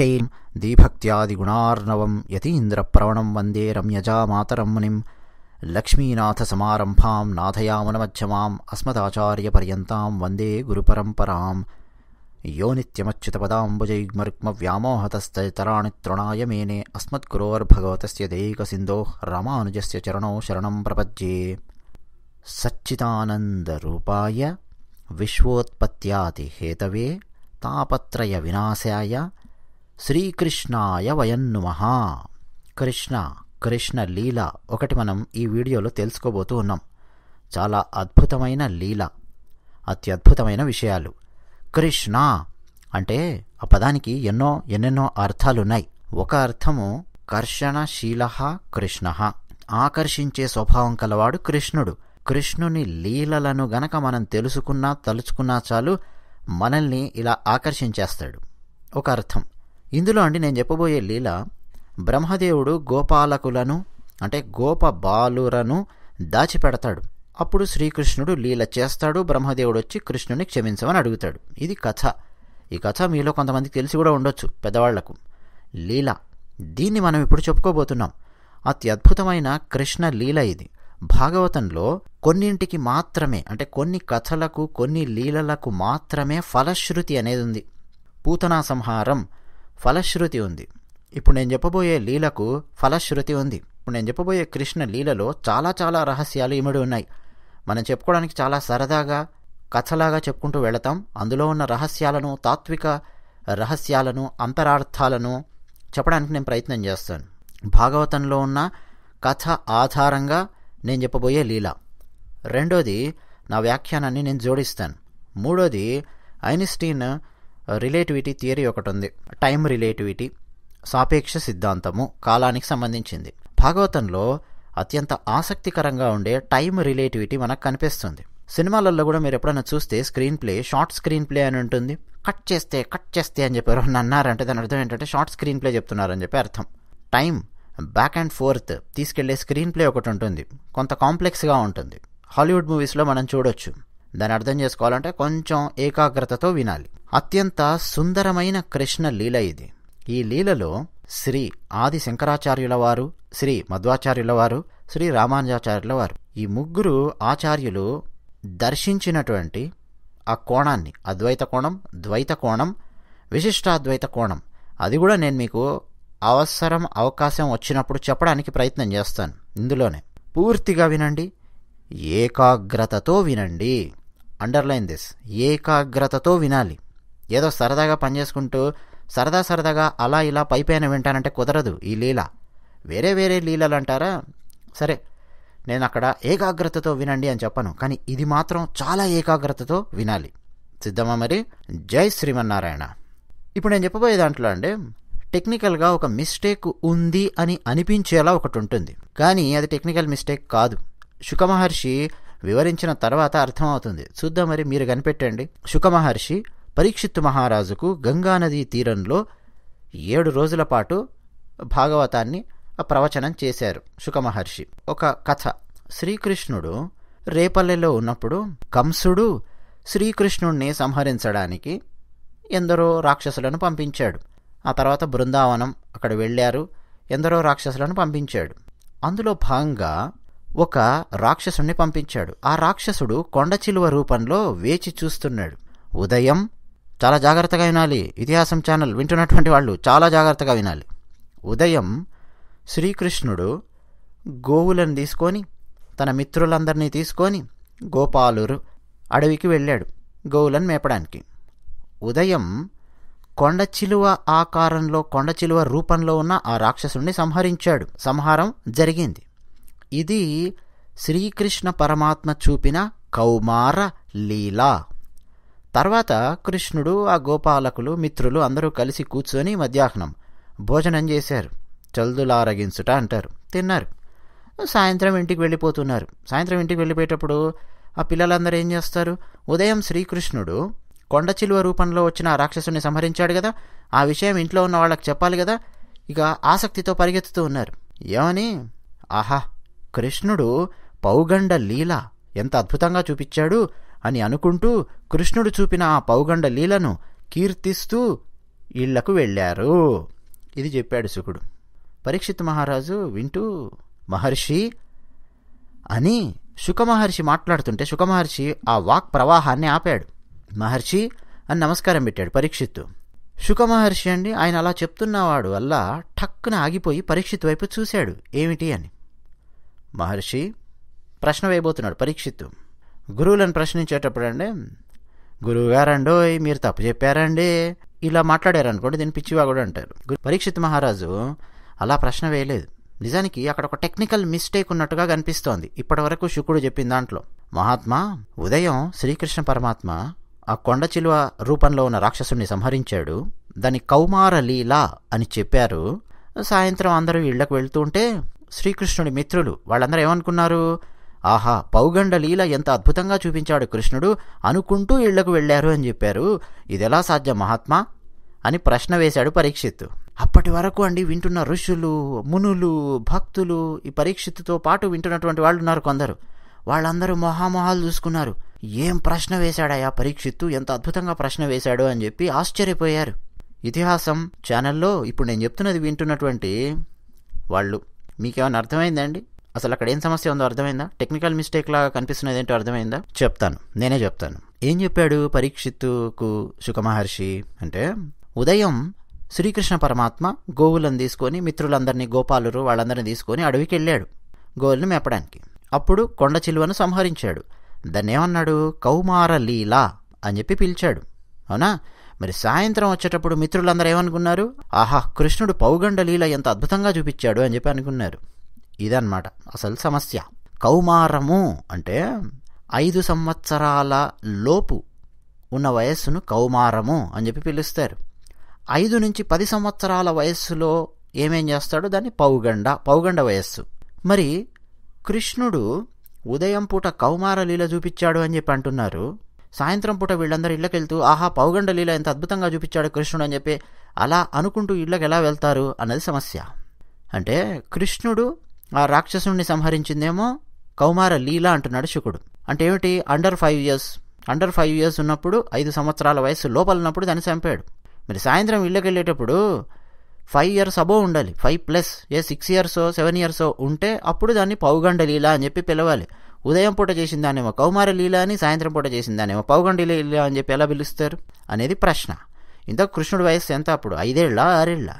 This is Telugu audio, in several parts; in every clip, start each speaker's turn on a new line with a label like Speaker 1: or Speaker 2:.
Speaker 1: ीभक्त्यादिगुणार्णवं यतीन्द्रप्रवणं वन्दे रम्यजामातरमनिं लक्ष्मीनाथसमारम्भां नाथयामनमध्यमाम् अस्मदाचार्यपर्यन्तां वन्दे गुरुपरम्पराम् यो तृणाय मेने अस्मत्कुरोर्भगवतस्य दैकसिन्धोः रामानुजस्य चरणौ शरणं प्रपद्ये सच्चिदानन्दरूपाय विश्वोत्पत्यातिहेतवे तापत्रयविनाशाय శ్రీకృష్ణాయ వయన్నుమ కృష్ణ కృష్ణ లీల ఒకటి మనం ఈ వీడియోలో తెలుసుకోబోతూ ఉన్నాం చాలా అద్భుతమైన లీల అత్యద్భుతమైన విషయాలు కృష్ణ అంటే ఆ పదానికి ఎన్నో ఎన్నెన్నో అర్థాలున్నాయి ఒక అర్థము కర్షణశీల కృష్ణ ఆకర్షించే స్వభావం కలవాడు కృష్ణుడు కృష్ణుని లీలలను గనక మనం తెలుసుకున్నా తలుచుకున్నా చాలు మనల్ని ఇలా ఆకర్షించేస్తాడు ఒక అర్థం ఇందులో అండి నేను చెప్పబోయే లీల బ్రహ్మదేవుడు గోపాలకులను అంటే గోప బాలురను దాచిపెడతాడు అప్పుడు శ్రీకృష్ణుడు లీల చేస్తాడు బ్రహ్మదేవుడు వచ్చి కృష్ణుని క్షమించమని అడుగుతాడు ఇది కథ ఈ కథ మీలో కొంతమందికి తెలిసి కూడా ఉండొచ్చు పెద్దవాళ్లకు లీల దీన్ని మనం ఇప్పుడు చెప్పుకోబోతున్నాం అత్యద్భుతమైన కృష్ణ లీల ఇది భాగవతంలో కొన్నింటికి మాత్రమే అంటే కొన్ని కథలకు కొన్ని లీలలకు మాత్రమే ఫలశ్రుతి అనేది ఉంది పూతనా సంహారం ఫలశ్రుతి ఉంది ఇప్పుడు నేను చెప్పబోయే లీలకు ఫలశ్రుతి ఉంది ఇప్పుడు నేను చెప్పబోయే కృష్ణ లీలలో చాలా చాలా రహస్యాలు ఇమిడి ఉన్నాయి మనం చెప్పుకోవడానికి చాలా సరదాగా కథలాగా చెప్పుకుంటూ వెళతాం అందులో ఉన్న రహస్యాలను తాత్విక రహస్యాలను అంతరార్థాలను చెప్పడానికి నేను ప్రయత్నం చేస్తాను భాగవతంలో ఉన్న కథ ఆధారంగా నేను చెప్పబోయే లీల రెండోది నా వ్యాఖ్యానాన్ని నేను జోడిస్తాను మూడోది ఐన్స్టీన్ రిలేటివిటీ థియరీ ఒకటి ఉంది టైం రిలేటివిటీ సాపేక్ష సిద్ధాంతము కాలానికి సంబంధించింది భాగవతంలో అత్యంత ఆసక్తికరంగా ఉండే టైం రిలేటివిటీ మనకు కనిపిస్తుంది సినిమాలలో కూడా మీరు ఎప్పుడైనా చూస్తే screenplay short screenplay అని ఉంటుంది కట్ చేస్తే కట్ చేస్తే అని చెప్పారు ఎవరన్నా అన్నారంటే దాని అర్థం ఏంటంటే షార్ట్ స్క్రీన్ ప్లే చెప్తున్నారని చెప్పి అర్థం టైం బ్యాక్ అండ్ ఫోర్త్ తీసుకెళ్లే స్క్రీన్ ప్లే ఒకటి ఉంటుంది కొంత కాంప్లెక్స్గా ఉంటుంది హాలీవుడ్ మూవీస్లో మనం చూడొచ్చు దాన్ని అర్థం చేసుకోవాలంటే కొంచెం ఏకాగ్రతతో వినాలి అత్యంత సుందరమైన కృష్ణ లీల ఇది ఈ లీలలో శ్రీ ఆది శంకరాచార్యుల వారు శ్రీ మధ్వాచార్యుల వారు శ్రీ రామానుజాచార్యుల వారు ఈ ముగ్గురు ఆచార్యులు దర్శించినటువంటి ఆ కోణాన్ని అద్వైత కోణం ద్వైత కోణం విశిష్టాద్వైత కోణం అది కూడా నేను మీకు అవసరం అవకాశం వచ్చినప్పుడు చెప్పడానికి ప్రయత్నం చేస్తాను ఇందులోనే పూర్తిగా వినండి ఏకాగ్రతతో వినండి అండర్లైన్ దిస్ ఏకాగ్రతతో వినాలి ఏదో సరదాగా పనిచేసుకుంటూ సరదా సరదాగా అలా ఇలా పైపైన వింటానంటే కుదరదు ఈ లీల వేరే వేరే లీలలు అంటారా సరే నేను అక్కడ ఏకాగ్రతతో వినండి అని చెప్పను కానీ ఇది మాత్రం చాలా ఏకాగ్రతతో వినాలి సిద్ధమా మరి జై శ్రీమన్నారాయణ ఇప్పుడు నేను చెప్పబోయే దాంట్లో అండి టెక్నికల్గా ఒక మిస్టేక్ ఉంది అని అనిపించేలా ఒకటి ఉంటుంది కానీ అది టెక్నికల్ మిస్టేక్ కాదు శుకమహర్షి వివరించిన తర్వాత అర్థమవుతుంది చూద్దాం మరి మీరు కనిపెట్టండి సుఖమహర్షి పరీక్షిత్తు మహారాజుకు గంగానదీ తీరంలో ఏడు రోజుల పాటు భాగవతాన్ని ప్రవచనం చేశారు సుఖమహర్షి ఒక కథ శ్రీకృష్ణుడు రేపల్లెలో ఉన్నప్పుడు కంసుడు శ్రీకృష్ణుణ్ణి సంహరించడానికి ఎందరో రాక్షసులను పంపించాడు ఆ తర్వాత బృందావనం అక్కడ వెళ్ళారు ఎందరో రాక్షసులను పంపించాడు అందులో భాగంగా ఒక రాక్షసుణ్ణి పంపించాడు ఆ రాక్షసుడు కొండ చిలువ రూపంలో వేచి చూస్తున్నాడు ఉదయం చాలా జాగ్రత్తగా వినాలి ఇతిహాసం ఛానల్ వింటున్నటువంటి వాళ్ళు చాలా జాగ్రత్తగా వినాలి ఉదయం శ్రీకృష్ణుడు గోవులను తీసుకొని తన మిత్రులందరినీ తీసుకొని గోపాలురు అడవికి వెళ్ళాడు గోవులను మేపడానికి ఉదయం కొండ చిలువ ఆకారంలో కొండ చిలువ రూపంలో ఉన్న ఆ రాక్షసుణ్ణి సంహరించాడు సంహారం జరిగింది ఇది శ్రీకృష్ణ పరమాత్మ చూపిన కౌమార లీల తర్వాత కృష్ణుడు ఆ గోపాలకులు మిత్రులు అందరూ కలిసి కూర్చొని మధ్యాహ్నం భోజనం చేశారు చల్దులారగించుట అంటారు తిన్నారు సాయంత్రం ఇంటికి వెళ్ళిపోతున్నారు సాయంత్రం ఇంటికి వెళ్ళిపోయేటప్పుడు ఆ పిల్లలందరూ ఏం చేస్తారు ఉదయం శ్రీకృష్ణుడు కొండ చిలువ రూపంలో వచ్చిన ఆ రాక్షసుని సంహరించాడు కదా ఆ విషయం ఇంట్లో ఉన్న వాళ్ళకి చెప్పాలి కదా ఇక ఆసక్తితో పరిగెత్తుతూ ఉన్నారు ఏమని ఆహా కృష్ణుడు పౌగండ లీల ఎంత అద్భుతంగా చూపించాడు అని అనుకుంటూ కృష్ణుడు చూపిన ఆ పౌగండ లీలను కీర్తిస్తూ ఇళ్లకు వెళ్ళారు ఇది చెప్పాడు శుకుడు పరీక్షిత్ మహారాజు వింటూ మహర్షి అని శుకమహర్షి మాట్లాడుతుంటే శుకమహర్షి ఆ వాక్ ప్రవాహాన్ని ఆపాడు మహర్షి అని నమస్కారం పెట్టాడు పరీక్షిత్తు శుకమహర్షి అండి ఆయన అలా చెప్తున్నవాడు అల్లా ఠక్కున ఆగిపోయి పరీక్షిత్ వైపు చూశాడు ఏమిటి అని మహర్షి ప్రశ్న వేయబోతున్నాడు పరీక్షిత్తు గురువులను ప్రశ్నించేటప్పుడు అండి గురువుగారండో మీరు తప్పు చెప్పారండి ఇలా మాట్లాడారనుకోండి దీని పిచ్చివా కూడా అంటారు పరీక్షిత్ మహారాజు అలా ప్రశ్న వేయలేదు నిజానికి అక్కడ ఒక టెక్నికల్ మిస్టేక్ ఉన్నట్టుగా కనిపిస్తోంది ఇప్పటివరకు శుకుడు చెప్పిన దాంట్లో మహాత్మా ఉదయం శ్రీకృష్ణ పరమాత్మ ఆ కొండ చిలువ రూపంలో ఉన్న రాక్షసుని సంహరించాడు దాని కౌమార లీలా అని చెప్పారు సాయంత్రం అందరూ ఇళ్లకు ఉంటే శ్రీకృష్ణుడి మిత్రులు వాళ్ళందరూ ఏమనుకున్నారు ఆహా పౌగండ లీల ఎంత అద్భుతంగా చూపించాడు కృష్ణుడు అనుకుంటూ ఇళ్లకు వెళ్ళారు అని చెప్పారు ఇదెలా సాధ్యం మహాత్మా అని ప్రశ్న వేశాడు పరీక్షిత్తు అప్పటి వరకు అండి వింటున్న ఋషులు మునులు భక్తులు ఈ పరీక్షిత్తుతో పాటు వింటున్నటువంటి వాళ్ళు ఉన్నారు కొందరు వాళ్ళందరూ మొహామొహాలు చూసుకున్నారు ఏం ప్రశ్న వేశాడయా పరీక్షిత్తు ఎంత అద్భుతంగా ప్రశ్న వేశాడు అని చెప్పి ఆశ్చర్యపోయారు ఇతిహాసం ఛానల్లో ఇప్పుడు నేను చెప్తున్నది వింటున్నటువంటి వాళ్ళు మీకేమైనా అర్థమైందండి అసలు అక్కడ ఏం సమస్య ఉందో అర్థమైందా టెక్నికల్ మిస్టేక్ లాగా కనిపిస్తున్నది ఏంటో అర్థమైందా చెప్తాను నేనే చెప్తాను ఏం చెప్పాడు పరీక్షిత్తుకు సుఖమహర్షి అంటే ఉదయం శ్రీకృష్ణ పరమాత్మ గోవులను తీసుకొని మిత్రులందరినీ గోపాలురు వాళ్ళందరినీ తీసుకొని అడవికి వెళ్ళాడు గోవులను మేపడానికి అప్పుడు కొండ చిలువను సంహరించాడు దాన్ని ఏమన్నాడు కౌమార లీలా అని చెప్పి పిలిచాడు అవునా మరి సాయంత్రం వచ్చేటప్పుడు మిత్రులందరూ ఏమనుకున్నారు ఆహా కృష్ణుడు పౌగండ లీల ఎంత అద్భుతంగా చూపించాడు అని చెప్పి అనుకున్నారు ఇదన్నమాట అసలు సమస్య కౌమారము అంటే ఐదు సంవత్సరాల లోపు ఉన్న వయస్సును కౌమారము అని చెప్పి పిలుస్తారు ఐదు నుంచి పది సంవత్సరాల వయస్సులో ఏమేం చేస్తాడు దాన్ని పౌగండ పౌగండ వయస్సు మరి కృష్ణుడు ఉదయం పూట కౌమార లీల చూపించాడు అని చెప్పి అంటున్నారు సాయంత్రం పూట వీళ్ళందరూ వెళ్తూ ఆహా పౌగండ లీల ఎంత అద్భుతంగా చూపించాడు కృష్ణుడు అని చెప్పి అలా అనుకుంటూ ఇళ్ళకి ఎలా వెళ్తారు అన్నది సమస్య అంటే కృష్ణుడు ఆ రాక్షసుని సంహరించిందేమో కౌమార లీల అంటున్నాడు శుకుడు అంటే ఏమిటి under five years under five years ఉన్నప్పుడు ఐదు సంవత్సరాల వయసు లోపల ఉన్నప్పుడు దాన్ని చంపాడు మరి సాయంత్రం ఇళ్ళకి వెళ్ళేటప్పుడు ఫైవ్ ఇయర్స్ అబో ఉండాలి five plus a six years seven years ఉంటే అప్పుడు దాన్ని పౌగండ లీల అని చెప్పి పిలవాలి ఉదయం పూట చేసిందానేమో కౌమార లీల అని సాయంత్రం పూట చేసిందానేమో పౌగండి లీల అని చెప్పి ఎలా పిలుస్తారు అనేది ప్రశ్న ఇంత కృష్ణుడి వయస్సు ఎంత అప్పుడు ఐదేళ్ళ ఆరేళ్ళ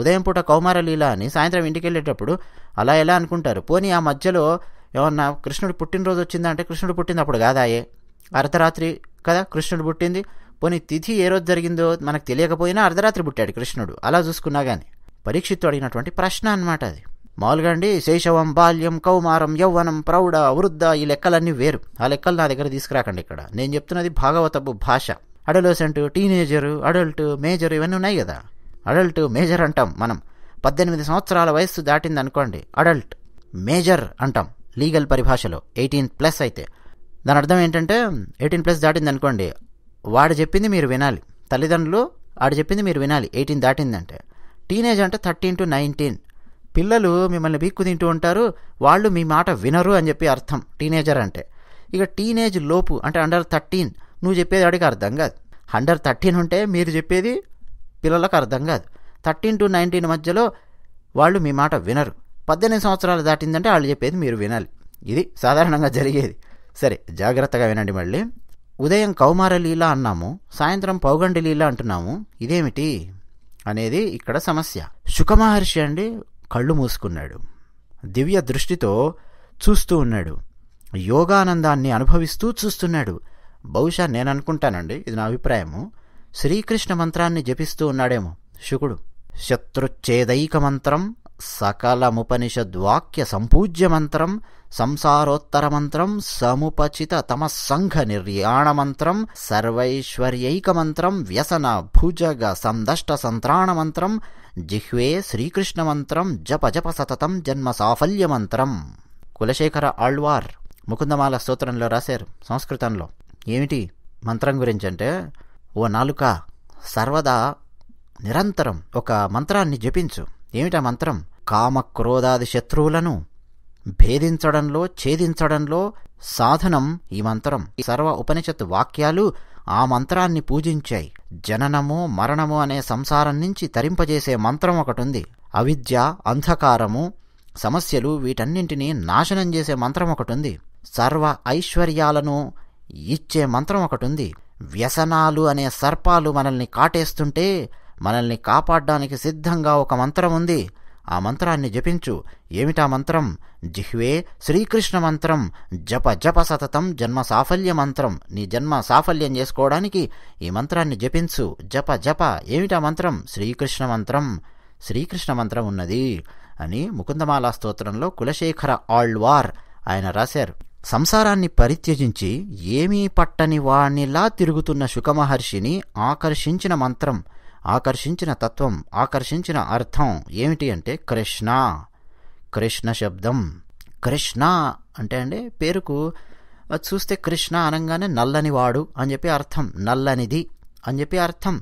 Speaker 1: ఉదయం పూట కౌమార లీల అని సాయంత్రం ఇంటికి వెళ్ళేటప్పుడు అలా ఎలా అనుకుంటారు పోనీ ఆ మధ్యలో ఏమన్నా కృష్ణుడు పుట్టినరోజు వచ్చిందంటే కృష్ణుడు పుట్టింది అప్పుడు కాదాయే అర్ధరాత్రి కదా కృష్ణుడు పుట్టింది పోనీ తిథి ఏ రోజు జరిగిందో మనకు తెలియకపోయినా అర్ధరాత్రి పుట్టాడు కృష్ణుడు అలా చూసుకున్నా కానీ పరీక్షిత్తు అడిగినటువంటి ప్రశ్న అనమాట అది మామూలుగా అండి శైశవం బాల్యం కౌమారం యౌవనం ప్రౌఢ వృద్ధ ఈ లెక్కలన్నీ వేరు ఆ లెక్కలు నా దగ్గర తీసుకురాకండి ఇక్కడ నేను చెప్తున్నది భాగవతపు భాష అడలోసెంట్ టీనేజరు అడల్ట్ మేజర్ ఇవన్నీ ఉన్నాయి కదా అడల్ట్ మేజర్ అంటాం మనం పద్దెనిమిది సంవత్సరాల వయస్సు దాటింది అనుకోండి అడల్ట్ మేజర్ అంటాం లీగల్ పరిభాషలో ఎయిటీన్ ప్లస్ అయితే దాని అర్థం ఏంటంటే ఎయిటీన్ ప్లస్ దాటింది అనుకోండి వాడు చెప్పింది మీరు వినాలి తల్లిదండ్రులు వాడు చెప్పింది మీరు వినాలి ఎయిటీన్ దాటిందంటే టీనేజ్ అంటే థర్టీన్ టు నైన్టీన్ పిల్లలు మిమ్మల్ని బీక్కు తింటూ ఉంటారు వాళ్ళు మీ మాట వినరు అని చెప్పి అర్థం టీనేజర్ అంటే ఇక టీనేజ్ లోపు అంటే అండర్ థర్టీన్ నువ్వు చెప్పేది వాడికి అర్థం కాదు అండర్ థర్టీన్ ఉంటే మీరు చెప్పేది పిల్లలకు అర్థం కాదు థర్టీన్ టు నైన్టీన్ మధ్యలో వాళ్ళు మీ మాట వినరు పద్దెనిమిది సంవత్సరాలు దాటిందంటే వాళ్ళు చెప్పేది మీరు వినాలి ఇది సాధారణంగా జరిగేది సరే జాగ్రత్తగా వినండి మళ్ళీ ఉదయం కౌమార లీల అన్నాము సాయంత్రం పౌగండి లీల అంటున్నాము ఇదేమిటి అనేది ఇక్కడ సమస్య సుఖమహర్షి అండి కళ్ళు మూసుకున్నాడు దివ్య దృష్టితో చూస్తూ ఉన్నాడు యోగానందాన్ని అనుభవిస్తూ చూస్తున్నాడు బహుశా నేను అనుకుంటానండి ఇది నా అభిప్రాయము శ్రీకృష్ణ మంత్రాన్ని జపిస్తూ ఉన్నాడేమో శుకుడు శత్రుచ్ఛేదైక మంత్రం సకలముపనిషద్వాక్య సంపూజ్య మంత్రం సంసారోత్తర మంత్రం సముపచిత సంఘ నిర్యాణ మంత్రం సర్వైశ్వర్యైక మంత్రం వ్యసన భుజగ సందష్ట సంత్రాణ మంత్రం జిహ్వే మంత్రం జప జప సతతం జన్మ సాఫల్య మంత్రం కులశేఖర ఆళ్వార్ ముకుందమాల స్తోత్రంలో రాశారు సంస్కృతంలో ఏమిటి మంత్రం గురించి అంటే ఓ నాలుక సర్వదా నిరంతరం ఒక మంత్రాన్ని జపించు ఏమిటా మంత్రం కామ క్రోధాది శత్రువులను భేదించడంలో ఛేదించడంలో సాధనం ఈ మంత్రం సర్వ ఉపనిషత్ వాక్యాలు ఆ మంత్రాన్ని పూజించాయి జననము మరణము అనే సంసారం నుంచి తరింపజేసే మంత్రం ఒకటుంది అవిద్య అంధకారము సమస్యలు వీటన్నింటినీ నాశనం చేసే మంత్రం ఒకటుంది సర్వ ఐశ్వర్యాలను ఇచ్చే మంత్రం ఒకటుంది వ్యసనాలు అనే సర్పాలు మనల్ని కాటేస్తుంటే మనల్ని కాపాడడానికి సిద్ధంగా ఒక మంత్రం ఉంది ఆ మంత్రాన్ని జపించు ఏమిటా మంత్రం జిహ్వే శ్రీకృష్ణ మంత్రం జప జప సతతం జన్మ సాఫల్య మంత్రం నీ జన్మ సాఫల్యం చేసుకోవడానికి ఈ మంత్రాన్ని జపించు జప జప ఏమిటా మంత్రం శ్రీకృష్ణ మంత్రం శ్రీకృష్ణ మంత్రం ఉన్నది అని ముకుందమాల స్తోత్రంలో కులశేఖర ఆళ్వార్ ఆయన రాశారు సంసారాన్ని పరిత్యజించి ఏమీ పట్టని వాణిలా తిరుగుతున్న శుకమహర్షిని ఆకర్షించిన మంత్రం ఆకర్షించిన తత్వం ఆకర్షించిన అర్థం ఏమిటి అంటే కృష్ణ కృష్ణ శబ్దం కృష్ణ అంటే అండి పేరుకు చూస్తే కృష్ణ అనగానే నల్లని వాడు అని చెప్పి అర్థం నల్లనిది అని చెప్పి అర్థం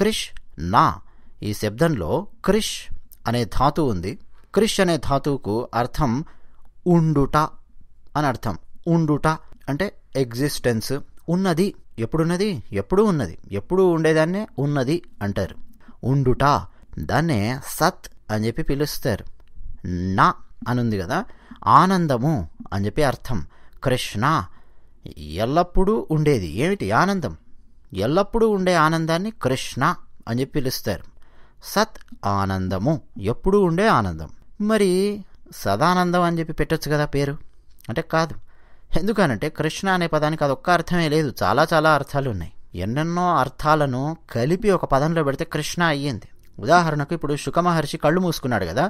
Speaker 1: క్రిష్ నా ఈ శబ్దంలో క్రిష్ అనే ధాతు ఉంది క్రిష్ అనే ధాతువుకు అర్థం ఉండుట అని అర్థం ఉండుట అంటే ఎగ్జిస్టెన్స్ ఉన్నది ఎప్పుడున్నది ఎప్పుడూ ఉన్నది ఎప్పుడూ ఉండేదాన్నే ఉన్నది అంటారు ఉండుట దాన్నే సత్ అని చెప్పి పిలుస్తారు నా అనుంది కదా ఆనందము అని చెప్పి అర్థం కృష్ణ ఎల్లప్పుడూ ఉండేది ఏమిటి ఆనందం ఎల్లప్పుడూ ఉండే ఆనందాన్ని కృష్ణ అని చెప్పి పిలుస్తారు సత్ ఆనందము ఎప్పుడూ ఉండే ఆనందం మరి సదానందం అని చెప్పి పెట్టొచ్చు కదా పేరు అంటే కాదు ఎందుకనంటే కృష్ణ అనే పదానికి అది అర్థమే లేదు చాలా చాలా అర్థాలు ఉన్నాయి ఎన్నెన్నో అర్థాలను కలిపి ఒక పదంలో పెడితే కృష్ణ అయ్యింది ఉదాహరణకు ఇప్పుడు శుకమహర్షి కళ్ళు మూసుకున్నాడు కదా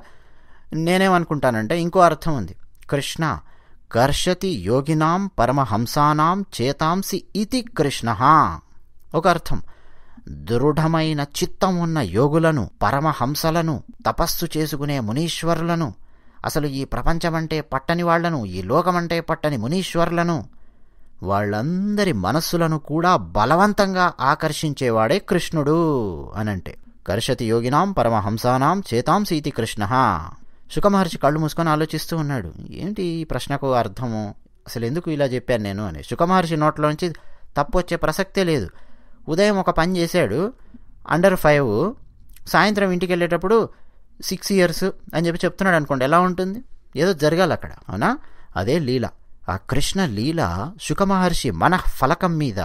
Speaker 1: నేనేమనుకుంటానంటే ఇంకో అర్థం ఉంది కృష్ణ కర్షతి యోగినాం పరమహంసానాం చేతాంసి ఇది కృష్ణ ఒక అర్థం దృఢమైన చిత్తం ఉన్న యోగులను పరమహంసలను తపస్సు చేసుకునే మునీశ్వరులను అసలు ఈ ప్రపంచమంటే పట్టని వాళ్లను ఈ లోకమంటే పట్టని మునీశ్వర్లను వాళ్ళందరి మనస్సులను కూడా బలవంతంగా ఆకర్షించేవాడే కృష్ణుడు అనంటే కర్షతి యోగినాం పరమహంసానాం సీతి కృష్ణ సుఖమహర్షి కళ్ళు మూసుకొని ఆలోచిస్తూ ఉన్నాడు ఏంటి ఈ ప్రశ్నకు అర్థము అసలు ఎందుకు ఇలా చెప్పాను నేను అని సుఖమహర్షి నోట్లోంచి తప్పు వచ్చే ప్రసక్తే లేదు ఉదయం ఒక పని చేశాడు అండర్ ఫైవ్ సాయంత్రం ఇంటికి వెళ్ళేటప్పుడు సిక్స్ ఇయర్స్ అని చెప్పి చెప్తున్నాడు అనుకోండి ఎలా ఉంటుంది ఏదో జరగాలి అక్కడ అవునా అదే లీల ఆ కృష్ణ లీల సుఖమహర్షి మన ఫలకం మీద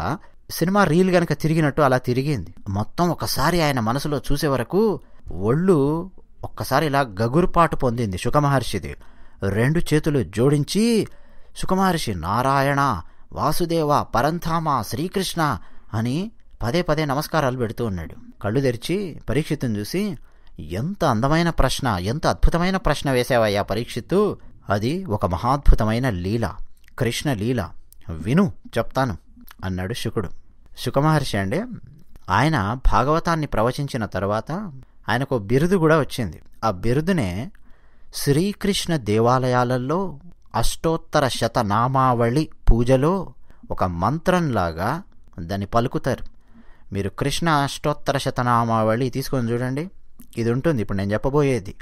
Speaker 1: సినిమా రీల్ గనక తిరిగినట్టు అలా తిరిగింది మొత్తం ఒకసారి ఆయన మనసులో చూసే వరకు ఒళ్ళు ఒక్కసారి ఇలా గగురుపాటు పొందింది సుఖమహర్షిది రెండు చేతులు జోడించి సుఖమహర్షి నారాయణ వాసుదేవ పరంధామ శ్రీకృష్ణ అని పదే పదే నమస్కారాలు పెడుతూ ఉన్నాడు కళ్ళు తెరిచి పరీక్షితుని చూసి ఎంత అందమైన ప్రశ్న ఎంత అద్భుతమైన ప్రశ్న వేసావయ్యా పరీక్షిత్తు అది ఒక మహాద్భుతమైన లీల కృష్ణ లీల విను చెప్తాను అన్నాడు శుకుడు సుఖమహర్షి అండి ఆయన భాగవతాన్ని ప్రవచించిన తర్వాత ఆయనకు బిరుదు కూడా వచ్చింది ఆ బిరుదునే శ్రీకృష్ణ దేవాలయాలలో అష్టోత్తర శతనామావళి పూజలో ఒక మంత్రంలాగా దాన్ని పలుకుతారు మీరు కృష్ణ అష్టోత్తర శతనామావళి తీసుకొని చూడండి ఇది ఉంటుంది ఇప్పుడు నేను చెప్పబోయేది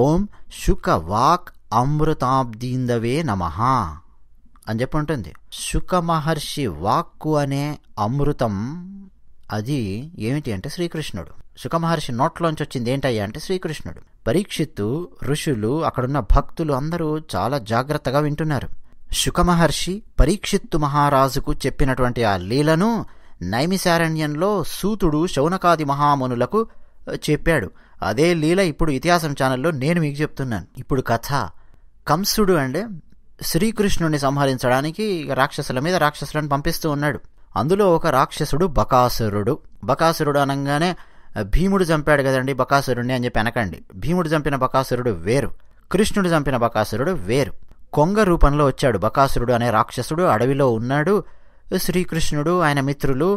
Speaker 1: ఓం శుక వాక్ అమృతాబ్దీందవే నమ అని చెప్పి ఉంటుంది శుక మహర్షి వాక్కు అనే అమృతం అది ఏమిటి అంటే శ్రీకృష్ణుడు శుక మహర్షి నోట్లోంచి వచ్చింది ఏంటయ్యా అంటే శ్రీకృష్ణుడు పరీక్షిత్తు ఋషులు అక్కడున్న భక్తులు అందరూ చాలా జాగ్రత్తగా వింటున్నారు శుక మహర్షి పరీక్షిత్తు మహారాజుకు చెప్పినటువంటి ఆ లీలను నైమిశారణ్యంలో సూతుడు శౌనకాది మహామునులకు చెప్పాడు అదే లీల ఇప్పుడు ఇతిహాసం ఛానల్లో నేను మీకు చెప్తున్నాను ఇప్పుడు కథ కంసుడు అంటే శ్రీకృష్ణుడిని సంహరించడానికి రాక్షసుల మీద రాక్షసులను పంపిస్తూ ఉన్నాడు అందులో ఒక రాక్షసుడు బకాసురుడు బకాసురుడు అనగానే భీముడు చంపాడు కదండి బకాసురుణ్ణి అని చెప్పి అనకండి భీముడు చంపిన బకాసురుడు వేరు కృష్ణుడు చంపిన బకాసురుడు వేరు కొంగ రూపంలో వచ్చాడు బకాసురుడు అనే రాక్షసుడు అడవిలో ఉన్నాడు శ్రీకృష్ణుడు ఆయన మిత్రులు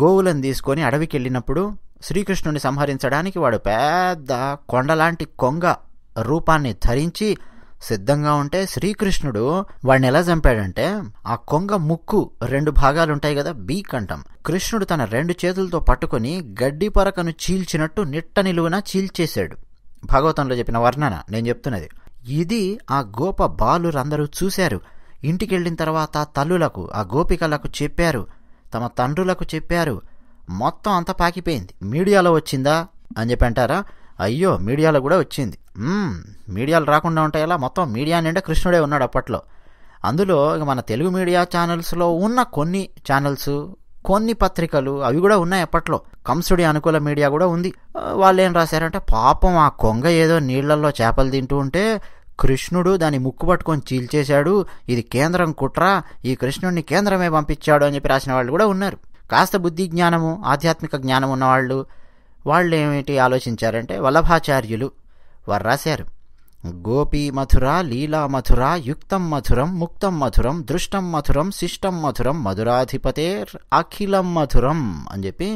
Speaker 1: గోవులను తీసుకొని అడవికి వెళ్ళినప్పుడు శ్రీకృష్ణుని సంహరించడానికి వాడు పెద్ద కొండలాంటి కొంగ రూపాన్ని ధరించి సిద్ధంగా ఉంటే శ్రీకృష్ణుడు వాడిని ఎలా చంపాడంటే ఆ కొంగ ముక్కు రెండు భాగాలు ఉంటాయి కదా బీ కంఠం కృష్ణుడు తన రెండు చేతులతో పట్టుకుని గడ్డి పరకను చీల్చినట్టు నిట్ట నిలువున చీల్చేశాడు భాగవతంలో చెప్పిన వర్ణన నేను చెప్తున్నది ఇది ఆ గోప బాలురందరూ చూశారు ఇంటికెళ్ళిన తర్వాత తల్లులకు ఆ గోపికలకు చెప్పారు తమ తండ్రులకు చెప్పారు మొత్తం అంతా పాకిపోయింది మీడియాలో వచ్చిందా అని చెప్పి అంటారా అయ్యో మీడియాలో కూడా వచ్చింది మీడియాలు రాకుండా ఉంటాయి ఎలా మొత్తం మీడియా నిండా కృష్ణుడే ఉన్నాడు అప్పట్లో అందులో మన తెలుగు మీడియా ఛానల్స్లో ఉన్న కొన్ని ఛానల్స్ కొన్ని పత్రికలు అవి కూడా ఉన్నాయి అప్పట్లో కంసుడి అనుకూల మీడియా కూడా ఉంది వాళ్ళు ఏం రాశారంటే పాపం ఆ కొంగ ఏదో నీళ్లలో చేపలు తింటూ ఉంటే కృష్ణుడు దాన్ని ముక్కు పట్టుకొని చీల్చేశాడు ఇది కేంద్రం కుట్ర ఈ కృష్ణుడిని కేంద్రమే పంపించాడు అని చెప్పి రాసిన వాళ్ళు కూడా ఉన్నారు కాస్త బుద్ధి జ్ఞానము ఆధ్యాత్మిక జ్ఞానం ఉన్నవాళ్ళు వాళ్ళు ఏమిటి ఆలోచించారంటే వల్లభాచార్యులు వారు రాశారు గోపీ మధుర లీలా మధుర యుక్తం మధురం ముక్తం మధురం దృష్టం మధురం శిష్టం మధురం మధురాధిపతే అఖిలం మధురం అని చెప్పి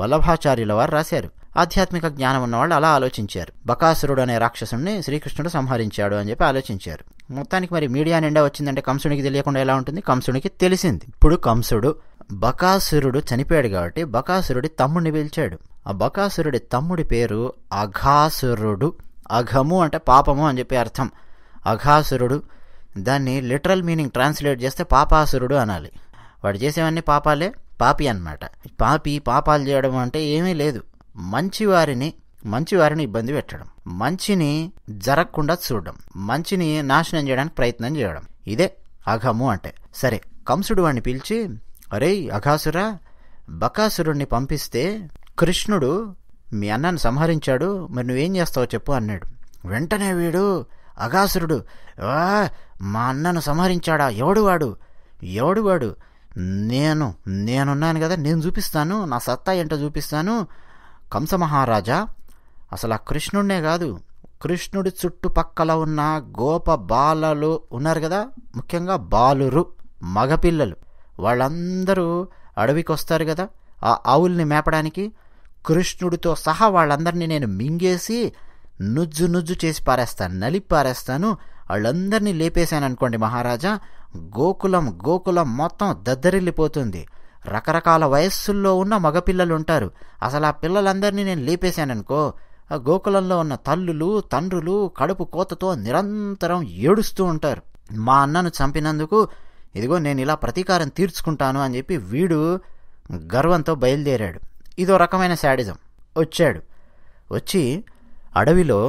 Speaker 1: వల్లభాచార్యుల వారు రాశారు ఆధ్యాత్మిక జ్ఞానం ఉన్నవాళ్ళు అలా ఆలోచించారు బకాసురుడు అనే రాక్షసుని శ్రీకృష్ణుడు సంహరించాడు అని చెప్పి ఆలోచించారు మొత్తానికి మరి మీడియా నిండా వచ్చిందంటే కంసునికి తెలియకుండా ఎలా ఉంటుంది కంసునికి తెలిసింది ఇప్పుడు కంసుడు బకాసురుడు చనిపోయాడు కాబట్టి బకాసురుడి తమ్ముడిని పిలిచాడు ఆ బకాసురుడి తమ్ముడి పేరు అఘాసురుడు అఘము అంటే పాపము అని చెప్పి అర్థం అఘాసురుడు దాన్ని లిటరల్ మీనింగ్ ట్రాన్స్లేట్ చేస్తే పాపాసురుడు అనాలి వాడు చేసేవన్నీ పాపాలే పాపి అనమాట పాపి పాపాలు చేయడం అంటే ఏమీ లేదు మంచివారిని మంచివారిని ఇబ్బంది పెట్టడం మంచిని జరగకుండా చూడడం మంచిని నాశనం చేయడానికి ప్రయత్నం చేయడం ఇదే అఘము అంటే సరే కంసుడు వాడిని పిలిచి అరే అఘాసురా బకాసురుణ్ణి పంపిస్తే కృష్ణుడు మీ అన్నను సంహరించాడు మరి నువ్వేం చేస్తావో చెప్పు అన్నాడు వెంటనే వీడు అఘాసురుడు మా అన్నను సంహరించాడా ఎవడు వాడు ఎవడు వాడు నేను నేనున్నాను కదా నేను చూపిస్తాను నా సత్తా ఏంటో చూపిస్తాను కంసమహారాజా అసలు ఆ కృష్ణుడినే కాదు కృష్ణుడి చుట్టుపక్కల ఉన్న గోప బాలలు ఉన్నారు కదా ముఖ్యంగా బాలురు మగపిల్లలు వాళ్ళందరూ అడవికి వస్తారు కదా ఆ ఆవుల్ని మేపడానికి కృష్ణుడితో సహా వాళ్ళందరినీ నేను మింగేసి నుజ్జు నుజ్జు చేసి పారేస్తాను నలిపి పారేస్తాను వాళ్ళందరినీ లేపేశాను అనుకోండి మహారాజా గోకులం గోకులం మొత్తం దద్దరిల్లిపోతుంది రకరకాల వయస్సుల్లో ఉన్న మగపిల్లలు ఉంటారు అసలు ఆ పిల్లలందరినీ నేను లేపేశాననుకో ఆ గోకులంలో ఉన్న తల్లులు తండ్రులు కడుపు కోతతో నిరంతరం ఏడుస్తూ ఉంటారు మా అన్నను చంపినందుకు ఇదిగో నేను ఇలా ప్రతీకారం తీర్చుకుంటాను అని చెప్పి వీడు గర్వంతో బయలుదేరాడు ఇదో రకమైన శాడిజం వచ్చాడు వచ్చి అడవిలో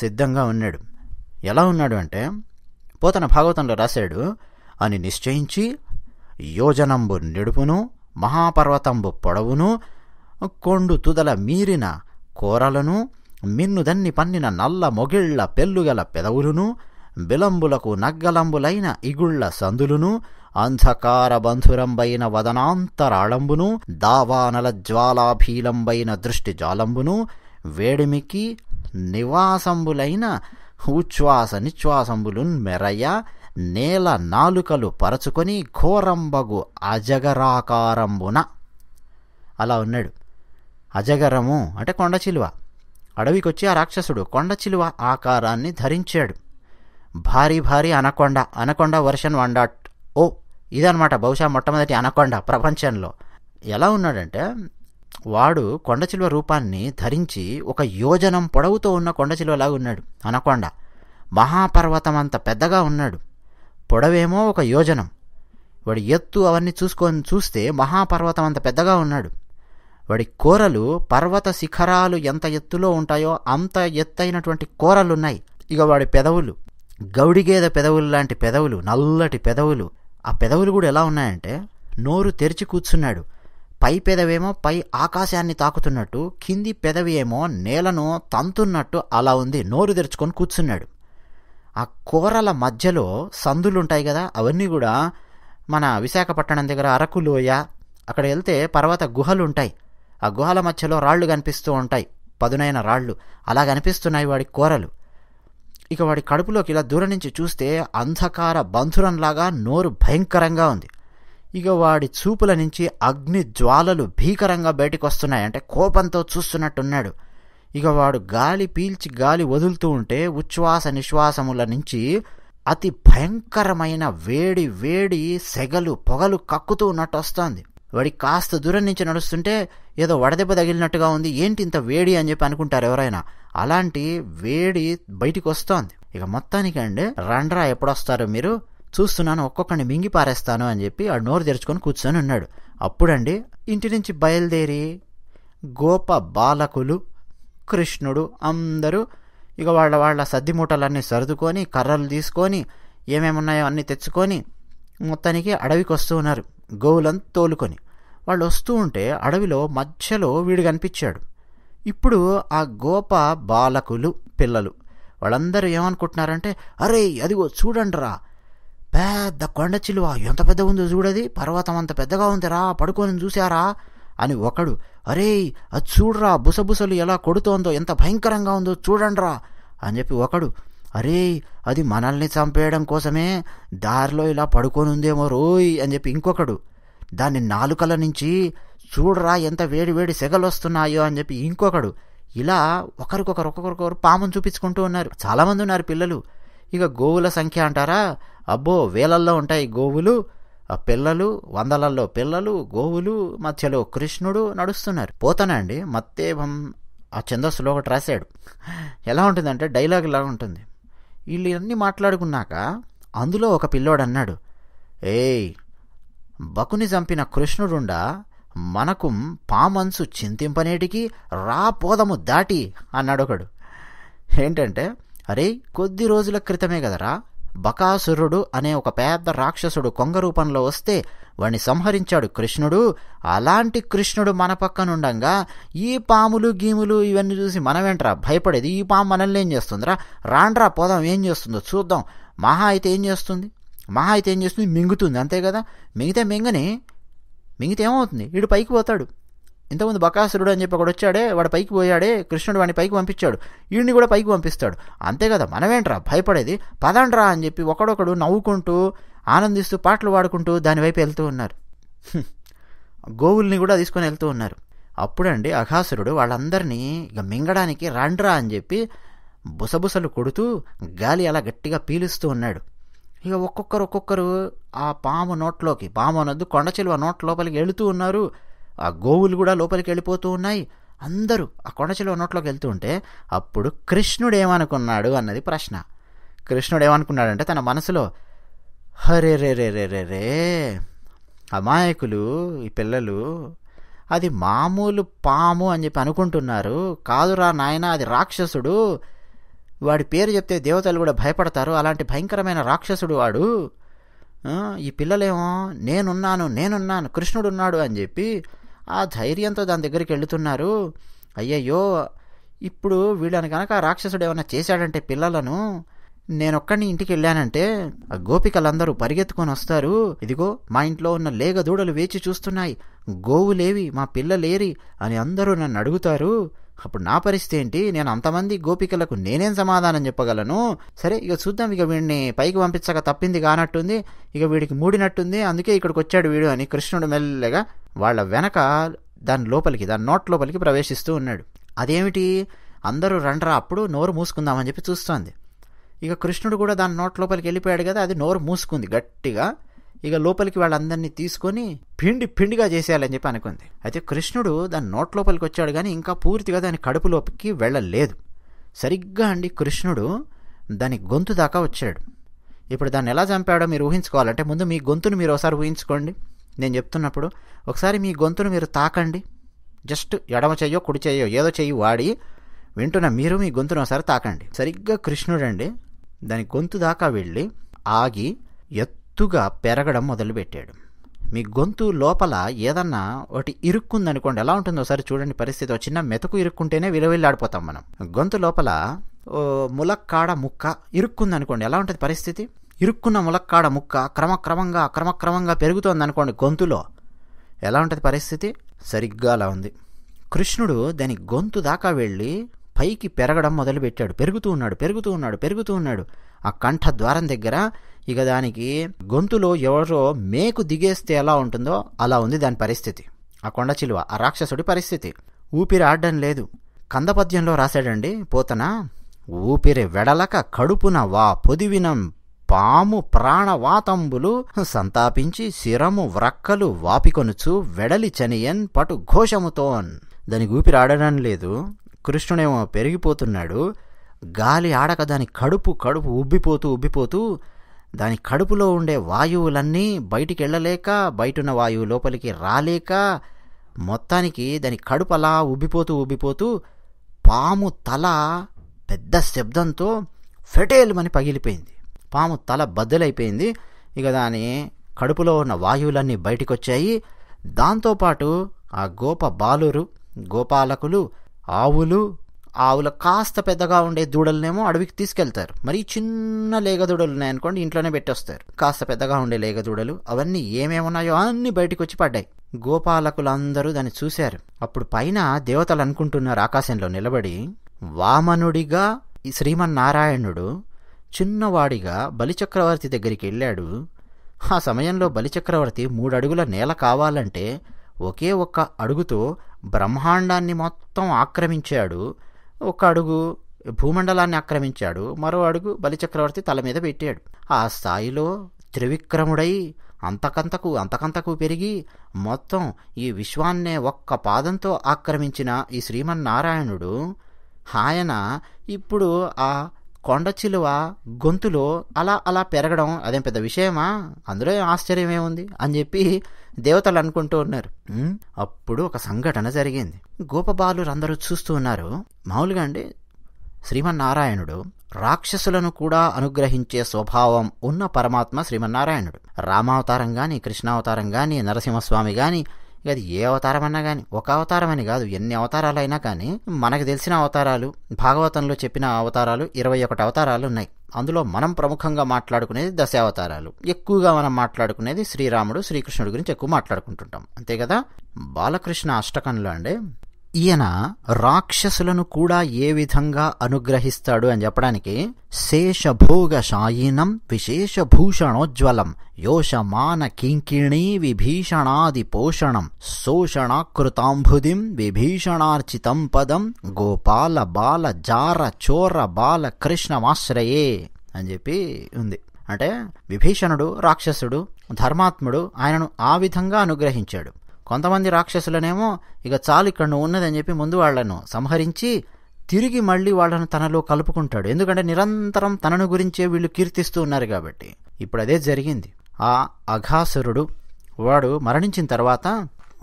Speaker 1: సిద్ధంగా ఉన్నాడు ఎలా ఉన్నాడు అంటే పోతన భాగవతంలో రాశాడు అని నిశ్చయించి యోజనంబు నిడుపును మహాపర్వతంబు పొడవును కొండు తుదల మీరిన కోరలను మిన్నుదన్ని పన్నిన నల్ల మొగిళ్ల పెల్లుగల పెదవులను బిలంబులకు నగ్గలంబులైన ఇగుళ్ల సందులును అంధకార బంధురంబైన వదనాంతరాళంబును దావానల జ్వాలాభీలంబైన దృష్టి జాలంబును వేడిమికి నివాసంబులైన ఉచ్ఛ్వాస నిశ్వాసంబులు మెరయ నేల నాలుకలు పరచుకొని ఘోరంబగు అజగరాకారంబున అలా ఉన్నాడు అజగరము అంటే కొండచిలువ అడవికొచ్చి ఆ రాక్షసుడు కొండచిలువ ఆకారాన్ని ధరించాడు భారీ భారీ anaconda anaconda version one dot O ఇదనమాట బహుశా మొట్టమొదటి అనకొండ ప్రపంచంలో ఎలా ఉన్నాడంటే వాడు కొండచిలువ రూపాన్ని ధరించి ఒక యోజనం పొడవుతో ఉన్న కొండచిలువలాగా ఉన్నాడు అనకొండ మహాపర్వతం అంత పెద్దగా ఉన్నాడు పొడవేమో ఒక యోజనం వాడి ఎత్తు అవన్నీ చూసుకొని చూస్తే మహాపర్వతం అంత పెద్దగా ఉన్నాడు వాడి కూరలు పర్వత శిఖరాలు ఎంత ఎత్తులో ఉంటాయో అంత ఎత్తైనటువంటి కూరలున్నాయి ఇక వాడి పెదవులు గౌడిగేద పెదవులు లాంటి పెదవులు నల్లటి పెదవులు ఆ పెదవులు కూడా ఎలా ఉన్నాయంటే నోరు తెరిచి కూర్చున్నాడు పై పెదవేమో పై ఆకాశాన్ని తాకుతున్నట్టు కింది పెదవి ఏమో నేలను తంతున్నట్టు అలా ఉంది నోరు తెరుచుకొని కూర్చున్నాడు ఆ కూరల మధ్యలో సందులుంటాయి కదా అవన్నీ కూడా మన విశాఖపట్నం దగ్గర అరకు లోయ అక్కడ వెళ్తే పర్వత గుహలు ఉంటాయి ఆ గుహల మధ్యలో రాళ్ళు కనిపిస్తూ ఉంటాయి పదునైన రాళ్ళు అలా కనిపిస్తున్నాయి వాడి కూరలు ఇక వాడి కడుపులోకి ఇలా దూరం నుంచి చూస్తే అంధకార బంధురంలాగా నోరు భయంకరంగా ఉంది ఇక వాడి చూపుల నుంచి అగ్ని జ్వాలలు భీకరంగా బయటకు వస్తున్నాయంటే కోపంతో చూస్తున్నట్టున్నాడు ఇక వాడు గాలి పీల్చి గాలి వదులుతూ ఉంటే ఉచ్ఛ్వాస నిశ్వాసముల నుంచి అతి భయంకరమైన వేడి వేడి సెగలు పొగలు కక్కుతూ ఉన్నట్టు వస్తోంది వాడి కాస్త దూరం నుంచి నడుస్తుంటే ఏదో వడదెబ్బ తగిలినట్టుగా ఉంది ఏంటి ఇంత వేడి అని చెప్పి అనుకుంటారు ఎవరైనా అలాంటి వేడి బయటికి వస్తోంది ఇక మొత్తానికి అండి రండ్రా ఎప్పుడొస్తారో మీరు చూస్తున్నాను ఒక్కొక్కడిని మింగి పారేస్తాను అని చెప్పి ఆ నోరు తెరుచుకొని కూర్చొని ఉన్నాడు అప్పుడండి ఇంటి నుంచి బయలుదేరి గోప బాలకులు కృష్ణుడు అందరూ ఇక వాళ్ళ వాళ్ళ సద్ది మూటలన్నీ సర్దుకొని కర్రలు తీసుకొని ఏమేమున్నాయో అన్నీ తెచ్చుకొని మొత్తానికి అడవికి వస్తూ ఉన్నారు గోవులను తోలుకొని వాళ్ళు వస్తూ ఉంటే అడవిలో మధ్యలో వీడు కనిపించాడు ఇప్పుడు ఆ గోప బాలకులు పిల్లలు వాళ్ళందరూ ఏమనుకుంటున్నారంటే అరే అదిగో చూడండిరా పెద్ద కొండ చిలువ ఎంత పెద్ద ఉందో చూడది పర్వతం అంత పెద్దగా ఉందిరా పడుకొని చూసారా అని ఒకడు అరే అది చూడరా బుసబుసలు ఎలా కొడుతోందో ఎంత భయంకరంగా ఉందో చూడండిరా అని చెప్పి ఒకడు అరే అది మనల్ని చంపేయడం కోసమే దారిలో ఇలా పడుకొని ఉందేమో రోయ్ అని చెప్పి ఇంకొకడు దాన్ని నాలుకల నుంచి చూడరా ఎంత వేడి వేడి సెగలు వస్తున్నాయో అని చెప్పి ఇంకొకడు ఇలా ఒకరికొకరు ఒకరికొకరు పామును చూపించుకుంటూ ఉన్నారు చాలామంది ఉన్నారు పిల్లలు ఇక గోవుల సంఖ్య అంటారా అబ్బో వేలల్లో ఉంటాయి గోవులు ఆ పిల్లలు వందలల్లో పిల్లలు గోవులు మధ్యలో కృష్ణుడు నడుస్తున్నారు పోతానండి మత్తే ఆ చందస్సులో ఒకటి రాశాడు ఎలా ఉంటుందంటే డైలాగ్ ఇలా ఉంటుంది వీళ్ళు ఇవన్నీ మాట్లాడుకున్నాక అందులో ఒక పిల్లోడు అన్నాడు ఏయ్ బకుని చంపిన కృష్ణుడుండా మనకు పామన్సు చింతింపనేటికి రా పోదము దాటి అన్నాడొకడు ఏంటంటే అరే కొద్ది రోజుల క్రితమే కదరా బకాసురుడు అనే ఒక పెద్ద రాక్షసుడు కొంగ రూపంలో వస్తే వాణ్ణి సంహరించాడు కృష్ణుడు అలాంటి కృష్ణుడు మన పక్కనుండగా ఈ పాములు గీములు ఇవన్నీ చూసి మనమేంట్రా భయపడేది ఈ పాము మనల్ని ఏం చేస్తుందిరా రాండ్రా పోదాం ఏం చేస్తుందో చూద్దాం మహా అయితే ఏం చేస్తుంది మహా అయితే ఏం చేస్తుంది మింగుతుంది అంతే కదా మింగితే మింగని ఏమవుతుంది వీడు పైకి పోతాడు ఇంతకుముందు బకాసురుడు అని చెప్పి ఒకడు వచ్చాడే వాడు పైకి పోయాడే కృష్ణుడు వాడిని పైకి పంపించాడు వీడిని కూడా పైకి పంపిస్తాడు అంతే కదా మనమేంట్రా భయపడేది పదండ్రా అని చెప్పి ఒకడొకడు నవ్వుకుంటూ ఆనందిస్తూ పాటలు పాడుకుంటూ దానివైపు వెళ్తూ ఉన్నారు గోవుల్ని కూడా తీసుకొని వెళ్తూ ఉన్నారు అప్పుడండి అఘాసురుడు వాళ్ళందరినీ ఇక మింగడానికి రాండ్రా అని చెప్పి బుసబుసలు కొడుతూ గాలి అలా గట్టిగా పీలుస్తూ ఉన్నాడు ఇక ఒక్కొక్కరు ఒక్కొక్కరు ఆ పాము నోట్లోకి పాము అనొద్దు కొండ చెలువ నోట్ లోపలికి వెళుతూ ఉన్నారు ఆ గోవులు కూడా లోపలికి వెళ్ళిపోతూ ఉన్నాయి అందరూ ఆ కొండ చెలువ నోట్లోకి వెళ్తూ ఉంటే అప్పుడు కృష్ణుడు ఏమనుకున్నాడు అన్నది ప్రశ్న కృష్ణుడు ఏమనుకున్నాడంటే తన మనసులో హరే రే రే రే రే రే అమాయకులు ఈ పిల్లలు అది మామూలు పాము అని చెప్పి అనుకుంటున్నారు కాదురా నాయన అది రాక్షసుడు వాడి పేరు చెప్తే దేవతలు కూడా భయపడతారు అలాంటి భయంకరమైన రాక్షసుడు వాడు ఈ పిల్లలేమో నేనున్నాను నేనున్నాను కృష్ణుడు ఉన్నాడు అని చెప్పి ఆ ధైర్యంతో దాని దగ్గరికి వెళుతున్నారు అయ్యయ్యో ఇప్పుడు వీళ్ళని కనుక ఆ రాక్షసుడు ఏమైనా చేశాడంటే పిల్లలను నేనొక్కడిని ఇంటికి వెళ్ళానంటే ఆ గోపికలందరూ పరిగెత్తుకొని వస్తారు ఇదిగో మా ఇంట్లో ఉన్న లేగ దూడలు వేచి చూస్తున్నాయి గోవులేవి మా పిల్లలేరి అని అందరూ నన్ను అడుగుతారు అప్పుడు నా పరిస్థితి ఏంటి నేను అంతమంది గోపికలకు నేనేం సమాధానం చెప్పగలను సరే ఇక చూద్దాం ఇక వీడిని పైకి పంపించక తప్పింది కానట్టుంది ఇక వీడికి మూడినట్టుంది అందుకే ఇక్కడికి వచ్చాడు వీడు అని కృష్ణుడు మెల్లగా వాళ్ళ వెనక దాని లోపలికి దాని నోట్ లోపలికి ప్రవేశిస్తూ ఉన్నాడు అదేమిటి అందరూ రండ్రా అప్పుడు నోరు మూసుకుందామని చెప్పి చూస్తోంది ఇక కృష్ణుడు కూడా దాని నోట్ లోపలికి వెళ్ళిపోయాడు కదా అది నోరు మూసుకుంది గట్టిగా ఇక లోపలికి వాళ్ళందరినీ తీసుకొని పిండి పిండిగా చేసేయాలని చెప్పి అనుకుంది అయితే కృష్ణుడు దాని నోట్ లోపలికి వచ్చాడు కానీ ఇంకా పూర్తిగా దాని కడుపు లోపలికి వెళ్ళలేదు సరిగ్గా అండి కృష్ణుడు దాని గొంతు దాకా వచ్చాడు ఇప్పుడు దాన్ని ఎలా చంపాడో మీరు ఊహించుకోవాలంటే ముందు మీ గొంతును మీరు ఒకసారి ఊహించుకోండి నేను చెప్తున్నప్పుడు ఒకసారి మీ గొంతును మీరు తాకండి జస్ట్ ఎడమ చెయ్యో కుడి చెయ్యో ఏదో చెయ్యి వాడి వింటున్న మీరు మీ గొంతును ఒకసారి తాకండి సరిగ్గా కృష్ణుడండి దాని గొంతు దాకా వెళ్ళి ఆగి ఎత్తు ఎత్తుగా పెరగడం మొదలుపెట్టాడు మీ గొంతు లోపల ఏదన్నా ఒకటి ఇరుక్కుందనుకోండి ఎలా ఉంటుందో సరే చూడండి పరిస్థితి చిన్న మెతకు ఇరుక్కుంటేనే విలువిల్లాడిపోతాం మనం గొంతు లోపల ములక్కాడ ముక్క ఇరుక్కుందనుకోండి ఎలా ఉంటుంది పరిస్థితి ఇరుక్కున్న ములక్కాడ ముక్క క్రమక్రమంగా క్రమక్రమంగా పెరుగుతోంది అనుకోండి గొంతులో ఎలా ఉంటుంది పరిస్థితి సరిగ్గా అలా ఉంది కృష్ణుడు దాని గొంతు దాకా వెళ్ళి పైకి పెరగడం మొదలుపెట్టాడు పెరుగుతూ ఉన్నాడు పెరుగుతూ ఉన్నాడు పెరుగుతూ ఉన్నాడు ఆ కంఠ ద్వారం దగ్గర ఇక దానికి గొంతులో ఎవరో మేకు దిగేస్తే ఎలా ఉంటుందో అలా ఉంది దాని పరిస్థితి ఆ కొండ చిలువ ఆ రాక్షసుడి పరిస్థితి ఊపిరి ఆడడం లేదు కందపద్యంలో రాశాడండి పోతన ఊపిరి వెడలక కడుపున వా పొదివినం పాము ప్రాణవాతంబులు సంతాపించి శిరము వ్రక్కలు వాపికొనుచు వెడలి చనియన్ పటు ఘోషముతోన్ దానికి ఊపిరి ఆడడం లేదు కృష్ణుడేమో పెరిగిపోతున్నాడు గాలి ఆడక దాని కడుపు కడుపు ఉబ్బిపోతూ ఉబ్బిపోతూ దాని కడుపులో ఉండే వాయువులన్నీ బయటికి వెళ్ళలేక బయటున్న వాయువు లోపలికి రాలేక మొత్తానికి దాని కడుపు అలా ఉబ్బిపోతూ ఉబ్బిపోతూ పాము తల పెద్ద శబ్దంతో ఫెటేలుమని పగిలిపోయింది పాము తల బద్దలైపోయింది ఇక దాని కడుపులో ఉన్న వాయువులన్నీ బయటికి వచ్చాయి దాంతోపాటు ఆ గోప బాలురు గోపాలకులు ఆవులు ఆవుల కాస్త పెద్దగా ఉండే దూడలనేమో అడవికి తీసుకెళ్తారు మరి చిన్న లేగ దూడలు ఉన్నాయనుకోండి ఇంట్లోనే పెట్టేస్తారు కాస్త పెద్దగా ఉండే లేగ దూడలు అవన్నీ ఏమేమున్నాయో అన్నీ బయటకు వచ్చి పడ్డాయి గోపాలకులు అందరూ దాన్ని చూశారు అప్పుడు పైన దేవతలు అనుకుంటున్నారు ఆకాశంలో నిలబడి వామనుడిగా శ్రీమన్నారాయణుడు చిన్నవాడిగా బలిచక్రవర్తి దగ్గరికి వెళ్ళాడు ఆ సమయంలో బలిచక్రవర్తి మూడు అడుగుల నేల కావాలంటే ఒకే ఒక్క అడుగుతో బ్రహ్మాండాన్ని మొత్తం ఆక్రమించాడు ఒక అడుగు భూమండలాన్ని ఆక్రమించాడు మరో అడుగు బలిచక్రవర్తి తల మీద పెట్టాడు ఆ స్థాయిలో త్రివిక్రముడై అంతకంతకు అంతకంతకు పెరిగి మొత్తం ఈ విశ్వాన్నే ఒక్క పాదంతో ఆక్రమించిన ఈ శ్రీమన్నారాయణుడు ఆయన ఇప్పుడు ఆ కొండ చిలువ గొంతులో అలా అలా పెరగడం అదేం పెద్ద విషయమా అందులో ఆశ్చర్యం ఏముంది అని చెప్పి దేవతలు అనుకుంటూ ఉన్నారు అప్పుడు ఒక సంఘటన జరిగింది గోపబాలురందరూ చూస్తూ ఉన్నారు మామూలుగా అండి శ్రీమన్నారాయణుడు రాక్షసులను కూడా అనుగ్రహించే స్వభావం ఉన్న పరమాత్మ శ్రీమన్నారాయణుడు రామావతారం కానీ కృష్ణావతారం కానీ నరసింహస్వామి కానీ అది ఏ అవతారం అన్నా కానీ ఒక అవతారం అని కాదు ఎన్ని అవతారాలైనా కానీ మనకు తెలిసిన అవతారాలు భాగవతంలో చెప్పిన అవతారాలు ఇరవై ఒకటి అవతారాలు ఉన్నాయి అందులో మనం ప్రముఖంగా మాట్లాడుకునేది దశావతారాలు ఎక్కువగా మనం మాట్లాడుకునేది శ్రీరాముడు శ్రీకృష్ణుడి గురించి ఎక్కువ మాట్లాడుకుంటుంటాం అంతే కదా బాలకృష్ణ అష్టకంలో అండి ఈయన రాక్షసులను కూడా ఏ విధంగా అనుగ్రహిస్తాడు అని చెప్పడానికి శేషభోగశాయినం విశేషభూషణోజ్వలం యోషమాన కింకిణీ విభీషణాది పోషణం శోషణాకృతాంభుదిం విభీషణార్చితం పదం గోపాల బాల జార చోర బాల కృష్ణమాశ్రయే అని చెప్పి ఉంది అంటే విభీషణుడు రాక్షసుడు ధర్మాత్ముడు ఆయనను ఆ విధంగా అనుగ్రహించాడు కొంతమంది రాక్షసులనేమో ఇక చాలు ఇక్కడ నువ్వు ఉన్నదని చెప్పి ముందు వాళ్లను సంహరించి తిరిగి మళ్ళీ వాళ్ళను తనలో కలుపుకుంటాడు ఎందుకంటే నిరంతరం తనను గురించే వీళ్ళు కీర్తిస్తూ ఉన్నారు కాబట్టి ఇప్పుడు అదే జరిగింది ఆ అఘాసురుడు వాడు మరణించిన తర్వాత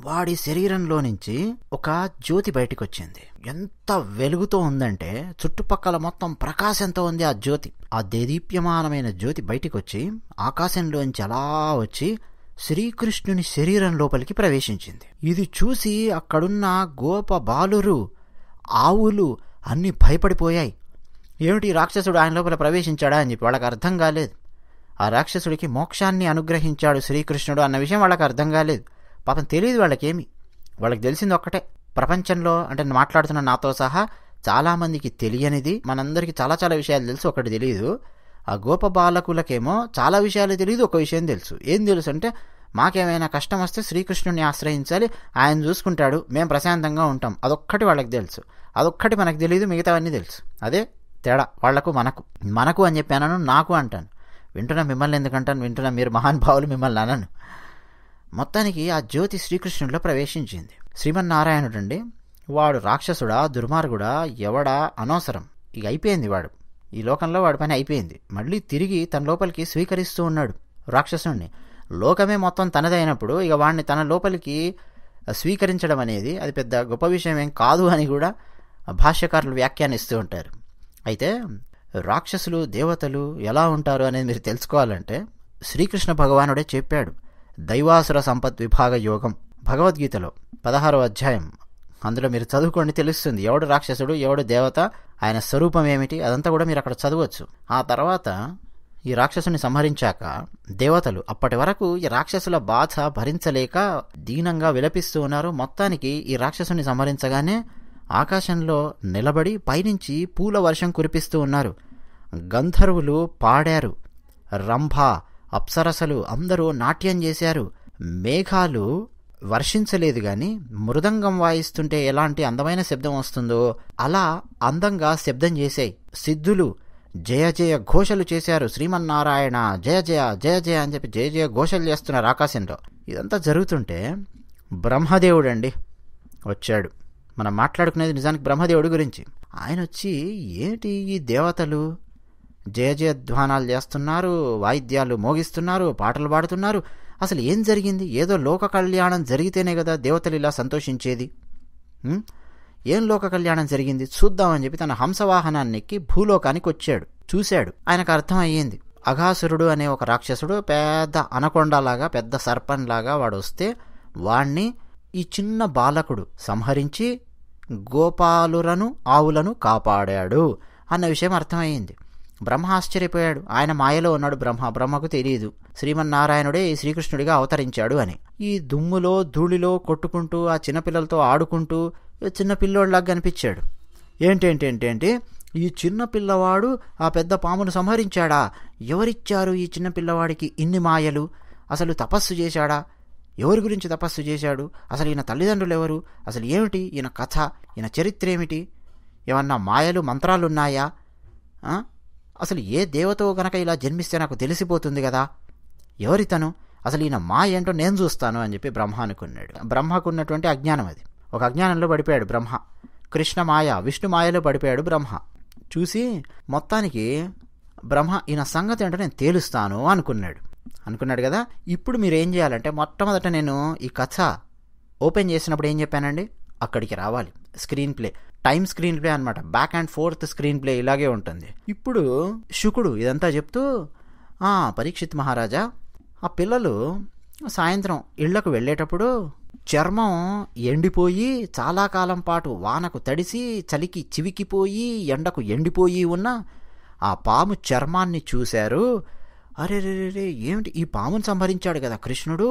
Speaker 1: వాడి శరీరంలో నుంచి ఒక జ్యోతి బయటకు వచ్చింది ఎంత వెలుగుతో ఉందంటే చుట్టుపక్కల మొత్తం ప్రకాశంతో ఉంది ఆ జ్యోతి ఆ దేదీప్యమానమైన జ్యోతి బయటకు వచ్చి ఆకాశంలోంచి అలా వచ్చి శ్రీకృష్ణుని శరీరం లోపలికి ప్రవేశించింది ఇది చూసి అక్కడున్న గోప బాలురు ఆవులు అన్నీ భయపడిపోయాయి ఏమిటి రాక్షసుడు ఆయన లోపల ప్రవేశించాడా అని చెప్పి వాళ్ళకి అర్థం కాలేదు ఆ రాక్షసుడికి మోక్షాన్ని అనుగ్రహించాడు శ్రీకృష్ణుడు అన్న విషయం వాళ్ళకి అర్థం కాలేదు పాపం తెలియదు వాళ్ళకేమి వాళ్ళకి తెలిసింది ఒక్కటే ప్రపంచంలో అంటే మాట్లాడుతున్న నాతో సహా చాలామందికి తెలియనిది మనందరికీ చాలా చాలా విషయాలు తెలుసు ఒకటి తెలియదు ఆ గోప బాలకులకేమో చాలా విషయాలు తెలియదు ఒక విషయం తెలుసు ఏం తెలుసు అంటే మాకేమైనా కష్టం వస్తే శ్రీకృష్ణుని ఆశ్రయించాలి ఆయన చూసుకుంటాడు మేము ప్రశాంతంగా ఉంటాం అదొక్కటి వాళ్ళకి తెలుసు అదొక్కటి మనకు తెలియదు మిగతావన్నీ తెలుసు అదే తేడా వాళ్లకు మనకు మనకు అని చెప్పానను నాకు అంటాను వింటున్నా మిమ్మల్ని ఎందుకంటాను వింటున్నా మీరు మహానుభావులు మిమ్మల్ని అనను మొత్తానికి ఆ జ్యోతి శ్రీకృష్ణుడిలో ప్రవేశించింది అండి వాడు రాక్షసుడా దుర్మార్గుడా ఎవడా అనవసరం ఇక అయిపోయింది వాడు ఈ లోకంలో వాడి పని అయిపోయింది మళ్ళీ తిరిగి తన లోపలికి స్వీకరిస్తూ ఉన్నాడు రాక్షసుణ్ణి లోకమే మొత్తం తనదైనప్పుడు ఇక వాడిని తన లోపలికి స్వీకరించడం అనేది అది పెద్ద గొప్ప విషయం ఏం కాదు అని కూడా భాష్యకారులు వ్యాఖ్యానిస్తూ ఉంటారు అయితే రాక్షసులు దేవతలు ఎలా ఉంటారు అనేది మీరు తెలుసుకోవాలంటే శ్రీకృష్ణ భగవానుడే చెప్పాడు దైవాసుర సంపత్ విభాగ యోగం భగవద్గీతలో పదహారో అధ్యాయం అందులో మీరు చదువుకోండి తెలుస్తుంది ఎవడు రాక్షసుడు ఎవడు దేవత ఆయన స్వరూపం ఏమిటి అదంతా కూడా మీరు అక్కడ చదవచ్చు ఆ తర్వాత ఈ రాక్షసుని సంహరించాక దేవతలు అప్పటి వరకు ఈ రాక్షసుల బాధ భరించలేక దీనంగా విలపిస్తూ ఉన్నారు మొత్తానికి ఈ రాక్షసుని సంహరించగానే ఆకాశంలో నిలబడి పైనుంచి పూల వర్షం కురిపిస్తూ ఉన్నారు గంధర్వులు పాడారు రంభ అప్సరసలు అందరూ నాట్యం చేశారు మేఘాలు వర్షించలేదు కానీ మృదంగం వాయిస్తుంటే ఎలాంటి అందమైన శబ్దం వస్తుందో అలా అందంగా శబ్దం చేశాయి సిద్ధులు జయ జయ ఘోషలు చేశారు శ్రీమన్నారాయణ జయ జయ జయ జయ అని చెప్పి జయ జయ ఘోషలు చేస్తున్నారు ఆకాశంలో ఇదంతా జరుగుతుంటే బ్రహ్మదేవుడు అండి వచ్చాడు మనం మాట్లాడుకునేది నిజానికి బ్రహ్మదేవుడి గురించి ఆయన వచ్చి ఏంటి ఈ దేవతలు జయ జయ ధ్వానాలు చేస్తున్నారు వాయిద్యాలు మోగిస్తున్నారు పాటలు పాడుతున్నారు అసలు ఏం జరిగింది ఏదో లోక కళ్యాణం జరిగితేనే కదా దేవతలు ఇలా సంతోషించేది ఏం లోక కళ్యాణం జరిగింది చూద్దామని చెప్పి తన హంసవాహనాన్ని ఎక్కి భూలోకానికి వచ్చాడు చూశాడు ఆయనకు అర్థం అయ్యింది అఘాసురుడు అనే ఒక రాక్షసుడు పెద్ద అనకొండలాగా పెద్ద సర్పంలాగా వాడు వస్తే వాణ్ణి ఈ చిన్న బాలకుడు సంహరించి గోపాలురను ఆవులను కాపాడాడు అన్న విషయం అర్థమయ్యింది బ్రహ్మ ఆశ్చర్యపోయాడు ఆయన మాయలో ఉన్నాడు బ్రహ్మ బ్రహ్మకు తెలియదు శ్రీమన్నారాయణుడే శ్రీకృష్ణుడిగా అవతరించాడు అని ఈ దుమ్ములో ధూళిలో కొట్టుకుంటూ ఆ చిన్నపిల్లలతో ఆడుకుంటూ చిన్న పిల్లోడిలాగా కనిపించాడు ఏంటేంటేంటేంటి ఈ చిన్న పిల్లవాడు ఆ పెద్ద పామును సంహరించాడా ఎవరిచ్చారు ఈ చిన్న పిల్లవాడికి ఇన్ని మాయలు అసలు తపస్సు చేశాడా ఎవరి గురించి తపస్సు చేశాడు అసలు ఈయన తల్లిదండ్రులు ఎవరు అసలు ఏమిటి ఈయన కథ ఈయన చరిత్ర ఏమిటి ఏమన్నా మాయలు మంత్రాలున్నాయా అసలు ఏ దేవతో గనక ఇలా జన్మిస్తే నాకు తెలిసిపోతుంది కదా ఎవరితను అసలు ఈయన మా ఏంటో నేను చూస్తాను అని చెప్పి బ్రహ్మ అనుకున్నాడు బ్రహ్మకు ఉన్నటువంటి అజ్ఞానం అది ఒక అజ్ఞానంలో పడిపోయాడు బ్రహ్మ కృష్ణ మాయ విష్ణు మాయలో పడిపోయాడు బ్రహ్మ చూసి మొత్తానికి బ్రహ్మ ఈయన సంగతి ఏంటో నేను తేలుస్తాను అనుకున్నాడు అనుకున్నాడు కదా ఇప్పుడు మీరు ఏం చేయాలంటే మొట్టమొదట నేను ఈ కథ ఓపెన్ చేసినప్పుడు ఏం చెప్పానండి అక్కడికి రావాలి screenplay time screenplay అనమాట back and forth screenplay ఇలాగే ఉంటుంది ఇప్పుడు శుకుడు ఇదంతా చెప్తూ పరీక్షిత్ మహారాజా ఆ పిల్లలు సాయంత్రం ఇళ్లకు వెళ్ళేటప్పుడు చర్మం ఎండిపోయి చాలా కాలం పాటు వానకు తడిసి చలికి చివికిపోయి ఎండకు ఎండిపోయి ఉన్న ఆ పాము చర్మాన్ని చూశారు అరే రే రే ఏమిటి ఈ పామును సంహరించాడు కదా కృష్ణుడు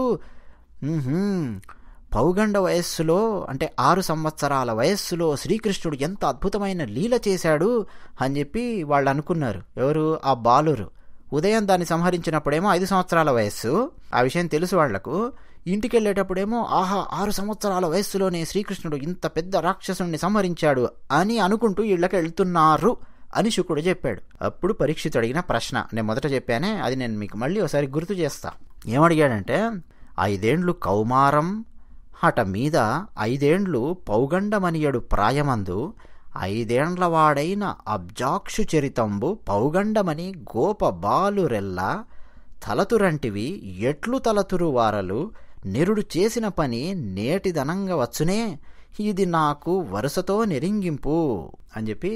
Speaker 1: పౌగండ వయస్సులో అంటే ఆరు సంవత్సరాల వయస్సులో శ్రీకృష్ణుడు ఎంత అద్భుతమైన లీల చేశాడు అని చెప్పి వాళ్ళు అనుకున్నారు ఎవరు ఆ బాలురు ఉదయం దాన్ని సంహరించినప్పుడేమో ఐదు సంవత్సరాల వయస్సు ఆ విషయం తెలుసు వాళ్లకు ఇంటికి వెళ్ళేటప్పుడేమో ఆహా ఆరు సంవత్సరాల వయస్సులోనే శ్రీకృష్ణుడు ఇంత పెద్ద రాక్షసుణ్ణి సంహరించాడు అని అనుకుంటూ ఇళ్ళకి వెళ్తున్నారు అని శుకుడు చెప్పాడు అప్పుడు పరీక్షతో అడిగిన ప్రశ్న నేను మొదట చెప్పానే అది నేను మీకు మళ్ళీ ఒకసారి గుర్తు చేస్తా ఏమడిగాడంటే ఐదేండ్లు కౌమారం అట మీద ఐదేండ్లు పౌగండమనియడు ప్రాయమందు ఐదేండ్లవాడైన అబ్జాక్షు చరితంబు పౌగండమని గోప తలతురంటివి ఎట్లు తలతురు వారలు నిరుడు చేసిన పని నేటిదనంగా వచ్చునే ఇది నాకు వరుసతో నిరింగింపు అని చెప్పి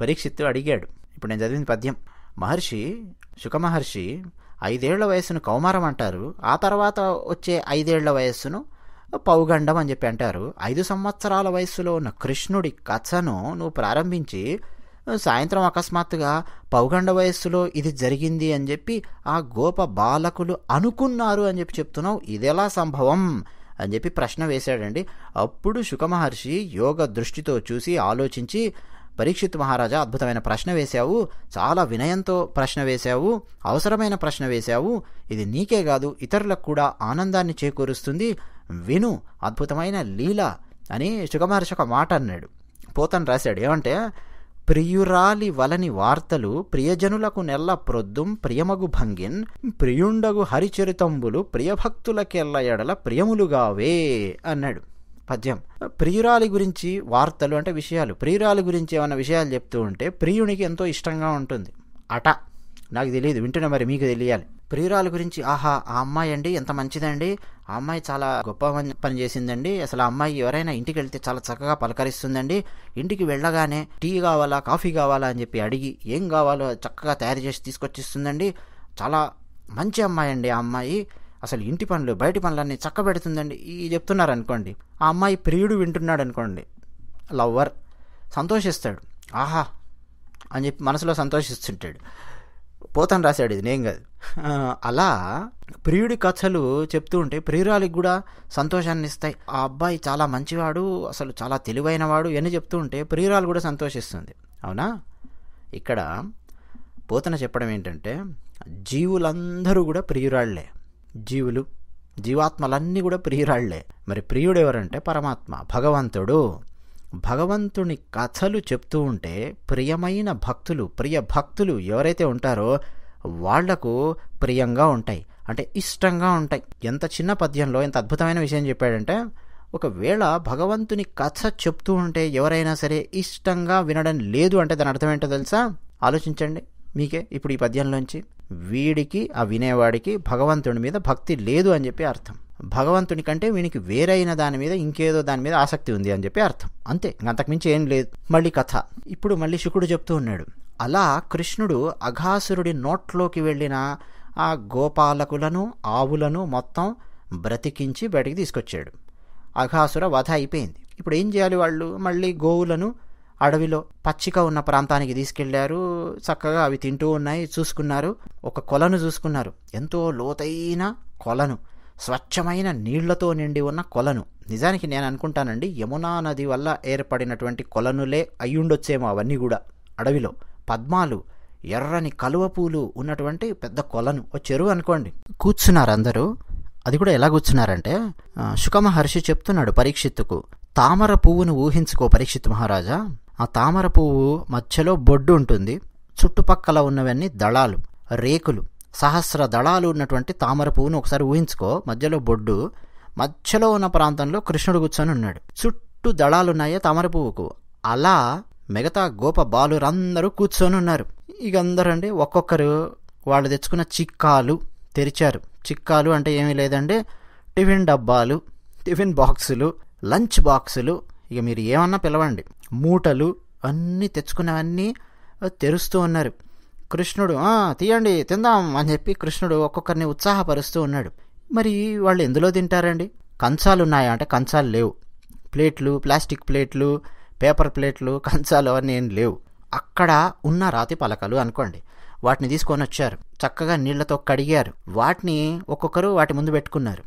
Speaker 1: పరీక్షిత్తు అడిగాడు ఇప్పుడు నేను చదివింది పద్యం మహర్షి శుకమహర్షి ఐదేళ్ల వయస్సును కౌమారం అంటారు ఆ తర్వాత వచ్చే ఐదేళ్ల వయస్సును పౌగండం అని చెప్పి అంటారు ఐదు సంవత్సరాల వయస్సులో ఉన్న కృష్ణుడి కథను నువ్వు ప్రారంభించి సాయంత్రం అకస్మాత్తుగా పౌగండ వయస్సులో ఇది జరిగింది అని చెప్పి ఆ గోప బాలకులు అనుకున్నారు అని చెప్పి చెప్తున్నావు ఇదెలా సంభవం అని చెప్పి ప్రశ్న వేశాడండి అప్పుడు శుకమహర్షి యోగ దృష్టితో చూసి ఆలోచించి పరీక్షిత్ మహారాజా అద్భుతమైన ప్రశ్న వేశావు చాలా వినయంతో ప్రశ్న వేశావు అవసరమైన ప్రశ్న వేశావు ఇది నీకే కాదు ఇతరులకు కూడా ఆనందాన్ని చేకూరుస్తుంది విను అద్భుతమైన లీల అని సుఖమహర్షి ఒక మాట అన్నాడు పోతను రాశాడు ఏమంటే ప్రియురాలి వలని వార్తలు ప్రియజనులకు నెల్ల ప్రొద్దుం ప్రియమగు భంగిన్ ప్రియుండగు హరిచరితంబులు ప్రియభక్తులకెల్ల ఎడల ప్రియములుగావే అన్నాడు పద్యం ప్రియురాలి గురించి వార్తలు అంటే విషయాలు ప్రియురాలి గురించి ఏమైనా విషయాలు చెప్తూ ఉంటే ప్రియునికి ఎంతో ఇష్టంగా ఉంటుంది అట నాకు తెలియదు వింటున్నా మరి మీకు తెలియాలి ప్రియురాల గురించి ఆహా ఆ అమ్మాయి అండి ఎంత మంచిదండి ఆ అమ్మాయి చాలా గొప్ప పని చేసిందండి అసలు ఆ అమ్మాయి ఎవరైనా ఇంటికి వెళ్తే చాలా చక్కగా పలకరిస్తుందండి ఇంటికి వెళ్ళగానే టీ కావాలా కాఫీ కావాలా అని చెప్పి అడిగి ఏం కావాలో చక్కగా తయారు చేసి తీసుకొచ్చిస్తుందండి చాలా మంచి అమ్మాయి అండి ఆ అమ్మాయి అసలు ఇంటి పనులు బయటి పనులన్నీ చక్క పెడుతుందండి ఈ చెప్తున్నారు అనుకోండి ఆ అమ్మాయి ప్రియుడు వింటున్నాడు అనుకోండి లవ్వర్ సంతోషిస్తాడు ఆహా అని చెప్పి మనసులో సంతోషిస్తుంటాడు పోతాను రాశాడు ఇది నేను కాదు అలా ప్రియుడి కథలు చెప్తూ ఉంటే ప్రియురాలికి కూడా సంతోషాన్ని ఇస్తాయి ఆ అబ్బాయి చాలా మంచివాడు అసలు చాలా తెలివైనవాడు అని చెప్తూ ఉంటే ప్రియురాలు కూడా సంతోషిస్తుంది అవునా ఇక్కడ పోతన చెప్పడం ఏంటంటే జీవులందరూ కూడా ప్రియురాళ్లే జీవులు జీవాత్మలన్నీ కూడా ప్రియురాళ్లే మరి ప్రియుడు ఎవరంటే పరమాత్మ భగవంతుడు భగవంతుని కథలు చెప్తూ ఉంటే ప్రియమైన భక్తులు ప్రియ భక్తులు ఎవరైతే ఉంటారో వాళ్లకు ప్రియంగా ఉంటాయి అంటే ఇష్టంగా ఉంటాయి ఎంత చిన్న పద్యంలో ఎంత అద్భుతమైన విషయం చెప్పాడంటే ఒకవేళ భగవంతుని కథ చెప్తూ ఉంటే ఎవరైనా సరే ఇష్టంగా వినడం లేదు అంటే దాని అర్థం ఏంటో తెలుసా ఆలోచించండి మీకే ఇప్పుడు ఈ పద్యంలోంచి వీడికి ఆ వినేవాడికి భగవంతుని మీద భక్తి లేదు అని చెప్పి అర్థం భగవంతుని కంటే వీనికి వేరైన దాని మీద ఇంకేదో దాని మీద ఆసక్తి ఉంది అని చెప్పి అర్థం అంతే అంతకుమించి ఏం లేదు మళ్ళీ కథ ఇప్పుడు మళ్ళీ శుకుడు చెప్తూ ఉన్నాడు అలా కృష్ణుడు అఘాసురుడి నోట్లోకి వెళ్ళిన ఆ గోపాలకులను ఆవులను మొత్తం బ్రతికించి బయటికి తీసుకొచ్చాడు అఘాసుర వధ అయిపోయింది ఇప్పుడు ఏం చేయాలి వాళ్ళు మళ్ళీ గోవులను అడవిలో పచ్చిక ఉన్న ప్రాంతానికి తీసుకెళ్లారు చక్కగా అవి తింటూ ఉన్నాయి చూసుకున్నారు ఒక కొలను చూసుకున్నారు ఎంతో లోతైన కొలను స్వచ్ఛమైన నీళ్లతో నిండి ఉన్న కొలను నిజానికి నేను అనుకుంటానండి యమునా నది వల్ల ఏర్పడినటువంటి కొలనులే అయ్యుండొచ్చేమో అవన్నీ కూడా అడవిలో పద్మాలు ఎర్రని కలువ పూలు ఉన్నటువంటి పెద్ద కొలను ఓ చెరువు అనుకోండి కూర్చున్నారు అందరూ అది కూడా ఎలా కూర్చున్నారంటే శుకమహర్షి చెప్తున్నాడు పరీక్షిత్తుకు తామర పువ్వును ఊహించుకో పరీక్షిత్ మహారాజా ఆ తామర పువ్వు మధ్యలో బొడ్డు ఉంటుంది చుట్టుపక్కల ఉన్నవన్నీ దళాలు రేకులు సహస్ర దళాలు ఉన్నటువంటి తామర పువ్వును ఒకసారి ఊహించుకో మధ్యలో బొడ్డు మధ్యలో ఉన్న ప్రాంతంలో కృష్ణుడు కూర్చొని ఉన్నాడు చుట్టూ దళాలున్నాయే తామర పువ్వుకు అలా మిగతా గోప బాలురందరూ కూర్చొని ఉన్నారు ఇక అందరండి ఒక్కొక్కరు వాళ్ళు తెచ్చుకున్న చిక్కాలు తెరిచారు చిక్కాలు అంటే ఏమీ లేదండి టిఫిన్ డబ్బాలు టిఫిన్ బాక్సులు లంచ్ బాక్సులు ఇక మీరు ఏమన్నా పిలవండి మూటలు అన్నీ తెచ్చుకున్నవన్నీ తెరుస్తూ ఉన్నారు కృష్ణుడు తీయండి తిందాం అని చెప్పి కృష్ణుడు ఒక్కొక్కరిని ఉత్సాహపరుస్తూ ఉన్నాడు మరి వాళ్ళు ఎందులో తింటారండి కంచాలు ఉన్నాయా అంటే కంచాలు లేవు ప్లేట్లు ప్లాస్టిక్ ప్లేట్లు పేపర్ ప్లేట్లు కంచాలు అవన్నీ ఏం లేవు అక్కడ ఉన్న రాతి పలకలు అనుకోండి వాటిని తీసుకొని వచ్చారు చక్కగా నీళ్లతో కడిగారు వాటిని ఒక్కొక్కరు వాటి ముందు పెట్టుకున్నారు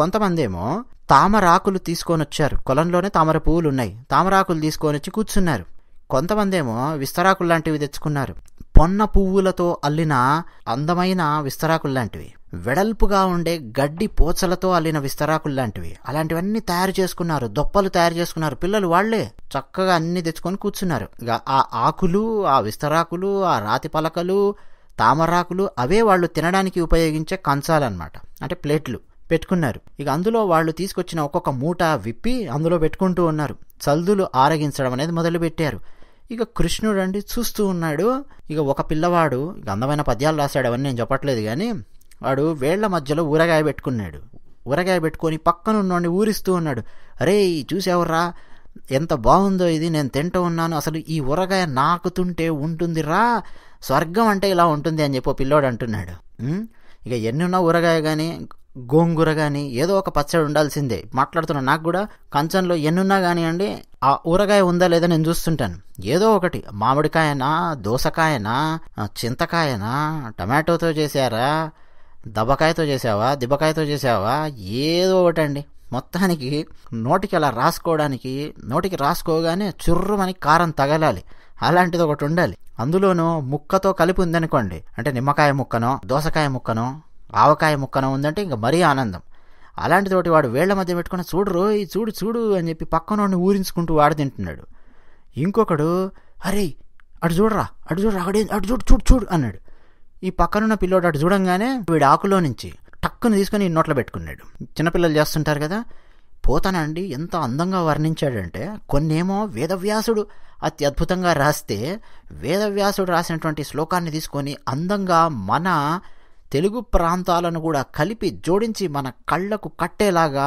Speaker 1: కొంతమంది ఏమో తామరాకులు తీసుకొని వచ్చారు కొలంలోనే తామర పువ్వులు ఉన్నాయి తామరాకులు తీసుకొని వచ్చి కూర్చున్నారు కొంతమంది ఏమో విస్తరాకులు లాంటివి తెచ్చుకున్నారు పొన్న పువ్వులతో అల్లిన అందమైన విస్తరాకుల్లాంటివి వెడల్పుగా ఉండే గడ్డి పోచలతో అల్లిన విస్తరాకుల్లాంటివి అలాంటివన్నీ తయారు చేసుకున్నారు దొప్పలు తయారు చేసుకున్నారు పిల్లలు వాళ్లే చక్కగా అన్ని తెచ్చుకొని కూర్చున్నారు ఇక ఆ ఆకులు ఆ విస్తరాకులు ఆ రాతి పలకలు తామరాకులు అవే వాళ్ళు తినడానికి ఉపయోగించే కంచాలన్నమాట అంటే ప్లేట్లు పెట్టుకున్నారు ఇక అందులో వాళ్ళు తీసుకొచ్చిన ఒక్కొక్క మూట విప్పి అందులో పెట్టుకుంటూ ఉన్నారు చల్దులు ఆరగించడం అనేది మొదలుపెట్టారు ఇక కృష్ణుడు అండి చూస్తూ ఉన్నాడు ఇక ఒక పిల్లవాడు అందమైన పద్యాలు రాశాడు అవన్నీ నేను చెప్పట్లేదు కానీ వాడు వేళ్ల మధ్యలో ఊరగాయ పెట్టుకున్నాడు ఊరగాయ పెట్టుకొని పక్కన ఊరిస్తూ ఉన్నాడు అరే చూసావురా ఎంత బాగుందో ఇది నేను తింటూ ఉన్నాను అసలు ఈ ఊరగాయ నాకుతుంటే ఉంటుందిరా స్వర్గం అంటే ఇలా ఉంటుంది అని చెప్పి పిల్లోడు అంటున్నాడు ఇక ఎన్ని ఉన్నా ఊరగాయ కానీ గోంగూర కానీ ఏదో ఒక పచ్చడి ఉండాల్సిందే మాట్లాడుతున్న నాకు కూడా కంచంలో ఎన్నున్నా కానివ్వండి ఆ ఊరగాయ ఉందా లేదా నేను చూస్తుంటాను ఏదో ఒకటి మామిడికాయనా దోసకాయనా చింతకాయనా టమాటోతో చేశారా దబ్బకాయతో చేసావా దిబ్బకాయతో చేసావా ఏదో ఒకటండి మొత్తానికి నోటికి అలా రాసుకోవడానికి నోటికి రాసుకోగానే చుర్రుమని కారం తగలాలి అలాంటిది ఒకటి ఉండాలి అందులోనూ ముక్కతో కలిపి ఉందనుకోండి అంటే నిమ్మకాయ ముక్కనో దోసకాయ ముక్కనో ఆవకాయ ముక్కన ఉందంటే ఇంకా మరీ ఆనందం తోటి వాడు వేళ్ల మధ్య పెట్టుకుని చూడు ఈ చూడు చూడు అని చెప్పి పక్కనోడిని ఊరించుకుంటూ వాడు తింటున్నాడు ఇంకొకడు అరే అటు చూడరా అటు చూడరా అక్కడే అటు చూడు చూడు చూడు అన్నాడు ఈ పక్కనున్న పిల్లోడు అటు చూడంగానే వీడి ఆకులో నుంచి టక్కును తీసుకొని నోట్లో పెట్టుకున్నాడు చిన్నపిల్లలు చేస్తుంటారు కదా పోతానండి ఎంత అందంగా వర్ణించాడంటే కొన్నేమో వేదవ్యాసుడు అతి అద్భుతంగా రాస్తే వేదవ్యాసుడు రాసినటువంటి శ్లోకాన్ని తీసుకొని అందంగా మన తెలుగు ప్రాంతాలను కూడా కలిపి జోడించి మన కళ్ళకు కట్టేలాగా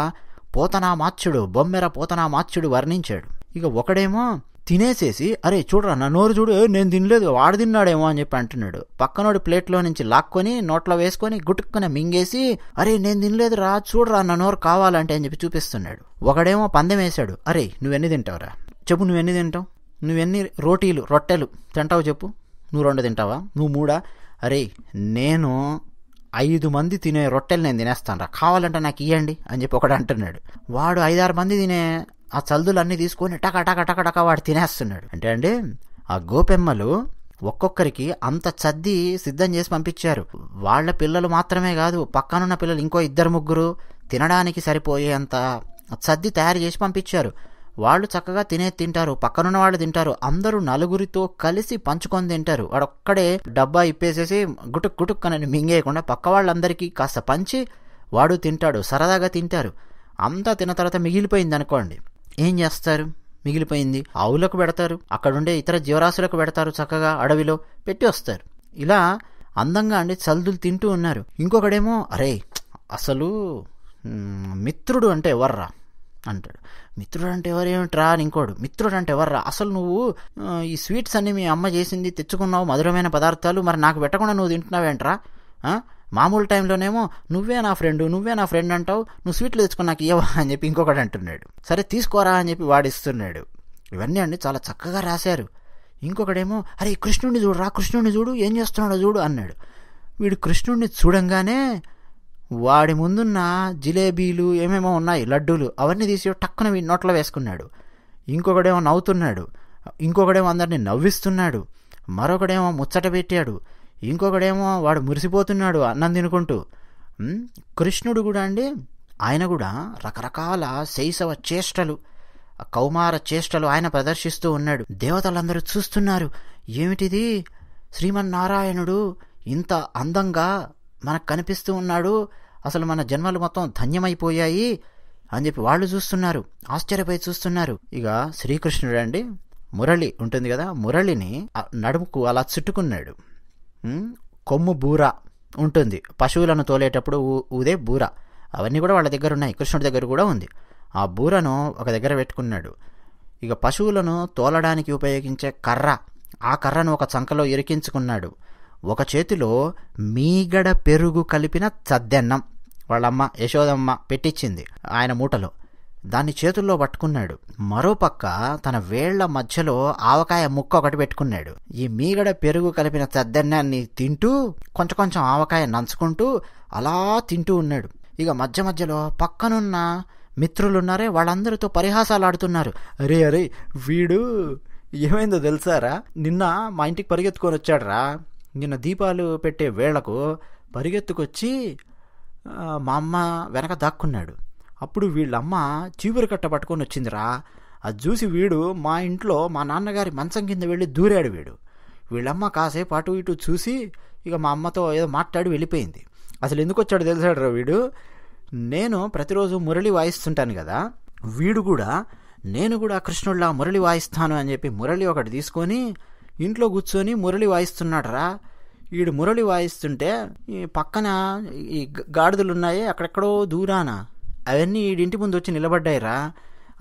Speaker 1: పోతనామాచ్యుడు బొమ్మెర పోతనామాచ్యుడు వర్ణించాడు ఇక ఒకడేమో తినేసేసి అరే చూడరా నా నోరు చూడు నేను తినలేదు వాడు తిన్నాడేమో అని చెప్పి అంటున్నాడు పక్కనోడి ప్లేట్లో నుంచి లాక్కొని నోట్లో వేసుకొని గుటుక్కున మింగేసి అరే నేను తినలేదు రా చూడరా నా నోరు కావాలంటే అని చెప్పి చూపిస్తున్నాడు ఒకడేమో పందెం వేశాడు అరే నువ్వెన్ని తింటావురా చెప్పు నువ్వెన్ని తింటావు నువ్వెన్ని రోటీలు రొట్టెలు తింటావు చెప్పు నువ్వు రెండు తింటావా నువ్వు మూడా అరే నేను ఐదు మంది తినే రొట్టెలు నేను తినేస్తానరా కావాలంటే నాకు ఇవ్వండి అని చెప్పి ఒకడు అంటున్నాడు వాడు ఐదారు మంది తినే ఆ చల్దులన్నీ తీసుకొని టక టక టక టక వాడు తినేస్తున్నాడు అంటే అండి ఆ గోపెమ్మలు ఒక్కొక్కరికి అంత చద్ది సిద్ధం చేసి పంపించారు వాళ్ళ పిల్లలు మాత్రమే కాదు పక్కనున్న పిల్లలు ఇంకో ఇద్దరు ముగ్గురు తినడానికి సరిపోయేంత చద్ది తయారు చేసి పంపించారు వాళ్ళు చక్కగా తినే తింటారు పక్కనున్న వాళ్ళు తింటారు అందరూ నలుగురితో కలిసి పంచుకొని తింటారు వాడొక్కడే డబ్బా ఇప్పేసేసి గుటుక్ గుటుక్ అని మింగేయకుండా పక్క వాళ్ళందరికీ కాస్త పంచి వాడు తింటాడు సరదాగా తింటారు అంతా తిన్న తర్వాత మిగిలిపోయింది అనుకోండి ఏం చేస్తారు మిగిలిపోయింది ఆవులకు పెడతారు అక్కడుండే ఇతర జీవరాశులకు పెడతారు చక్కగా అడవిలో పెట్టి వస్తారు ఇలా అందంగా అండి చల్దులు తింటూ ఉన్నారు ఇంకొకడేమో అరే అసలు మిత్రుడు అంటే ఎవర్రా అంటాడు మిత్రుడు అంటే ఎవరేమిట్రా అని ఇంకోడు మిత్రుడు అంటే ఎవర్రా అసలు నువ్వు ఈ స్వీట్స్ అన్ని మీ అమ్మ చేసింది తెచ్చుకున్నావు మధురమైన పదార్థాలు మరి నాకు పెట్టకుండా నువ్వు తింటున్నావేంట్రా మామూలు టైంలోనేమో నువ్వే నా ఫ్రెండు నువ్వే నా ఫ్రెండ్ అంటావు నువ్వు స్వీట్లు తెచ్చుకుని నాకు ఇవ్వవా అని చెప్పి ఇంకొకటి అంటున్నాడు సరే తీసుకోరా అని చెప్పి వాడిస్తున్నాడు ఇవన్నీ అండి చాలా చక్కగా రాశారు ఇంకొకడేమో అరే కృష్ణుడిని చూడురా కృష్ణుడిని చూడు ఏం చేస్తున్నాడో చూడు అన్నాడు వీడు కృష్ణుడిని చూడంగానే వాడి ముందున్న జిలేబీలు ఏమేమో ఉన్నాయి లడ్డూలు అవన్నీ తీసి టక్కున నోట్లో వేసుకున్నాడు ఇంకొకడేమో నవ్వుతున్నాడు ఇంకొకడేమో అందరిని నవ్విస్తున్నాడు మరొకడేమో ముచ్చట పెట్టాడు ఇంకొకడేమో వాడు మురిసిపోతున్నాడు అన్నం తినుకుంటూ కృష్ణుడు కూడా అండి ఆయన కూడా రకరకాల శైశవ చేష్టలు కౌమార చేష్టలు ఆయన ప్రదర్శిస్తూ ఉన్నాడు దేవతలందరూ చూస్తున్నారు ఏమిటిది శ్రీమన్నారాయణుడు ఇంత అందంగా మనకు కనిపిస్తూ ఉన్నాడు అసలు మన జన్మలు మొత్తం ధన్యమైపోయాయి అని చెప్పి వాళ్ళు చూస్తున్నారు ఆశ్చర్యపై చూస్తున్నారు ఇక శ్రీకృష్ణుడు అండి మురళి ఉంటుంది కదా మురళిని నడుముకు అలా చుట్టుకున్నాడు కొమ్ము బూర ఉంటుంది పశువులను తోలేటప్పుడు ఊదే బూర అవన్నీ కూడా వాళ్ళ దగ్గర ఉన్నాయి కృష్ణుడి దగ్గర కూడా ఉంది ఆ బూరను ఒక దగ్గర పెట్టుకున్నాడు ఇక పశువులను తోలడానికి ఉపయోగించే కర్ర ఆ కర్రను ఒక చంకలో ఇరికించుకున్నాడు ఒక చేతిలో మీగడ పెరుగు కలిపిన చద్దెన్నం వాళ్ళమ్మ యశోదమ్మ పెట్టించింది ఆయన మూటలో దాన్ని చేతుల్లో పట్టుకున్నాడు మరోపక్క తన వేళ్ల మధ్యలో ఆవకాయ ముక్క ఒకటి పెట్టుకున్నాడు ఈ మీగడ పెరుగు కలిపిన తద్దన్నాన్ని తింటూ కొంచెం కొంచెం ఆవకాయ నంచుకుంటూ అలా తింటూ ఉన్నాడు ఇక మధ్య మధ్యలో పక్కనున్న మిత్రులున్నారే వాళ్ళందరితో పరిహాసాలు ఆడుతున్నారు అరే అరే వీడు ఏమైందో తెలుసారా నిన్న మా ఇంటికి పరిగెత్తుకొని వచ్చాడురా నిన్న దీపాలు పెట్టే వేళకు పరిగెత్తుకొచ్చి మా అమ్మ వెనక దాక్కున్నాడు అప్పుడు వీళ్ళమ్మ చీపురు కట్ట పట్టుకొని వచ్చిందిరా అది చూసి వీడు మా ఇంట్లో మా నాన్నగారి మంచం కింద వెళ్ళి దూరాడు వీడు వీళ్ళమ్మ కాసేపు అటు ఇటు చూసి ఇక మా అమ్మతో ఏదో మాట్లాడి వెళ్ళిపోయింది అసలు ఎందుకు వచ్చాడు తెలిసాడు వీడు నేను ప్రతిరోజు మురళి వాయిస్తుంటాను కదా వీడు కూడా నేను కూడా కృష్ణుడిలా మురళి వాయిస్తాను అని చెప్పి మురళి ఒకటి తీసుకొని ఇంట్లో కూర్చొని మురళి వాయిస్తున్నాడు రా వీడు మురళి వాయిస్తుంటే ఈ పక్కన ఈ గాడిదలు ఉన్నాయి అక్కడెక్కడో దూరాన అవన్నీ వీడింటి ముందు వచ్చి నిలబడ్డాయిరా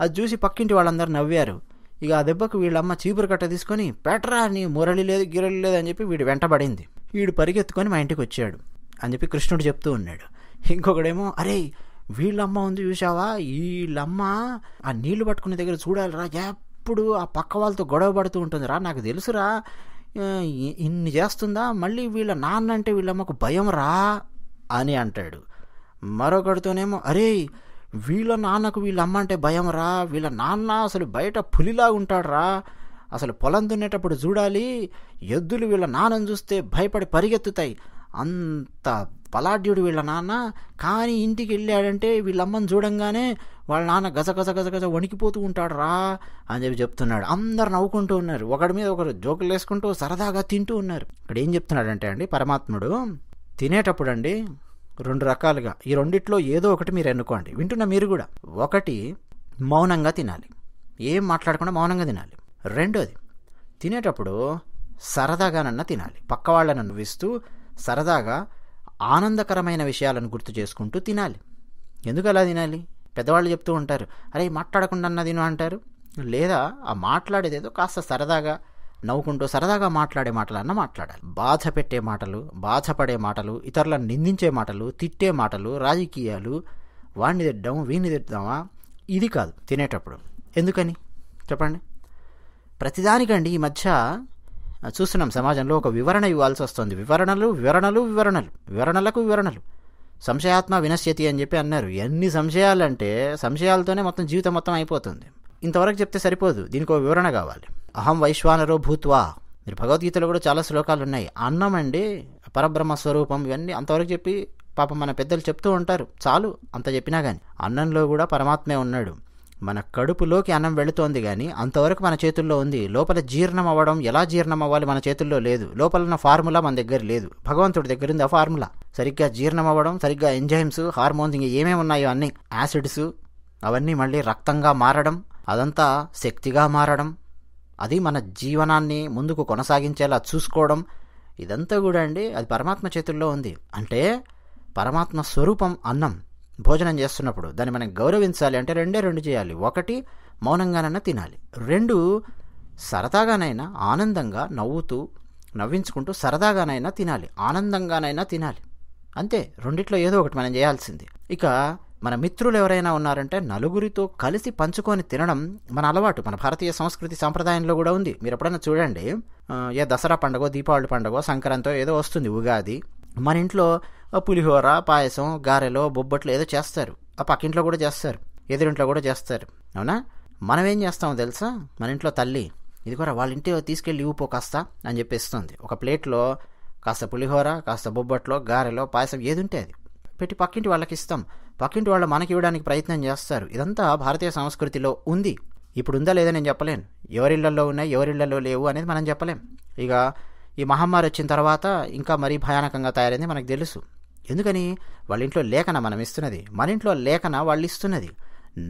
Speaker 1: అది చూసి పక్కింటి వాళ్ళందరూ నవ్వారు ఇక ఆ దెబ్బకు వీళ్ళమ్మ చీపురు కట్ట తీసుకొని పెట్రా నీ మురళి లేదు గిరళి లేదు అని చెప్పి వీడు వెంటబడింది వీడు పరిగెత్తుకొని మా ఇంటికి వచ్చాడు అని చెప్పి కృష్ణుడు చెప్తూ ఉన్నాడు ఇంకొకడేమో అరే వీళ్ళమ్మ ఉంది చూసావా వీళ్ళమ్మ ఆ నీళ్లు పట్టుకునే దగ్గర చూడాలిరా ఎప్పుడు ఆ పక్క వాళ్ళతో గొడవ పడుతూ ఉంటుందిరా నాకు తెలుసురా ఇన్ని చేస్తుందా మళ్ళీ వీళ్ళ నాన్న అంటే వీళ్ళమ్మకు భయం రా అని అంటాడు మరొకడితోనేమో అరే వీళ్ళ నాన్నకు వీళ్ళమ్మ అంటే భయం రా వీళ్ళ నాన్న అసలు బయట పులిలా ఉంటాడు రా అసలు పొలం దున్నేటప్పుడు చూడాలి ఎద్దులు వీళ్ళ నాన్నను చూస్తే భయపడి పరిగెత్తుతాయి అంత పలాడ్యుడు వీళ్ళ నాన్న కానీ ఇంటికి వెళ్ళాడంటే వీళ్ళమ్మని చూడంగానే వాళ్ళ నాన్న గస గస గస గస వణికిపోతూ ఉంటాడు రా అని చెప్పి చెప్తున్నాడు అందరు నవ్వుకుంటూ ఉన్నారు ఒకడి మీద ఒకరు జోకులు వేసుకుంటూ సరదాగా తింటూ ఉన్నారు ఇక్కడ ఏం చెప్తున్నాడంటే అండి పరమాత్ముడు తినేటప్పుడు అండి రెండు రకాలుగా ఈ రెండిట్లో ఏదో ఒకటి మీరు ఎన్నుకోండి వింటున్న మీరు కూడా ఒకటి మౌనంగా తినాలి ఏం మాట్లాడకుండా మౌనంగా తినాలి రెండోది తినేటప్పుడు సరదాగానన్నా తినాలి పక్క వాళ్ళని నవ్విస్తూ సరదాగా ఆనందకరమైన విషయాలను గుర్తు చేసుకుంటూ తినాలి ఎందుకు అలా తినాలి పెద్దవాళ్ళు చెప్తూ ఉంటారు అరే మాట్లాడకుండా అన్న తిను అంటారు లేదా ఆ మాట్లాడేదేదో కాస్త సరదాగా నవ్వుకుంటూ సరదాగా మాట్లాడే మాటలన్నా మాట్లాడాలి బాధ పెట్టే మాటలు బాధపడే మాటలు ఇతరులను నిందించే మాటలు తిట్టే మాటలు రాజకీయాలు వాడిని తిట్టడం వీడిని తిద్దామా ఇది కాదు తినేటప్పుడు ఎందుకని చెప్పండి ప్రతిదానికండి ఈ మధ్య చూస్తున్నాం సమాజంలో ఒక వివరణ ఇవ్వాల్సి వస్తుంది వివరణలు వివరణలు వివరణలు వివరణలకు వివరణలు సంశయాత్మ వినశ్యతి అని చెప్పి అన్నారు ఎన్ని సంశయాలంటే సంశయాలతోనే మొత్తం జీవితం మొత్తం అయిపోతుంది ఇంతవరకు చెప్తే సరిపోదు దీనికి ఒక వివరణ కావాలి అహం వైశ్వానరో భూత్వా మీరు భగవద్గీతలో కూడా చాలా శ్లోకాలు ఉన్నాయి అన్నం అండి పరబ్రహ్మ స్వరూపం ఇవన్నీ అంతవరకు చెప్పి పాపం మన పెద్దలు చెప్తూ ఉంటారు చాలు అంత చెప్పినా కానీ అన్నంలో కూడా పరమాత్మే ఉన్నాడు మన కడుపులోకి అన్నం వెళుతోంది కానీ అంతవరకు మన చేతుల్లో ఉంది లోపల జీర్ణం అవ్వడం ఎలా జీర్ణం అవ్వాలి మన చేతుల్లో లేదు లోపల ఉన్న ఫార్ములా మన దగ్గర లేదు భగవంతుడి దగ్గర ఉంది ఆ ఫార్ములా సరిగ్గా జీర్ణం అవ్వడం సరిగ్గా ఎంజైమ్స్ హార్మోన్స్ ఇంకా ఏమేమి ఉన్నాయో అన్ని యాసిడ్స్ అవన్నీ మళ్ళీ రక్తంగా మారడం అదంతా శక్తిగా మారడం అది మన జీవనాన్ని ముందుకు కొనసాగించేలా చూసుకోవడం ఇదంతా కూడా అండి అది పరమాత్మ చేతుల్లో ఉంది అంటే పరమాత్మ స్వరూపం అన్నం భోజనం చేస్తున్నప్పుడు దాన్ని మనం గౌరవించాలి అంటే రెండే రెండు చేయాలి ఒకటి మౌనంగానైనా తినాలి రెండు సరదాగానైనా ఆనందంగా నవ్వుతూ నవ్వించుకుంటూ సరదాగానైనా తినాలి ఆనందంగానైనా తినాలి అంతే రెండిట్లో ఏదో ఒకటి మనం చేయాల్సింది ఇక మన మిత్రులు ఎవరైనా ఉన్నారంటే నలుగురితో కలిసి పంచుకొని తినడం మన అలవాటు మన భారతీయ సంస్కృతి సాంప్రదాయంలో కూడా ఉంది మీరు ఎప్పుడైనా చూడండి ఏ దసరా పండుగో దీపావళి పండుగో సంక్రాంతో ఏదో వస్తుంది ఉగాది మన ఇంట్లో పులిహోర పాయసం గారెలో బొబ్బట్లు ఏదో చేస్తారు ఆ పక్కింట్లో కూడా చేస్తారు ఎదురింట్లో కూడా చేస్తారు అవునా మనం ఏం చేస్తామో తెలుసా మన ఇంట్లో తల్లి ఇది కూడా వాళ్ళ ఇంటి తీసుకెళ్ళి ఇవ్వుపో కాస్త అని చెప్పి ఇస్తుంది ఒక ప్లేట్లో కాస్త పులిహోర కాస్త బొబ్బట్లో గారెలో పాయసం ఏది ఉంటే అది పెట్టి పక్కింటి వాళ్ళకి ఇస్తాం పక్కింటి వాళ్ళు మనకి ఇవ్వడానికి ప్రయత్నం చేస్తారు ఇదంతా భారతీయ సంస్కృతిలో ఉంది ఇప్పుడు ఉందా లేదా నేను చెప్పలేను ఎవరిళ్లలో ఉన్నాయి ఎవరిళ్లలో లేవు అనేది మనం చెప్పలేం ఇక ఈ మహమ్మారి వచ్చిన తర్వాత ఇంకా మరీ భయానకంగా తయారైంది మనకు తెలుసు ఎందుకని వాళ్ళ ఇంట్లో లేఖన మనం ఇస్తున్నది మన ఇంట్లో లేఖన వాళ్ళు ఇస్తున్నది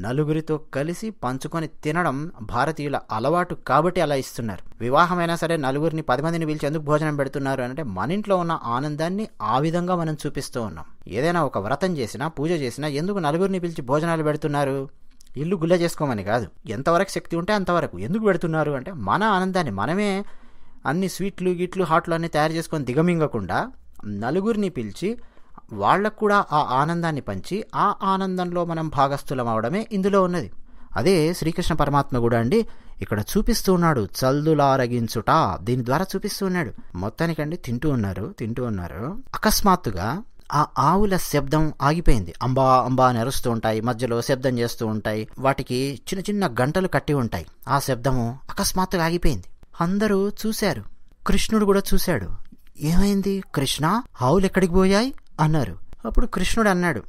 Speaker 1: నలుగురితో కలిసి పంచుకొని తినడం భారతీయుల అలవాటు కాబట్టి అలా ఇస్తున్నారు వివాహమైనా సరే నలుగురిని పది మందిని పిలిచి ఎందుకు భోజనం పెడుతున్నారు అంటే మన ఇంట్లో ఉన్న ఆనందాన్ని ఆ విధంగా మనం చూపిస్తూ ఉన్నాం ఏదైనా ఒక వ్రతం చేసినా పూజ చేసినా ఎందుకు నలుగురిని పిలిచి భోజనాలు పెడుతున్నారు ఇల్లు గుల్ల చేసుకోమని కాదు ఎంతవరకు శక్తి ఉంటే అంతవరకు ఎందుకు పెడుతున్నారు అంటే మన ఆనందాన్ని మనమే అన్ని స్వీట్లు గిట్లు హాట్లు అన్నీ తయారు చేసుకొని దిగమింగకుండా నలుగురిని పిలిచి వాళ్ళకు కూడా ఆ ఆనందాన్ని పంచి ఆ ఆనందంలో మనం భాగస్థులం అవడమే ఇందులో ఉన్నది అదే శ్రీకృష్ణ పరమాత్మ కూడా అండి ఇక్కడ చూపిస్తూ ఉన్నాడు చల్దులారగించుట దీని ద్వారా చూపిస్తూ ఉన్నాడు మొత్తానికండి తింటూ ఉన్నారు తింటూ ఉన్నారు అకస్మాత్తుగా ఆ ఆవుల శబ్దం ఆగిపోయింది అంబా అంబా నెరుస్తూ ఉంటాయి మధ్యలో శబ్దం చేస్తూ ఉంటాయి వాటికి చిన్న చిన్న గంటలు కట్టి ఉంటాయి ఆ శబ్దము అకస్మాత్తుగా ఆగిపోయింది అందరూ చూశారు కృష్ణుడు కూడా చూశాడు ఏమైంది కృష్ణ ఆవులు ఎక్కడికి పోయాయి అన్నారు అప్పుడు కృష్ణుడు అన్నాడు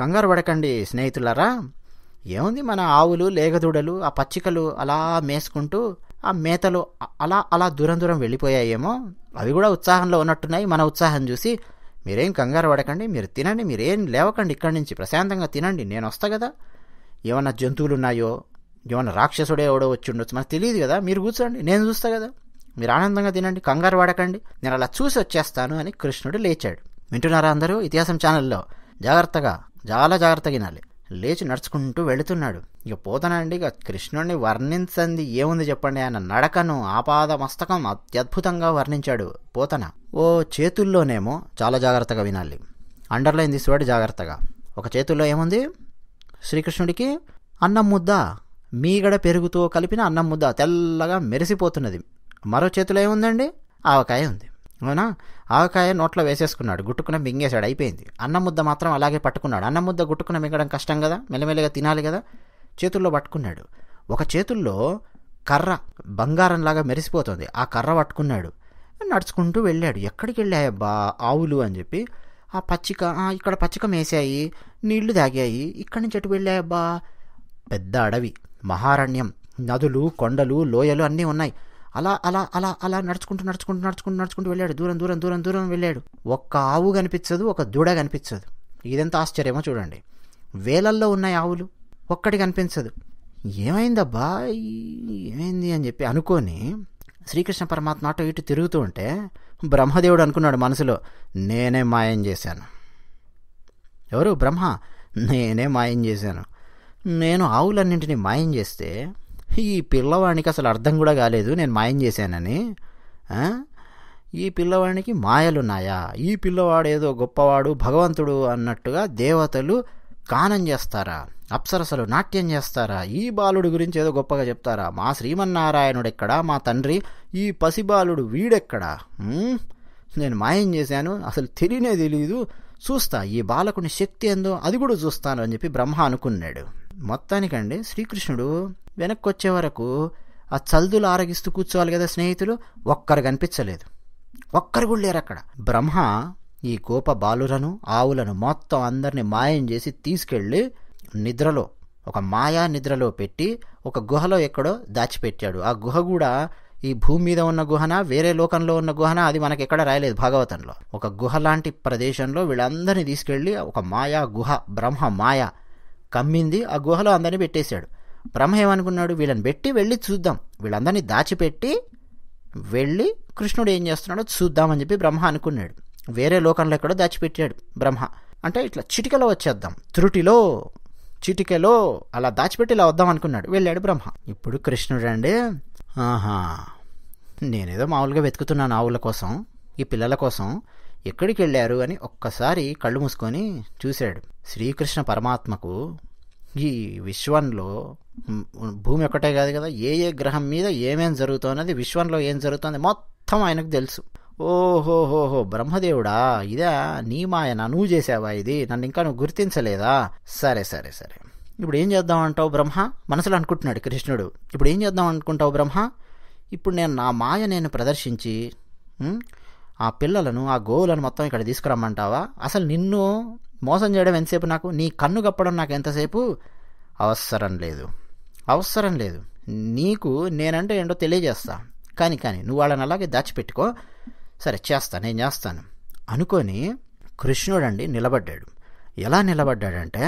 Speaker 1: కంగారు పడకండి స్నేహితులారా ఏముంది మన ఆవులు లేగదూడలు ఆ పచ్చికలు అలా మేసుకుంటూ ఆ మేతలు అలా అలా దూరం దూరం వెళ్ళిపోయాయేమో అవి కూడా ఉత్సాహంలో ఉన్నట్టున్నాయి మన ఉత్సాహం చూసి మీరేం కంగారు పడకండి మీరు తినండి మీరేం లేవకండి ఇక్కడి నుంచి ప్రశాంతంగా తినండి నేను వస్తా కదా ఏమన్నా జంతువులు ఉన్నాయో ఏమన్నా రాక్షసుడే ఎవడో వచ్చి ఉండొచ్చు మనకు తెలియదు కదా మీరు కూర్చోండి నేను చూస్తా కదా మీరు ఆనందంగా తినండి కంగారు పడకండి నేను అలా చూసి వచ్చేస్తాను అని కృష్ణుడు లేచాడు వింటున్నారా అందరూ ఇతిహాసం ఛానల్లో జాగ్రత్తగా చాలా జాగ్రత్తగా వినాలి లేచి నడుచుకుంటూ వెళుతున్నాడు ఇక పోతానండి ఇక కృష్ణుడిని వర్ణించంది ఏముంది చెప్పండి ఆయన నడకను ఆపాద మస్తకం అత్యద్భుతంగా వర్ణించాడు పోతన ఓ చేతుల్లోనేమో చాలా జాగ్రత్తగా వినాలి అండర్లైన్ తీసేవాడు జాగ్రత్తగా ఒక చేతుల్లో ఏముంది శ్రీకృష్ణుడికి అన్నం ముద్ద మీగడ పెరుగుతో కలిపిన అన్నం ముద్ద తెల్లగా మెరిసిపోతున్నది మరో చేతిలో ఏముందండి ఆవకాయ ఉంది అవునా ఆవకాయ నోట్లో వేసేసుకున్నాడు గుట్టుకున్న మింగేశాడు అయిపోయింది అన్నం ముద్ద మాత్రం అలాగే పట్టుకున్నాడు అన్నం ముద్ద గుట్టుకున్న మింగడం కష్టం కదా మెల్లమెల్లగా తినాలి కదా చేతుల్లో పట్టుకున్నాడు ఒక చేతుల్లో కర్ర బంగారంలాగా మెరిసిపోతుంది ఆ కర్ర పట్టుకున్నాడు నడుచుకుంటూ వెళ్ళాడు ఎక్కడికి వెళ్ళాయబ్బా ఆవులు అని చెప్పి ఆ పచ్చిక ఇక్కడ పచ్చిక మేసాయి నీళ్లు తాగాయి ఇక్కడి నుంచి అటు వెళ్ళాయబ్బా పెద్ద అడవి మహారణ్యం నదులు కొండలు లోయలు అన్నీ ఉన్నాయి అలా అలా అలా అలా నడుచుకుంటూ నడుచుకుంటూ నడుచుకుంటూ నడుచుకుంటూ వెళ్ళాడు దూరం దూరం దూరం దూరం వెళ్ళాడు ఒక్క ఆవు కనిపించదు ఒక దూడ కనిపించదు ఇదెంత ఆశ్చర్యమో చూడండి వేలల్లో ఉన్నాయి ఆవులు ఒక్కటి కనిపించదు ఏమైందబ్బా ఏమైంది అని చెప్పి అనుకొని శ్రీకృష్ణ పరమాత్మ అటు ఇటు తిరుగుతూ ఉంటే బ్రహ్మదేవుడు అనుకున్నాడు మనసులో నేనే మాయం చేశాను ఎవరు బ్రహ్మ నేనే మాయం చేశాను నేను ఆవులన్నింటినీ మాయం చేస్తే ఈ పిల్లవాడికి అసలు అర్థం కూడా కాలేదు నేను మాయం చేశానని ఈ పిల్లవాడికి మాయలున్నాయా ఈ పిల్లవాడు ఏదో గొప్పవాడు భగవంతుడు అన్నట్టుగా దేవతలు గానం చేస్తారా అప్సరసలు నాట్యం చేస్తారా ఈ బాలుడు గురించి ఏదో గొప్పగా చెప్తారా మా శ్రీమన్నారాయణుడు ఎక్కడా మా తండ్రి ఈ పసిబాలుడు వీడెక్కడా నేను మాయం చేశాను అసలు తెలియనే తెలియదు చూస్తా ఈ బాలకుని శక్తి ఏందో అది కూడా చూస్తాను అని చెప్పి బ్రహ్మ అనుకున్నాడు మొత్తానికండి శ్రీకృష్ణుడు వెనక్కి వచ్చే వరకు ఆ చల్దులు ఆరగిస్తూ కూర్చోవాలి కదా స్నేహితులు ఒక్కరు కనిపించలేదు ఒక్కరు కూడా లేరు అక్కడ బ్రహ్మ ఈ కోప బాలులను ఆవులను మొత్తం అందరిని మాయం చేసి తీసుకెళ్ళి నిద్రలో ఒక మాయా నిద్రలో పెట్టి ఒక గుహలో ఎక్కడో దాచిపెట్టాడు ఆ గుహ కూడా ఈ భూమి మీద ఉన్న గుహన వేరే లోకంలో ఉన్న గుహన అది మనకి ఎక్కడ రాయలేదు భాగవతంలో ఒక గుహ లాంటి ప్రదేశంలో వీళ్ళందరినీ తీసుకెళ్ళి ఒక మాయా గుహ బ్రహ్మ మాయ కమ్మింది ఆ గుహలో అందరినీ పెట్టేశాడు బ్రహ్మ ఏమనుకున్నాడు వీళ్ళని పెట్టి వెళ్ళి చూద్దాం వీళ్ళందరినీ దాచిపెట్టి వెళ్ళి కృష్ణుడు ఏం చేస్తున్నాడో చూద్దామని చెప్పి బ్రహ్మ అనుకున్నాడు వేరే లోకంలో ఎక్కడో దాచిపెట్టాడు బ్రహ్మ అంటే ఇట్లా చిటికలో వచ్చేద్దాం త్రుటిలో చిటికలో అలా దాచిపెట్టి ఇలా వద్దాం అనుకున్నాడు వెళ్ళాడు బ్రహ్మ ఇప్పుడు కృష్ణుడు అండి ఆహా నేనేదో మామూలుగా వెతుకుతున్నాను ఆవుల కోసం ఈ పిల్లల కోసం ఎక్కడికి వెళ్ళారు అని ఒక్కసారి కళ్ళు మూసుకొని చూశాడు శ్రీకృష్ణ పరమాత్మకు ఈ విశ్వంలో భూమి ఒకటే కాదు కదా ఏ ఏ గ్రహం మీద ఏమేం జరుగుతుంది విశ్వంలో ఏం జరుగుతుంది మొత్తం ఆయనకు తెలుసు ఓహోహోహో బ్రహ్మదేవుడా ఇదే నీ మాయన నువ్వు చేసావా ఇది నన్ను ఇంకా నువ్వు గుర్తించలేదా సరే సరే సరే ఇప్పుడు ఏం చేద్దాం అంటావు బ్రహ్మ మనసులో అనుకుంటున్నాడు కృష్ణుడు ఇప్పుడు ఏం చేద్దాం అనుకుంటావు బ్రహ్మ ఇప్పుడు నేను నా మాయ నేను ప్రదర్శించి ఆ పిల్లలను ఆ గోవులను మొత్తం ఇక్కడ తీసుకురమ్మంటావా అసలు నిన్ను మోసం చేయడం ఎంతసేపు నాకు నీ కన్ను కప్పడం నాకు ఎంతసేపు అవసరం లేదు అవసరం లేదు నీకు నేనంటే ఏంటో తెలియజేస్తా కానీ కానీ నువ్వు వాళ్ళని అలాగే దాచిపెట్టుకో సరే చేస్తా నేను చేస్తాను అనుకొని కృష్ణుడు అండి నిలబడ్డాడు ఎలా నిలబడ్డాడంటే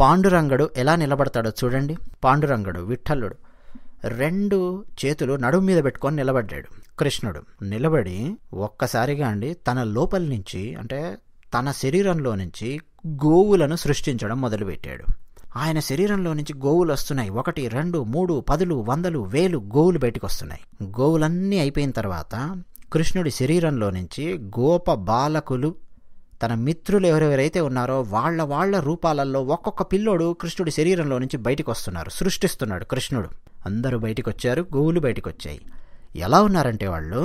Speaker 1: పాండురంగడు ఎలా నిలబడతాడో చూడండి పాండురంగడు విఠల్లుడు రెండు చేతులు నడుము మీద పెట్టుకొని నిలబడ్డాడు కృష్ణుడు నిలబడి ఒక్కసారిగా అండి తన లోపల నుంచి అంటే తన శరీరంలో నుంచి గోవులను సృష్టించడం మొదలుపెట్టాడు ఆయన శరీరంలో నుంచి గోవులు వస్తున్నాయి ఒకటి రెండు మూడు పదులు వందలు వేలు గోవులు బయటకు వస్తున్నాయి గోవులన్నీ అయిపోయిన తర్వాత కృష్ణుడి శరీరంలో నుంచి గోప బాలకులు తన మిత్రులు ఎవరెవరైతే ఉన్నారో వాళ్ళ వాళ్ళ రూపాలలో ఒక్కొక్క పిల్లోడు కృష్ణుడి శరీరంలో నుంచి బయటకు వస్తున్నారు సృష్టిస్తున్నాడు కృష్ణుడు అందరూ బయటకు వచ్చారు గోవులు బయటకు వచ్చాయి ఎలా ఉన్నారంటే వాళ్ళు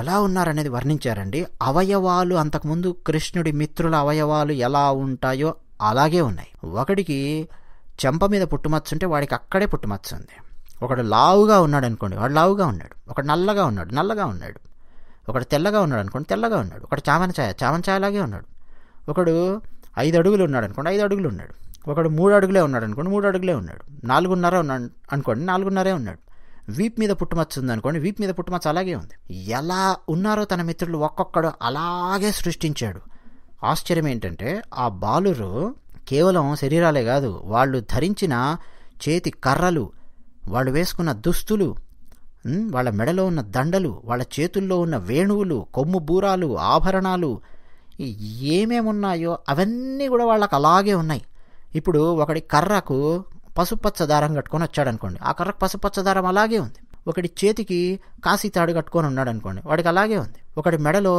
Speaker 1: ఎలా ఉన్నారనేది వర్ణించారండి అవయవాలు అంతకుముందు కృష్ణుడి మిత్రుల అవయవాలు ఎలా ఉంటాయో అలాగే ఉన్నాయి ఒకడికి చెంప మీద పుట్టుమచ్చుంటే వాడికి అక్కడే పుట్టుమచ్చు ఉంది ఒకడు లావుగా ఉన్నాడు అనుకోండి వాడు లావుగా ఉన్నాడు ఒకడు నల్లగా ఉన్నాడు నల్లగా ఉన్నాడు ఒకడు తెల్లగా ఉన్నాడు అనుకోండి తెల్లగా ఉన్నాడు ఒకడు చామన ఛాయ చామన ఛాయలాగే ఉన్నాడు ఒకడు ఐదు అడుగులు ఉన్నాడు అనుకోండి ఐదు అడుగులు ఉన్నాడు ఒకడు మూడు అడుగులే ఉన్నాడు అనుకోండి మూడు అడుగులే ఉన్నాడు నాలుగున్నర ఉన్నాడు అనుకోండి నాలుగున్నరే ఉన్నాడు వీప్ మీద ఉంది అనుకోండి వీప్ మీద పుట్టుమచ్చ అలాగే ఉంది ఎలా ఉన్నారో తన మిత్రులు ఒక్కొక్కడు అలాగే సృష్టించాడు ఆశ్చర్యం ఏంటంటే ఆ బాలురు కేవలం శరీరాలే కాదు వాళ్ళు ధరించిన చేతి కర్రలు వాళ్ళు వేసుకున్న దుస్తులు వాళ్ళ మెడలో ఉన్న దండలు వాళ్ళ చేతుల్లో ఉన్న వేణువులు కొమ్ము బూరాలు ఆభరణాలు ఏమేమి ఉన్నాయో అవన్నీ కూడా వాళ్ళకు అలాగే ఉన్నాయి ఇప్పుడు ఒకడి కర్రకు పసుపచ్చ దారం కట్టుకొని వచ్చాడనుకోండి ఆ కర్రకు పసుపచ్చ దారం అలాగే ఉంది ఒకడి చేతికి కాసి తాడు కట్టుకొని ఉన్నాడు అనుకోండి వాడికి అలాగే ఉంది ఒకడి మెడలో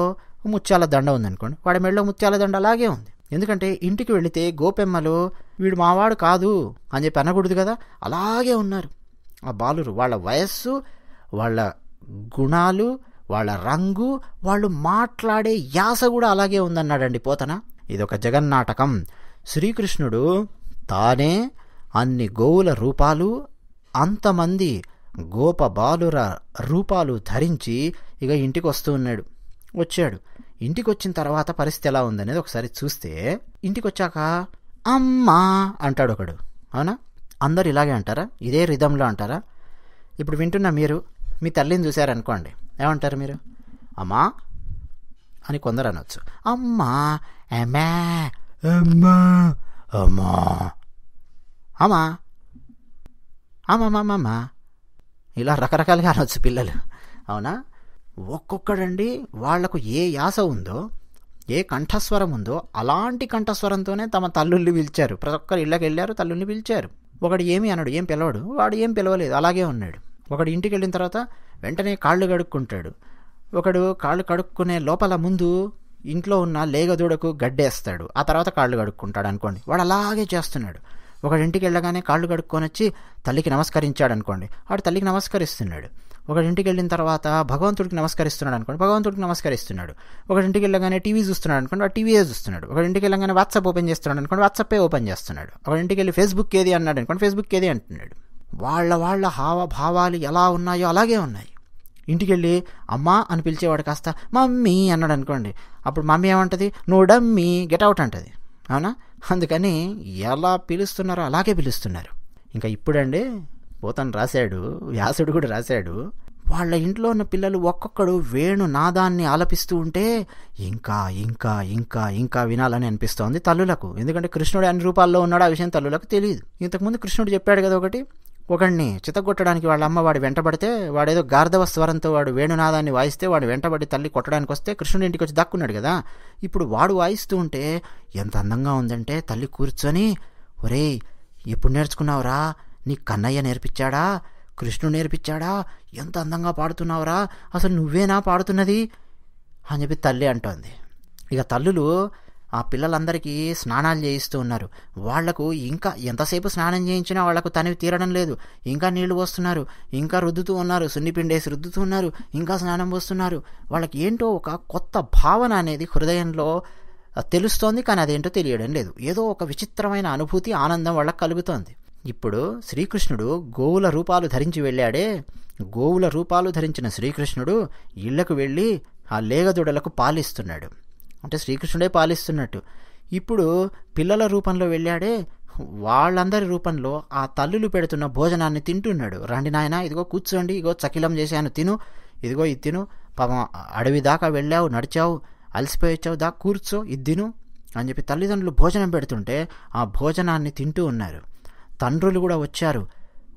Speaker 1: ముత్యాల దండ ఉందనుకోండి వాడి మెడలో ముత్యాల దండ అలాగే ఉంది ఎందుకంటే ఇంటికి వెళితే గోపెమ్మలు వీడు మావాడు కాదు అని చెప్పి అనకూడదు కదా అలాగే ఉన్నారు ఆ బాలురు వాళ్ళ వయస్సు వాళ్ళ గుణాలు వాళ్ళ రంగు వాళ్ళు మాట్లాడే యాస కూడా అలాగే ఉందన్నాడండి పోతన ఇదొక జగన్నాటకం శ్రీకృష్ణుడు తానే అన్ని గోవుల రూపాలు అంతమంది గోప బాలుర రూపాలు ధరించి ఇక ఇంటికి వస్తూ ఉన్నాడు వచ్చాడు ఇంటికి వచ్చిన తర్వాత పరిస్థితి ఎలా ఉందనేది ఒకసారి చూస్తే ఇంటికి వచ్చాక అమ్మా అంటాడు ఒకడు అవునా అందరు ఇలాగే అంటారా ఇదే రిధంలో అంటారా ఇప్పుడు వింటున్న మీరు మీ తల్లిని చూశారనుకోండి ఏమంటారు మీరు అమ్మా అని కొందరు అనొచ్చు అమ్మా అమ్మా అమ్మా అమ్మా అమ్మా అమ్మమ్మమ్మమ్మా ఇలా రకరకాలుగా అనొచ్చు పిల్లలు అవునా ఒక్కొక్కడండి వాళ్లకు ఏ యాస ఉందో ఏ కంఠస్వరం ఉందో అలాంటి కంఠస్వరంతోనే తమ తల్లుల్ని పిలిచారు ప్రతి ఒక్కరు ఇళ్ళకి వెళ్ళారు తల్లుల్ని పిలిచారు ఒకడు ఏమి అనడు ఏం పిలవడు వాడు ఏం పిలవలేదు అలాగే ఉన్నాడు ఒకడు ఇంటికి వెళ్ళిన తర్వాత వెంటనే కాళ్ళు కడుక్కుంటాడు ఒకడు కాళ్ళు కడుక్కునే లోపల ముందు ఇంట్లో ఉన్న లేగదూడకు గడ్డేస్తాడు ఆ తర్వాత కాళ్ళు కడుక్కుంటాడు అనుకోండి వాడు అలాగే చేస్తున్నాడు ఒకడింటికి వెళ్ళగానే కాళ్ళు కడుక్కొని వచ్చి తల్లికి నమస్కరించాడు అనుకోండి వాడు తల్లికి నమస్కరిస్తున్నాడు ఒకటింటికి వెళ్ళిన తర్వాత భగవంతుడికి నమస్కరిస్తున్నాడు అనుకోండి భగవంతుడికి నమస్కరిస్తున్నాడు ఒకటింటికి వెళ్ళగానే టీవీ చూస్తున్నాడు అనుకోండి ఆ టీవీయే చూస్తున్నాడు ఒకటి ఇంటికి వెళ్ళగానే వాట్సాప్ ఓపెన్ చేస్తున్నాడు అనుకోండి వాట్సాపే ఓపెన్ చేస్తున్నాడు ఒక ఇంటికి వెళ్ళి ఫేస్బుక్ ఏది అన్నాడు అనుకోండి ఫేస్బుక్ ఏది అంటున్నాడు వాళ్ళ వాళ్ళ హావభావాలు ఎలా ఉన్నాయో అలాగే ఉన్నాయి ఇంటికి వెళ్ళి అమ్మా అని పిలిచేవాడు కాస్త మమ్మీ అన్నాడు అనుకోండి అప్పుడు మమ్మీ ఏమంటుంది నువ్వు డమ్మీ అవుట్ అంటుంది అవునా అందుకని ఎలా పిలుస్తున్నారో అలాగే పిలుస్తున్నారు ఇంకా ఇప్పుడండి పోతను రాశాడు వ్యాసుడు కూడా రాశాడు వాళ్ళ ఇంట్లో ఉన్న పిల్లలు ఒక్కొక్కడు వేణు నాదాన్ని ఆలపిస్తూ ఉంటే ఇంకా ఇంకా ఇంకా ఇంకా వినాలని అనిపిస్తోంది తల్లులకు ఎందుకంటే కృష్ణుడు అన్ని రూపాల్లో ఉన్నాడు ఆ విషయం తల్లులకు తెలియదు ఇంతకుముందు కృష్ణుడు చెప్పాడు కదా ఒకటి ఒకడిని చితగొట్టడానికి వాళ్ళ అమ్మ వాడు వెంటబడితే వాడేదో గార్ధవ స్వరంతో వాడు వేణునాదాన్ని వాయిస్తే వాడు వెంటబడి తల్లి కొట్టడానికి వస్తే కృష్ణుడి ఇంటికి వచ్చి దక్కున్నాడు కదా ఇప్పుడు వాడు వాయిస్తూ ఉంటే ఎంత అందంగా ఉందంటే తల్లి కూర్చొని ఒరే ఎప్పుడు నేర్చుకున్నావురా నీ కన్నయ్య నేర్పించాడా కృష్ణుడు నేర్పించాడా ఎంత అందంగా పాడుతున్నావురా అసలు నువ్వేనా పాడుతున్నది అని చెప్పి తల్లి అంటోంది ఇక తల్లులు ఆ పిల్లలందరికీ స్నానాలు చేయిస్తూ ఉన్నారు వాళ్లకు ఇంకా ఎంతసేపు స్నానం చేయించినా వాళ్లకు తనివి తీరడం లేదు ఇంకా నీళ్లు పోస్తున్నారు ఇంకా రుద్దుతూ ఉన్నారు సున్నిపిండేసి రుద్దుతూ ఉన్నారు ఇంకా స్నానం పోస్తున్నారు వాళ్ళకి ఏంటో ఒక కొత్త భావన అనేది హృదయంలో తెలుస్తోంది కానీ అదేంటో తెలియడం లేదు ఏదో ఒక విచిత్రమైన అనుభూతి ఆనందం వాళ్ళకు కలుగుతోంది ఇప్పుడు శ్రీకృష్ణుడు గోవుల రూపాలు ధరించి వెళ్ళాడే గోవుల రూపాలు ధరించిన శ్రీకృష్ణుడు ఇళ్లకు వెళ్ళి ఆ లేగదొడలకు పాలిస్తున్నాడు అంటే శ్రీకృష్ణుడే పాలిస్తున్నట్టు ఇప్పుడు పిల్లల రూపంలో వెళ్ళాడే వాళ్ళందరి రూపంలో ఆ తల్లులు పెడుతున్న భోజనాన్ని తింటున్నాడు రండి నాయన ఇదిగో కూర్చోండి ఇగో చకిలం చేశాను తిను ఇదిగో ఇది తిను పాపం అడవి దాకా వెళ్ళావు నడిచావు అలసిపోయొచ్చావు దా కూర్చో ఇది తిను అని చెప్పి తల్లిదండ్రులు భోజనం పెడుతుంటే ఆ భోజనాన్ని తింటూ ఉన్నారు తండ్రులు కూడా వచ్చారు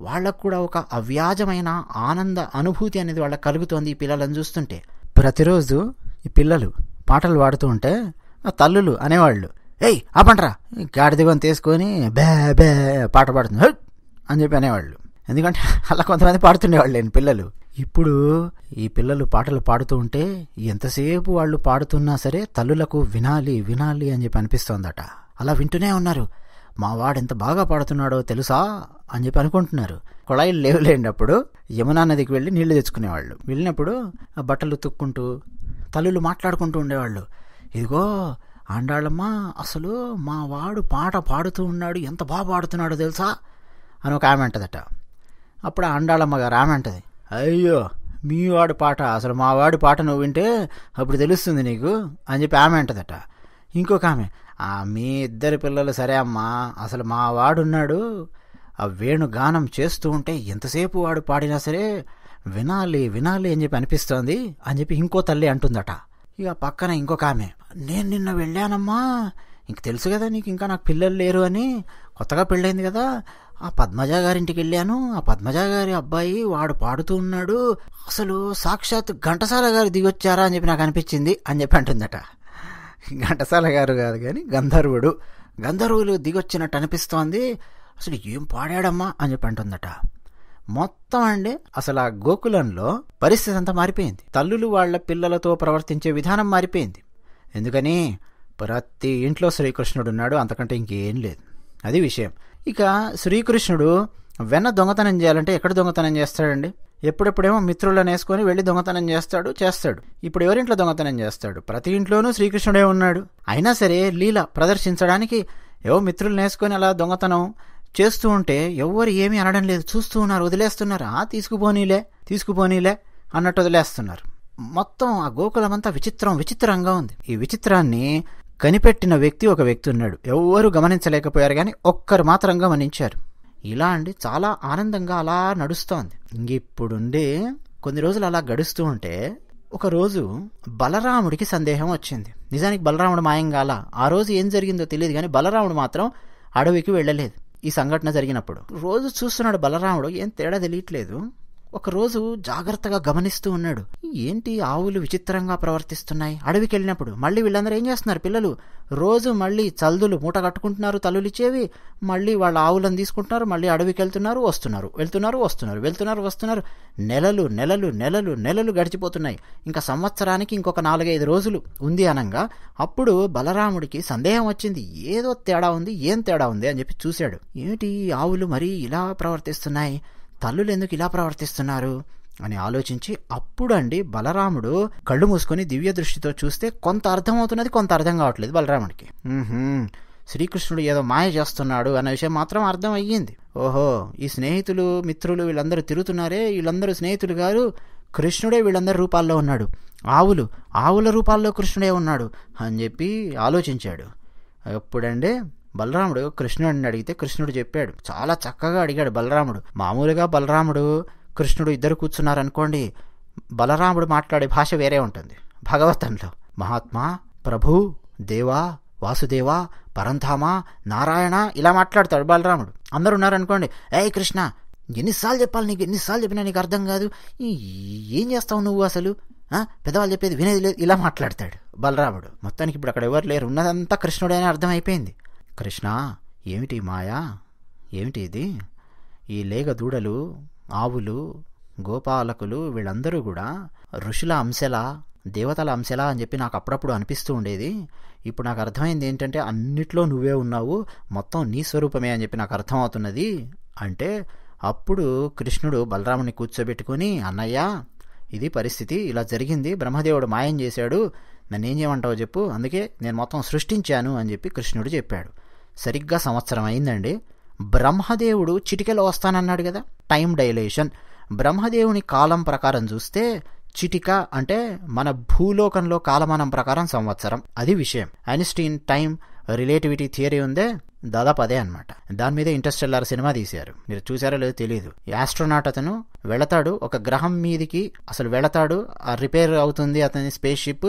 Speaker 1: వాళ్ళకు కూడా ఒక అవ్యాజమైన ఆనంద అనుభూతి అనేది వాళ్ళకి కలుగుతోంది ఈ పిల్లలను చూస్తుంటే ప్రతిరోజు ఈ పిల్లలు పాటలు పాడుతూ ఉంటే ఆ తల్లులు అనేవాళ్ళు ఏయ్ ఆ పంటరా గాడిదిగొని తీసుకొని బే బే పాట పాడుతుంది అని చెప్పి అనేవాళ్ళు ఎందుకంటే అలా కొంతమంది పాడుతుండేవాళ్ళు నేను పిల్లలు ఇప్పుడు ఈ పిల్లలు పాటలు పాడుతూ ఉంటే ఎంతసేపు వాళ్ళు పాడుతున్నా సరే తల్లులకు వినాలి వినాలి అని చెప్పి అనిపిస్తోందట అలా వింటూనే ఉన్నారు మా వాడెంత బాగా పాడుతున్నాడో తెలుసా అని చెప్పి అనుకుంటున్నారు కుళాయిలు లేవులేండి అప్పుడు యమునా నదికి వెళ్ళి నీళ్లు తెచ్చుకునేవాళ్ళు వెళ్ళినప్పుడు బట్టలు తుక్కుంటూ తల్లులు మాట్లాడుకుంటూ ఉండేవాళ్ళు ఇదిగో ఆండాళ్ళమ్మ అసలు మా వాడు పాట పాడుతూ ఉన్నాడు ఎంత బాగా పాడుతున్నాడో తెలుసా అని ఒక ఆమె అంటదట అప్పుడు అండాళ్ళమ్మ గారు ఆమె అంటది అయ్యో మీ వాడు పాట అసలు మా వాడి పాట నువ్వు వింటే అప్పుడు తెలుస్తుంది నీకు అని చెప్పి ఆమె అంటదట ఇంకొక ఆమె మీ ఇద్దరి పిల్లలు సరే అమ్మా అసలు మా వాడున్నాడు ఆ గానం చేస్తూ ఉంటే ఎంతసేపు వాడు పాడినా సరే వినాలి వినాలి అని చెప్పి అనిపిస్తోంది అని చెప్పి ఇంకో తల్లి అంటుందట ఇక పక్కన ఇంకొక ఆమె నేను నిన్న వెళ్ళానమ్మా ఇంక తెలుసు కదా నీకు ఇంకా నాకు పిల్లలు లేరు అని కొత్తగా పెళ్ళైంది కదా ఆ పద్మజ గారింటికి వెళ్ళాను ఆ పద్మజ గారి అబ్బాయి వాడు పాడుతూ ఉన్నాడు అసలు సాక్షాత్ ఘంటసాల గారు దిగొచ్చారా అని చెప్పి నాకు అనిపించింది అని చెప్పి అంటుందట ఘంటసాల గారు కాదు కానీ గంధర్వుడు గంధర్వులు దిగొచ్చినట్టు అనిపిస్తోంది అసలు ఏం పాడాడమ్మా అని చెప్పి అంటుందట మొత్తం అండి అసలు ఆ గోకులంలో పరిస్థితి అంతా మారిపోయింది తల్లులు వాళ్ళ పిల్లలతో ప్రవర్తించే విధానం మారిపోయింది ఎందుకని ప్రతి ఇంట్లో శ్రీకృష్ణుడు ఉన్నాడు అంతకంటే ఇంకేం లేదు అది విషయం ఇక శ్రీకృష్ణుడు వెన్న దొంగతనం చేయాలంటే ఎక్కడ దొంగతనం చేస్తాడండి ఎప్పుడెప్పుడేమో మిత్రులను వేసుకొని వెళ్ళి దొంగతనం చేస్తాడు చేస్తాడు ఇప్పుడు ఎవరింట్లో దొంగతనం చేస్తాడు ప్రతి ఇంట్లోనూ శ్రీకృష్ణుడే ఉన్నాడు అయినా సరే లీల ప్రదర్శించడానికి ఏవో మిత్రులు నేసుకొని అలా దొంగతనం చేస్తూ ఉంటే ఎవ్వరు ఏమీ అనడం లేదు చూస్తూ ఉన్నారు వదిలేస్తున్నారు ఆ తీసుకుపోనీలే తీసుకుపోనీలే అన్నట్టు వదిలేస్తున్నారు మొత్తం ఆ గోకులమంతా విచిత్రం విచిత్రంగా ఉంది ఈ విచిత్రాన్ని కనిపెట్టిన వ్యక్తి ఒక వ్యక్తి ఉన్నాడు ఎవ్వరూ గమనించలేకపోయారు కానీ ఒక్కరు మాత్రం గమనించారు ఇలా అండి చాలా ఆనందంగా అలా నడుస్తోంది ఇంకిప్పుడుండి కొన్ని రోజులు అలా గడుస్తూ ఉంటే ఒక రోజు బలరాముడికి సందేహం వచ్చింది నిజానికి బలరాముడు అలా ఆ రోజు ఏం జరిగిందో తెలియదు కానీ బలరాముడు మాత్రం అడవికి వెళ్ళలేదు ఈ సంఘటన జరిగినప్పుడు రోజు చూస్తున్నాడు బలరాముడు ఏం తేడా తెలియట్లేదు ఒకరోజు జాగ్రత్తగా గమనిస్తూ ఉన్నాడు ఏంటి ఆవులు విచిత్రంగా ప్రవర్తిస్తున్నాయి అడవికి వెళ్ళినప్పుడు మళ్ళీ వీళ్ళందరూ ఏం చేస్తున్నారు పిల్లలు రోజు మళ్ళీ చల్దులు మూట కట్టుకుంటున్నారు తలులిచ్చేవి మళ్ళీ వాళ్ళ ఆవులను తీసుకుంటున్నారు మళ్ళీ అడవికి వెళ్తున్నారు వస్తున్నారు వెళ్తున్నారు వస్తున్నారు వెళ్తున్నారు వస్తున్నారు నెలలు నెలలు నెలలు నెలలు గడిచిపోతున్నాయి ఇంకా సంవత్సరానికి ఇంకొక నాలుగైదు రోజులు ఉంది అనంగా అప్పుడు బలరాముడికి సందేహం వచ్చింది ఏదో తేడా ఉంది ఏం తేడా ఉంది అని చెప్పి చూశాడు ఏమిటి ఆవులు మరీ ఇలా ప్రవర్తిస్తున్నాయి తల్లులు ఎందుకు ఇలా ప్రవర్తిస్తున్నారు అని ఆలోచించి అప్పుడండి బలరాముడు కళ్ళు మూసుకొని దివ్య దృష్టితో చూస్తే కొంత అర్థం అవుతున్నది కొంత అర్థం కావట్లేదు బలరాముడికి శ్రీకృష్ణుడు ఏదో మాయ చేస్తున్నాడు అనే విషయం మాత్రం అర్థం అయ్యింది ఓహో ఈ స్నేహితులు మిత్రులు వీళ్ళందరూ తిరుగుతున్నారే వీళ్ళందరూ స్నేహితులు గారు కృష్ణుడే వీళ్ళందరి రూపాల్లో ఉన్నాడు ఆవులు ఆవుల రూపాల్లో కృష్ణుడే ఉన్నాడు అని చెప్పి ఆలోచించాడు ఎప్పుడంటే బలరాముడు కృష్ణుడిని అడిగితే కృష్ణుడు చెప్పాడు చాలా చక్కగా అడిగాడు బలరాముడు మామూలుగా బలరాముడు కృష్ణుడు ఇద్దరు కూర్చున్నారనుకోండి బలరాముడు మాట్లాడే భాష వేరే ఉంటుంది భగవతంలో మహాత్మా ప్రభు దేవా వాసుదేవా పరంధామ నారాయణ ఇలా మాట్లాడతాడు బలరాముడు అందరు ఉన్నారనుకోండి ఏ కృష్ణ ఎన్నిసార్లు చెప్పాలి నీకు ఎన్నిసార్లు చెప్పినా నీకు అర్థం కాదు ఏం చేస్తావు నువ్వు అసలు పెద్దవాళ్ళు చెప్పేది వినేది లేదు ఇలా మాట్లాడతాడు బలరాముడు మొత్తానికి ఇప్పుడు అక్కడ ఎవరు లేరు ఉన్నదంతా కృష్ణుడైనా అర్థమైపోయింది కృష్ణ ఏమిటి మాయా ఏమిటి ఇది ఈ లేగ దూడలు ఆవులు గోపాలకులు వీళ్ళందరూ కూడా ఋషుల అంశలా దేవతల అంశలా అని చెప్పి నాకు అప్పుడప్పుడు అనిపిస్తూ ఉండేది ఇప్పుడు నాకు అర్థమైంది ఏంటంటే అన్నిట్లో నువ్వే ఉన్నావు మొత్తం నీ స్వరూపమే అని చెప్పి నాకు అర్థమవుతున్నది అంటే అప్పుడు కృష్ణుడు బలరాముని కూర్చోబెట్టుకుని అన్నయ్య ఇది పరిస్థితి ఇలా జరిగింది బ్రహ్మదేవుడు మాయం చేశాడు నన్ను ఏం చేయమంటావు చెప్పు అందుకే నేను మొత్తం సృష్టించాను అని చెప్పి కృష్ణుడు చెప్పాడు సరిగ్గా సంవత్సరం అయిందండి బ్రహ్మదేవుడు చిటికెలో వస్తానన్నాడు కదా టైం డైలేషన్ బ్రహ్మదేవుని కాలం ప్రకారం చూస్తే చిటిక అంటే మన భూలోకంలో కాలమానం ప్రకారం సంవత్సరం అది విషయం ఐన్స్టీన్ టైం రిలేటివిటీ థియరీ ఉందే దాదాపు అదే అనమాట దాని మీద ఇంటర్స్టెల్లార్ సినిమా తీశారు మీరు చూసారో లేదో తెలియదు ఆస్ట్రోనాట్ అతను వెళతాడు ఒక గ్రహం మీదికి అసలు వెళతాడు ఆ రిపేర్ అవుతుంది అతని స్పేస్ షిప్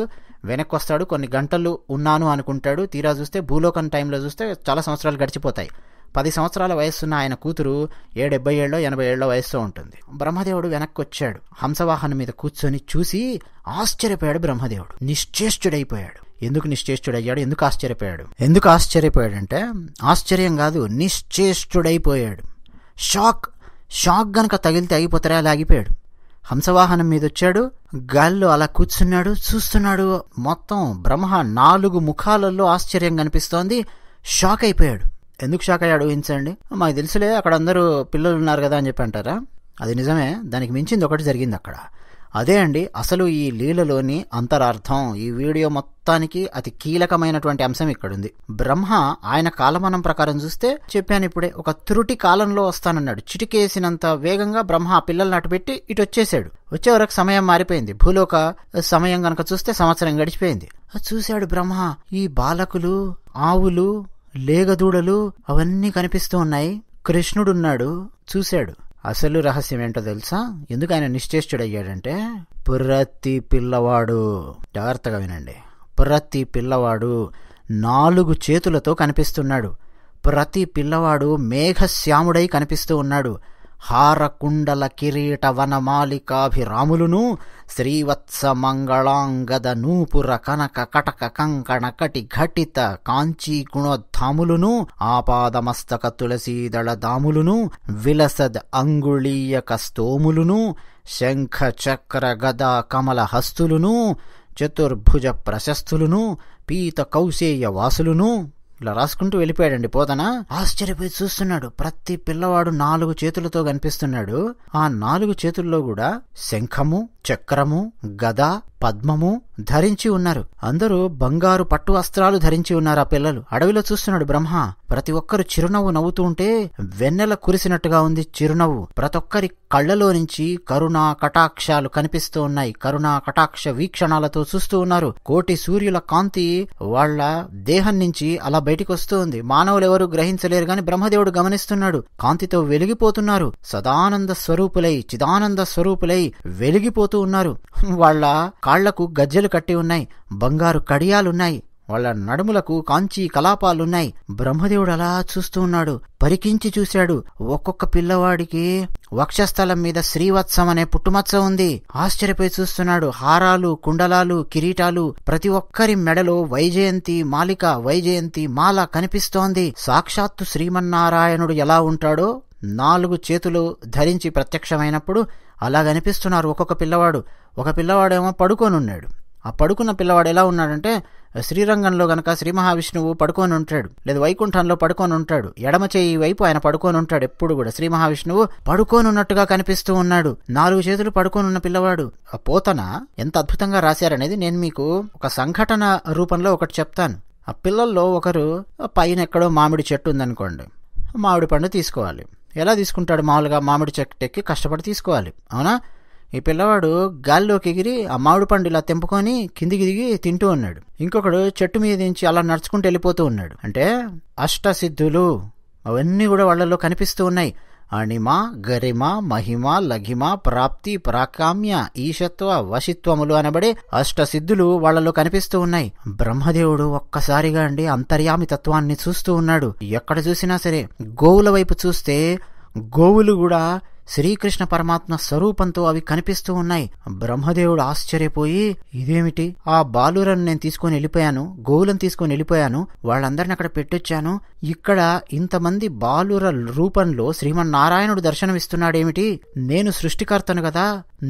Speaker 1: వెనక్కి వస్తాడు కొన్ని గంటలు ఉన్నాను అనుకుంటాడు తీరా చూస్తే భూలోకం టైంలో చూస్తే చాలా సంవత్సరాలు గడిచిపోతాయి పది సంవత్సరాల వయస్సున్న ఆయన కూతురు ఏ డెబ్బై ఏళ్ళో ఎనభై ఏళ్ళో వయస్సు ఉంటుంది బ్రహ్మదేవుడు వెనక్కి వచ్చాడు హంసవాహనం మీద కూర్చొని చూసి ఆశ్చర్యపోయాడు బ్రహ్మదేవుడు నిశ్చేష్టుడైపోయాడు ఎందుకు నిశ్చేష్టుడయ్యాడు ఎందుకు ఆశ్చర్యపోయాడు ఎందుకు ఆశ్చర్యపోయాడంటే ఆశ్చర్యం కాదు నిశ్చేష్టుడైపోయాడు షాక్ షాక్ గనక తగిలితే ఆగిపోతారా అలా ఆగిపోయాడు హంసవాహనం మీద వచ్చాడు గాల్లో అలా కూర్చున్నాడు చూస్తున్నాడు మొత్తం బ్రహ్మ నాలుగు ముఖాలలో ఆశ్చర్యం కనిపిస్తోంది షాక్ అయిపోయాడు ఎందుకు షాక్ అయ్యాడు ఊహించండి మాకు తెలుసులే అక్కడ అందరూ పిల్లలు ఉన్నారు కదా అని చెప్పి అంటారా అది నిజమే దానికి మించింది ఒకటి జరిగింది అక్కడ అదే అండి అసలు ఈ లీలలోని అంతరార్థం ఈ వీడియో మొత్తానికి అతి కీలకమైనటువంటి అంశం ఇక్కడుంది బ్రహ్మ ఆయన కాలమానం ప్రకారం చూస్తే చెప్పాను ఇప్పుడే ఒక త్రుటి కాలంలో వస్తానన్నాడు చిటికేసినంత వేగంగా బ్రహ్మ ఆ పిల్లల్ని అటుపెట్టి ఇటు వచ్చేసాడు వచ్చే వరకు సమయం మారిపోయింది భూలోక సమయం గనక చూస్తే సంవత్సరం గడిచిపోయింది చూశాడు బ్రహ్మ ఈ బాలకులు ఆవులు లేగదూడలు అవన్నీ కనిపిస్తూ ఉన్నాయి కృష్ణుడున్నాడు చూశాడు అసలు రహస్యం ఏంటో తెలుసా ఎందుకు ఆయన అయ్యాడంటే ప్రతి పిల్లవాడు జాగ్రత్తగా వినండి ప్రతి పిల్లవాడు నాలుగు చేతులతో కనిపిస్తున్నాడు ప్రతి పిల్లవాడు మేఘశ్యాముడై కనిపిస్తూ ఉన్నాడు హారకుండల కిరీట వనమాలికాభిరాములును శ్రీవత్స మంగళాంగద నూపుర కనక కటక కంకణ కటి ఘటిత కాంచీ గుణోద్ధాములును ఆపాదమస్తక తులసీదళ దాములును విలసద్ అంగుళీయక స్తోములును శంఖ చక్ర గదా కమల హస్తులును చతుర్భుజ ప్రశస్తులును పీత కౌశేయ వాసులును ఇలా రాసుకుంటూ వెళ్ళిపోయాడండి పోతనా ఆశ్చర్యపోయి చూస్తున్నాడు ప్రతి పిల్లవాడు నాలుగు చేతులతో కనిపిస్తున్నాడు ఆ నాలుగు చేతుల్లో కూడా శంఖము చక్రము గద పద్మము ధరించి ఉన్నారు అందరూ బంగారు పట్టు వస్త్రాలు ధరించి ఉన్నారు ఆ పిల్లలు అడవిలో చూస్తున్నాడు బ్రహ్మ ప్రతి ఒక్కరు చిరునవ్వు నవ్వుతూ ఉంటే వెన్నెల కురిసినట్టుగా ఉంది చిరునవ్వు ప్రతి ఒక్కరి కళ్లలో నుంచి కరుణా కటాక్షాలు కనిపిస్తూ ఉన్నాయి కరుణా కటాక్ష వీక్షణాలతో చూస్తూ ఉన్నారు కోటి సూర్యుల కాంతి వాళ్ల దేహం నుంచి అలా బయటికి వస్తుంది ఉంది మానవులు ఎవరు గ్రహించలేరు గాని బ్రహ్మదేవుడు గమనిస్తున్నాడు కాంతితో వెలిగిపోతున్నారు సదానంద స్వరూపులై చిదానంద స్వరూపులై వెలిగిపోతూ ఉన్నారు వాళ్ళ కాళ్లకు గజ్జెలు కట్టి ఉన్నాయి బంగారు కడియాలున్నాయి వాళ్ల నడుములకు కాంచి కలాపాలున్నాయి బ్రహ్మదేవుడు అలా చూస్తూ ఉన్నాడు పరికించి చూశాడు ఒక్కొక్క పిల్లవాడికి వక్షస్థలం మీద శ్రీవత్సం అనే పుట్టుమచ్చ ఉంది ఆశ్చర్యపోయి చూస్తున్నాడు హారాలు కుండలాలు కిరీటాలు ప్రతి ఒక్కరి మెడలో వైజయంతి మాలిక వైజయంతి మాల కనిపిస్తోంది సాక్షాత్తు శ్రీమన్నారాయణుడు ఎలా ఉంటాడో నాలుగు చేతులు ధరించి ప్రత్యక్షమైనప్పుడు అలాగనిపిస్తున్నారు ఒక్కొక్క పిల్లవాడు ఒక పిల్లవాడేమో పడుకోనున్నాడు ఆ పడుకున్న పిల్లవాడు ఎలా ఉన్నాడంటే శ్రీరంగంలో గనక శ్రీ మహావిష్ణువు పడుకొని ఉంటాడు లేదా వైకుంఠంలో పడుకొని ఉంటాడు ఎడమ చేయి వైపు ఆయన పడుకొని ఉంటాడు ఎప్పుడు కూడా శ్రీ మహావిష్ణువు పడుకొని ఉన్నట్టుగా కనిపిస్తూ ఉన్నాడు నాలుగు చేతులు పడుకొని ఉన్న పిల్లవాడు ఆ పోతన ఎంత అద్భుతంగా రాశారనేది నేను మీకు ఒక సంఘటన రూపంలో ఒకటి చెప్తాను ఆ పిల్లల్లో ఒకరు పైన ఎక్కడో మామిడి చెట్టు ఉందనుకోండి మామిడి పండు తీసుకోవాలి ఎలా తీసుకుంటాడు మామూలుగా మామిడి చెట్టెక్కి కష్టపడి తీసుకోవాలి అవునా ఈ పిల్లవాడు గాల్లోకి ఎగిరి ఆ మామిడి పండు ఇలా తెంపుకొని కిందికి దిగి తింటూ ఉన్నాడు ఇంకొకడు చెట్టు మీద నుంచి అలా నడుచుకుంటూ వెళ్ళిపోతూ ఉన్నాడు అంటే అష్టసిద్ధులు అవన్నీ కూడా వాళ్లలో కనిపిస్తూ ఉన్నాయి అణిమ గరిమ మహిమ లఘిమ ప్రాప్తి ప్రాకామ్య ఈశత్వ వశిత్వములు అనబడే అష్టసిద్ధులు వాళ్లలో కనిపిస్తూ ఉన్నాయి బ్రహ్మదేవుడు ఒక్కసారిగా అండి అంతర్యామి తత్వాన్ని చూస్తూ ఉన్నాడు ఎక్కడ చూసినా సరే గోవుల వైపు చూస్తే గోవులు కూడా శ్రీకృష్ణ పరమాత్మ స్వరూపంతో అవి కనిపిస్తూ ఉన్నాయి బ్రహ్మదేవుడు ఆశ్చర్యపోయి ఇదేమిటి ఆ బాలురను నేను తీసుకొని వెళ్ళిపోయాను గోవులను తీసుకొని వెళ్ళిపోయాను వాళ్ళందరిని అక్కడ పెట్టొచ్చాను ఇక్కడ ఇంతమంది బాలుర రూపంలో శ్రీమన్నారాయణుడు దర్శనమిస్తున్నాడేమిటి నేను సృష్టికర్తను కదా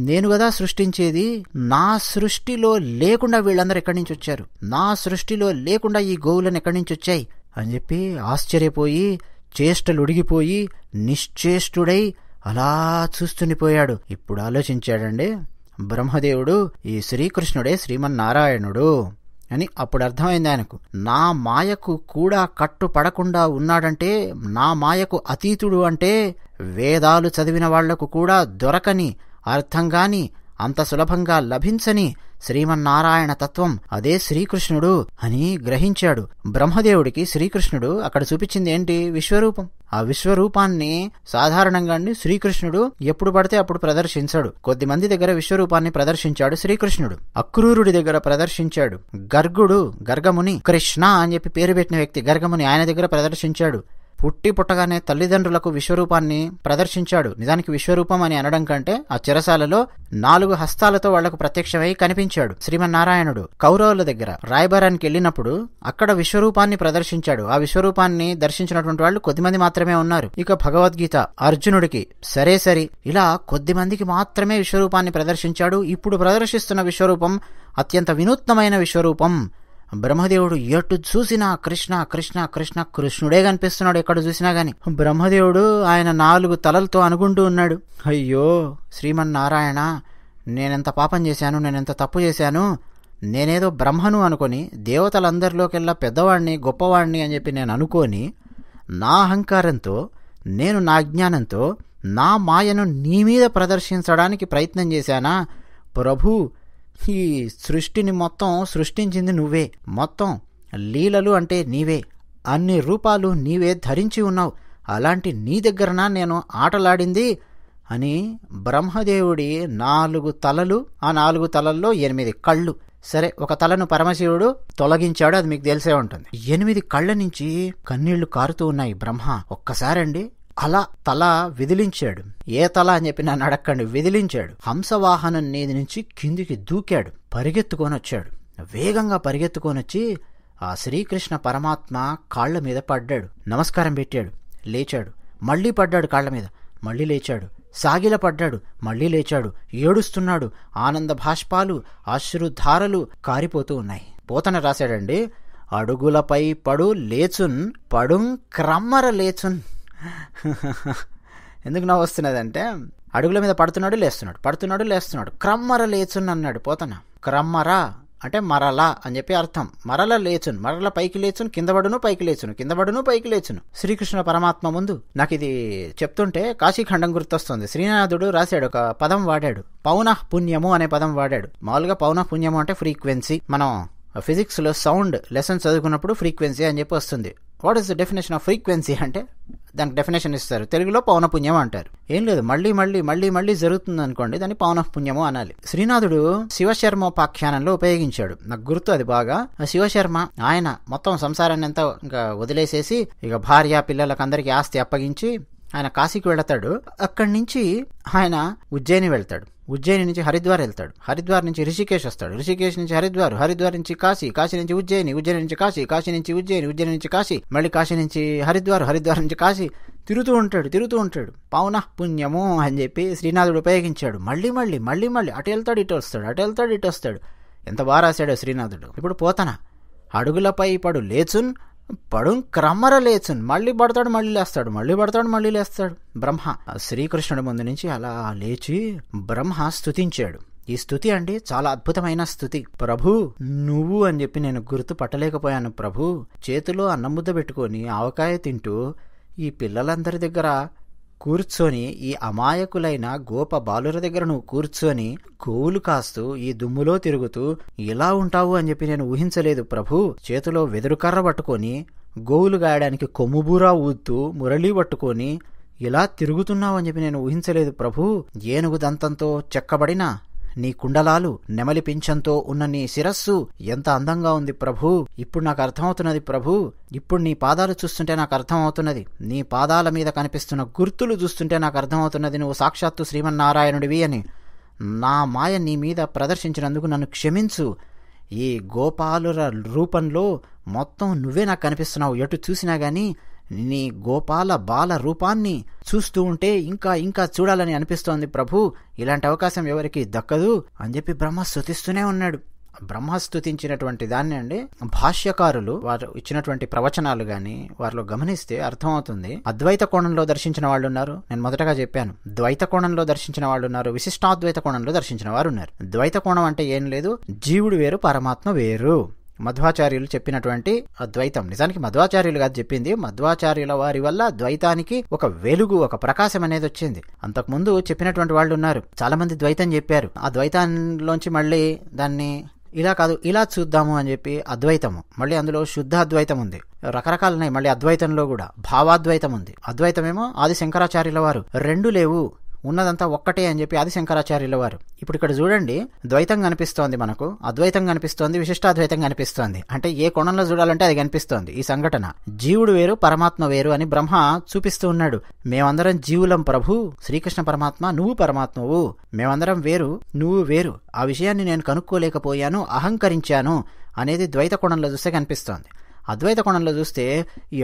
Speaker 1: నేను కదా సృష్టించేది నా సృష్టిలో లేకుండా వీళ్ళందరూ ఎక్కడి నుంచి వచ్చారు నా సృష్టిలో లేకుండా ఈ గోవులను ఎక్కడి నుంచి వచ్చాయి అని చెప్పి ఆశ్చర్యపోయి చేష్టలుడిగిపోయి నిశ్చేష్టుడై అలా చూస్తుండిపోయాడు ఇప్పుడు ఆలోచించాడండి బ్రహ్మదేవుడు ఈ శ్రీకృష్ణుడే శ్రీమన్నారాయణుడు అని అప్పుడు అర్థమైంది ఆయనకు నా మాయకు కూడా కట్టుపడకుండా ఉన్నాడంటే నా మాయకు అతీతుడు అంటే వేదాలు చదివిన వాళ్లకు కూడా దొరకని అర్థం అంత సులభంగా లభించని శ్రీమన్నారాయణ తత్వం అదే శ్రీకృష్ణుడు అని గ్రహించాడు బ్రహ్మదేవుడికి శ్రీకృష్ణుడు అక్కడ చూపించింది ఏంటి విశ్వరూపం ఆ విశ్వరూపాన్ని సాధారణంగా శ్రీకృష్ణుడు ఎప్పుడు పడితే అప్పుడు ప్రదర్శించాడు కొద్ది మంది దగ్గర విశ్వరూపాన్ని ప్రదర్శించాడు శ్రీకృష్ణుడు అక్రూరుడి దగ్గర ప్రదర్శించాడు గర్గుడు గర్గముని కృష్ణ అని చెప్పి పేరు పెట్టిన వ్యక్తి గర్గముని ఆయన దగ్గర ప్రదర్శించాడు పుట్టి పుట్టగానే తల్లిదండ్రులకు విశ్వరూపాన్ని ప్రదర్శించాడు నిజానికి విశ్వరూపం అని అనడం కంటే ఆ చిరసాలలో నాలుగు హస్తాలతో వాళ్లకు ప్రత్యక్షమై కనిపించాడు శ్రీమన్నారాయణుడు కౌరవుల దగ్గర రాయబారానికి వెళ్ళినప్పుడు అక్కడ విశ్వరూపాన్ని ప్రదర్శించాడు ఆ విశ్వరూపాన్ని దర్శించినటువంటి వాళ్ళు కొద్దిమంది మాత్రమే ఉన్నారు ఇక భగవద్గీత అర్జునుడికి సరే సరి ఇలా కొద్దిమందికి మాత్రమే విశ్వరూపాన్ని ప్రదర్శించాడు ఇప్పుడు ప్రదర్శిస్తున్న విశ్వరూపం అత్యంత వినూత్నమైన విశ్వరూపం బ్రహ్మదేవుడు ఎటు చూసినా కృష్ణ కృష్ణ కృష్ణ కృష్ణుడే కనిపిస్తున్నాడు ఎక్కడ చూసినా గాని బ్రహ్మదేవుడు ఆయన నాలుగు తలలతో అనుకుంటూ ఉన్నాడు అయ్యో శ్రీమన్నారాయణ నేనెంత పాపం చేశాను నేనెంత తప్పు చేశాను నేనేదో బ్రహ్మను అనుకొని దేవతలందరిలోకెల్లా పెద్దవాడిని గొప్పవాణ్ణి అని చెప్పి నేను అనుకోని నా అహంకారంతో నేను నా జ్ఞానంతో నా మాయను నీ మీద ప్రదర్శించడానికి ప్రయత్నం చేశానా ప్రభు ఈ సృష్టిని మొత్తం సృష్టించింది నువ్వే మొత్తం లీలలు అంటే నీవే అన్ని రూపాలు నీవే ధరించి ఉన్నావు అలాంటి నీ దగ్గరన నేను ఆటలాడింది అని బ్రహ్మదేవుడి నాలుగు తలలు ఆ నాలుగు తలల్లో ఎనిమిది కళ్ళు సరే ఒక తలను పరమశివుడు తొలగించాడు అది మీకు తెలిసే ఉంటుంది ఎనిమిది కళ్ళ నుంచి కన్నీళ్లు కారుతూ ఉన్నాయి బ్రహ్మ ఒక్కసారండి అలా తల విదిలించాడు ఏ తల అని చెప్పి నన్ను అడక్కండి విదిలించాడు హంసవాహనం నీది నుంచి కిందికి దూకాడు పరిగెత్తుకొని వచ్చాడు వేగంగా పరిగెత్తుకొని వచ్చి ఆ శ్రీకృష్ణ పరమాత్మ కాళ్ల మీద పడ్డాడు నమస్కారం పెట్టాడు లేచాడు మళ్ళీ పడ్డాడు కాళ్ల మీద మళ్ళీ లేచాడు సాగిల పడ్డాడు మళ్ళీ లేచాడు ఏడుస్తున్నాడు ఆనంద భాష్పాలు అశ్రుధారలు కారిపోతూ ఉన్నాయి పోతన రాశాడండి అడుగులపై పడు లేచున్ పడుం క్రమ్మర లేచున్ ఎందుకు నవ్వు అంటే అడుగుల మీద పడుతున్నాడు లేస్తున్నాడు పడుతున్నాడు లేస్తున్నాడు క్రమ్మర లేచున్ అన్నాడు పోతన క్రమ్మరా అంటే మరలా అని చెప్పి అర్థం మరల లేచును మరల పైకి లేచును కిందబడును పైకి లేచును కిందబడును పైకి లేచును శ్రీకృష్ణ పరమాత్మ ముందు నాకు ఇది చెప్తుంటే కాశీఖండం గుర్తొస్తుంది శ్రీనాథుడు రాశాడు ఒక పదం వాడాడు పౌనః పుణ్యము అనే పదం వాడాడు మామూలుగా పౌనః పుణ్యము అంటే ఫ్రీక్వెన్సీ మనం ఫిజిక్స్లో సౌండ్ లెసన్ చదువుకున్నప్పుడు ఫ్రీక్వెన్సీ అని చెప్పి వస్తుంది what is the definition of frequency అంటే దానికి డెఫినేషన్ ఇస్తారు తెలుగులో పౌనపుణ్యం అంటారు ఏం లేదు మళ్ళీ మళ్ళీ మళ్ళీ మళ్ళీ జరుగుతుంది అనుకోండి దాన్ని పౌనఃపుణ్యము అనాలి శ్రీనాథుడు శివశర్మోపాఖ్యానంలో ఉపయోగించాడు నాకు గుర్తు అది బాగా శివశర్మ ఆయన మొత్తం సంసారాన్ని అంతా ఇంకా వదిలేసేసి ఇక భార్య పిల్లలకు అందరికీ ఆస్తి అప్పగించి ఆయన కాశీకి వెళతాడు అక్కడి నుంచి ఆయన ఉజ్జయిని వెళ్తాడు ఉజ్జయిని నుంచి హరిద్వార్ వెళ్తాడు హరిద్వార్ నుంచి రిషికేష్ వస్తాడు రిషికేష్ నుంచి హరిద్వార్ హరిద్వార్ నుంచి కాశీ కాశీ నుంచి ఉజ్జయిని ఉజ్జయిని నుంచి కాశీ కాశీ నుంచి ఉజ్జయిని ఉజ్జయిని నుంచి కాశీ మళ్ళీ కాశీ నుంచి హరిద్వార్ హరిద్వార్ నుంచి కాశీ తిరుగుతూ ఉంటాడు తిరుగుతూ ఉంటాడు పావునా పుణ్యము అని చెప్పి శ్రీనాథుడు ఉపయోగించాడు మళ్ళీ మళ్ళీ మళ్ళీ మళ్ళీ అటు వెళ్తాడు ఇటు వస్తాడు అటు వెళ్తాడు ఇటు వస్తాడు ఎంత బాగా రాశాడు శ్రీనాథుడు ఇప్పుడు పోతనా అడుగులపై పడు లేచున్ పడుం క్రమర లేచును మళ్ళీ పడతాడు మళ్ళీ లేస్తాడు మళ్ళీ పడతాడు మళ్ళీ లేస్తాడు బ్రహ్మ శ్రీకృష్ణుడి ముందు నుంచి అలా లేచి బ్రహ్మ స్థుతించాడు ఈ స్థుతి అండి చాలా అద్భుతమైన స్థుతి ప్రభు నువ్వు అని చెప్పి నేను గుర్తు పట్టలేకపోయాను ప్రభు చేతిలో అన్నముద్ద పెట్టుకొని ఆవకాయ తింటూ ఈ పిల్లలందరి దగ్గర కూర్చొని ఈ అమాయకులైన గోప బాలుర దగ్గర నువ్వు కూర్చొని గోవులు కాస్తూ ఈ దుమ్ములో తిరుగుతూ ఇలా ఉంటావు అని చెప్పి నేను ఊహించలేదు ప్రభు చేతిలో వెదురుకర్ర పట్టుకొని గోవులు గాయడానికి కొమ్ముబూరా ఊదుతూ మురళీ పట్టుకొని ఇలా తిరుగుతున్నావు అని చెప్పి నేను ఊహించలేదు ప్రభు ఏనుగు దంతంతో చెక్కబడిన నీ కుండలాలు నెమలి పింఛంతో ఉన్న నీ శిరస్సు ఎంత అందంగా ఉంది ప్రభు ఇప్పుడు నాకు అర్థమవుతున్నది ప్రభు ఇప్పుడు నీ పాదాలు చూస్తుంటే నాకు అర్థమవుతున్నది నీ పాదాల మీద కనిపిస్తున్న గుర్తులు చూస్తుంటే నాకు అర్థమవుతున్నది నువ్వు సాక్షాత్తు శ్రీమన్నారాయణుడివి అని నా మాయ నీ మీద ప్రదర్శించినందుకు నన్ను క్షమించు ఈ గోపాలుర రూపంలో మొత్తం నువ్వే నాకు కనిపిస్తున్నావు ఎటు చూసినా కానీ నీ గోపాల బాల రూపాన్ని చూస్తూ ఉంటే ఇంకా ఇంకా చూడాలని అనిపిస్తోంది ప్రభు ఇలాంటి అవకాశం ఎవరికి దక్కదు అని చెప్పి బ్రహ్మ స్థుతిస్తూనే ఉన్నాడు బ్రహ్మ స్థుతించినటువంటి దాన్ని అండి భాష్యకారులు వారు ఇచ్చినటువంటి ప్రవచనాలు కానీ వారిలో గమనిస్తే అర్థమవుతుంది అద్వైత కోణంలో దర్శించిన వాళ్ళు ఉన్నారు నేను మొదటగా చెప్పాను ద్వైత కోణంలో దర్శించిన వాళ్ళు ఉన్నారు విశిష్టాద్వైత కోణంలో దర్శించిన వారు ఉన్నారు ద్వైత కోణం అంటే ఏం లేదు జీవుడు వేరు పరమాత్మ వేరు మధ్వాచార్యులు చెప్పినటువంటి ద్వైతం నిజానికి మధ్వాచార్యులు కాదు చెప్పింది మధ్వాచార్యుల వారి వల్ల ద్వైతానికి ఒక వెలుగు ఒక ప్రకాశం అనేది వచ్చింది అంతకుముందు చెప్పినటువంటి వాళ్ళు ఉన్నారు చాలా మంది ద్వైతం చెప్పారు ఆ ద్వైతంలోంచి మళ్ళీ దాన్ని ఇలా కాదు ఇలా చూద్దాము అని చెప్పి అద్వైతము మళ్ళీ అందులో శుద్ధ అద్వైతం ఉంది రకరకాలున్నాయి మళ్ళీ అద్వైతంలో కూడా భావాద్వైతం ఉంది అద్వైతమేమో ఆది శంకరాచార్యుల వారు రెండు లేవు ఉన్నదంతా ఒక్కటే అని చెప్పి ఆది శంకరాచార్యుల వారు ఇప్పుడు ఇక్కడ చూడండి ద్వైతం కనిపిస్తోంది మనకు అద్వైతం కనిపిస్తోంది విశిష్టాద్వైతం కనిపిస్తోంది అంటే ఏ కోణంలో చూడాలంటే అది కనిపిస్తోంది ఈ సంఘటన జీవుడు వేరు పరమాత్మ వేరు అని బ్రహ్మ చూపిస్తూ ఉన్నాడు మేమందరం జీవులం ప్రభు శ్రీకృష్ణ పరమాత్మ నువ్వు పరమాత్మవు మేమందరం వేరు నువ్వు వేరు ఆ విషయాన్ని నేను కనుక్కోలేకపోయాను అహంకరించాను అనేది ద్వైత కోణంలో చూస్తే కనిపిస్తోంది అద్వైత కోణంలో చూస్తే